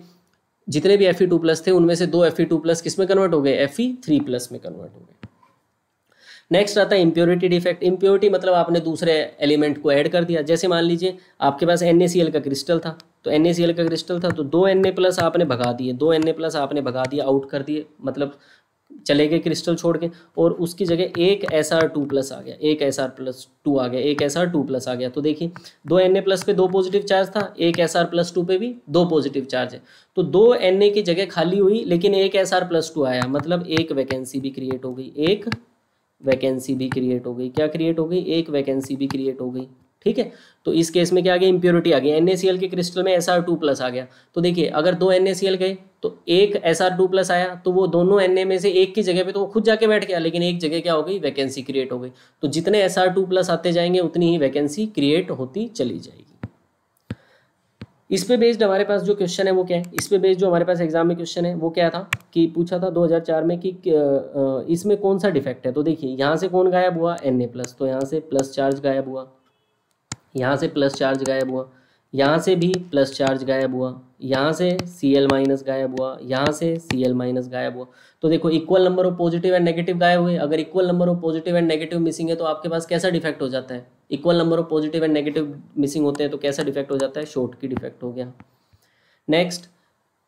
जितने भी एफ ई टू प्लस थे उनमें से दो एफ ई टू प्लस किस में कन्वर्ट हो गए एफ ई थ्री प्लस में कन्वर्ट हो गए नेक्स्ट आता है इम्प्योरिटी डिफेक्ट इम्प्योरिटी मतलब आपने दूसरे एलिमेंट को ऐड कर दिया जैसे मान लीजिए आपके पास एन का क्रिस्टल था तो एन का क्रिस्टल था तो दो एन प्लस आपने भगा दिए दो एन प्लस आपने भगा दिया आउट कर दिए मतलब चले गए क्रिस्टल छोड़ के और उसकी जगह एक एस आर टू प्लस आ गया एक एस आर प्लस टू आ गया एक एस आर टू प्लस आ गया तो देखिए दो एन ए प्लस पे दो पॉजिटिव चार्ज था एक एस आर प्लस टू पे भी दो पॉजिटिव चार्ज है तो दो एन ए की जगह खाली हुई लेकिन एक एस आर प्लस टू आया मतलब एक वैकेंसी भी क्रिएट हो गई एक वैकेंसी भी क्रिएट हो गई क्या क्रिएट हो गई एक वैकेंसी भी क्रिएट हो गई ठीक है तो इस केस में क्या आ गया इंप्योरिटी आ गई एन के क्रिस्टल में एस प्लस आ गया तो देखिए अगर दो एन गए तो एक एस प्लस आया तो वो दोनों एन में से एक की जगह पे तो वो खुद जाके बैठ गया लेकिन एक जगह क्या हो गई वैकेंसी क्रिएट हो गई तो जितने एस प्लस आते जाएंगे उतनी ही वैकेंसी क्रिएट होती चली जाएगी इस पे बेस्ड हमारे पास जो क्वेश्चन है वो क्या है इस पे बेस्ड जो हमारे पास एग्जाम में क्वेश्चन है वो क्या था कि पूछा था 2004 में कि इसमें कौन सा डिफेक्ट है तो देखिए यहाँ से कौन गायब हुआ एन ए प्लस तो यहाँ से प्लस चार्ज गायब हुआ यहाँ से प्लस चार्ज गायब हुआ यहाँ से भी प्लस चार्ज गायब हुआ यहाँ से सी एल माइनस गायब हुआ यहाँ से सी एल माइनस गायब हुआ तो देखो equal number of positive and negative गायब हुए अगर equal number of positive and negative missing है तो आपके पास कैसा डिफेक्ट हो जाता है equal number of positive and negative missing होते हैं तो कैसा डिफेक्ट हो जाता है शॉर्ट की डिफेक्ट हो गया नेक्स्ट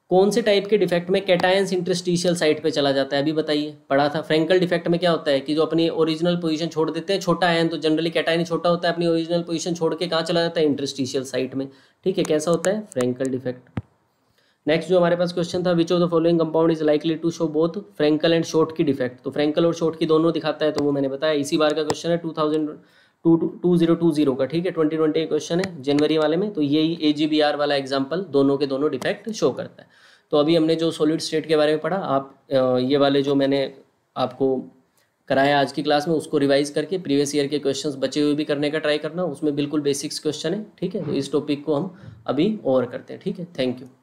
कौन से टाइप के डिफेक्ट में कैटायंस इंटरस्टिशियल साइट पे चला जाता है अभी बताइए पढ़ा था फ्रेंकल डिफेक्ट में क्या होता है कि जो अपनी ओरिजिनल पोजीशन छोड़ देते हैं छोटा आयन तो जनरली कैटायन छोटा होता है अपनी ओरिजिनल पोजीशन छोड़ के कहाँ चला जाता है इंटरस्टिशियल साइट में ठीक है कैसा होता है फ्रेंकल डिफेक्ट नेक्स्ट जो हमारे पास क्वेश्चन था which of the following compound is likely to show both Frenkel and Schottky defect तो फ्रेंकल और शॉर्ट की दोनों दिखाता है तो वो मैंने बताया इसी बार का क्वेश्चन है two thousand two two zero two zero का ठीक है ट्वेंटी ट्वेंटी क्वेश्चन है जनवरी वाले में तो यही ए जी बी आर वाला एग्जाम्पल दोनों के दोनों डिफेक्ट शो करता है तो अभी हमने जो सॉलिड स्टेट के बारे में पढ़ा आप ये वाले जो मैंने आपको कराया आज की क्लास में उसको रिवाइज करके प्रीवियस ईयर के क्वेश्चंस बचे हुए भी करने का ट्राई करना उसमें बिल्कुल बेसिक्स क्वेश्चन है ठीक है तो इस टॉपिक को हम अभी ओवर करते हैं ठीक है थैंक यू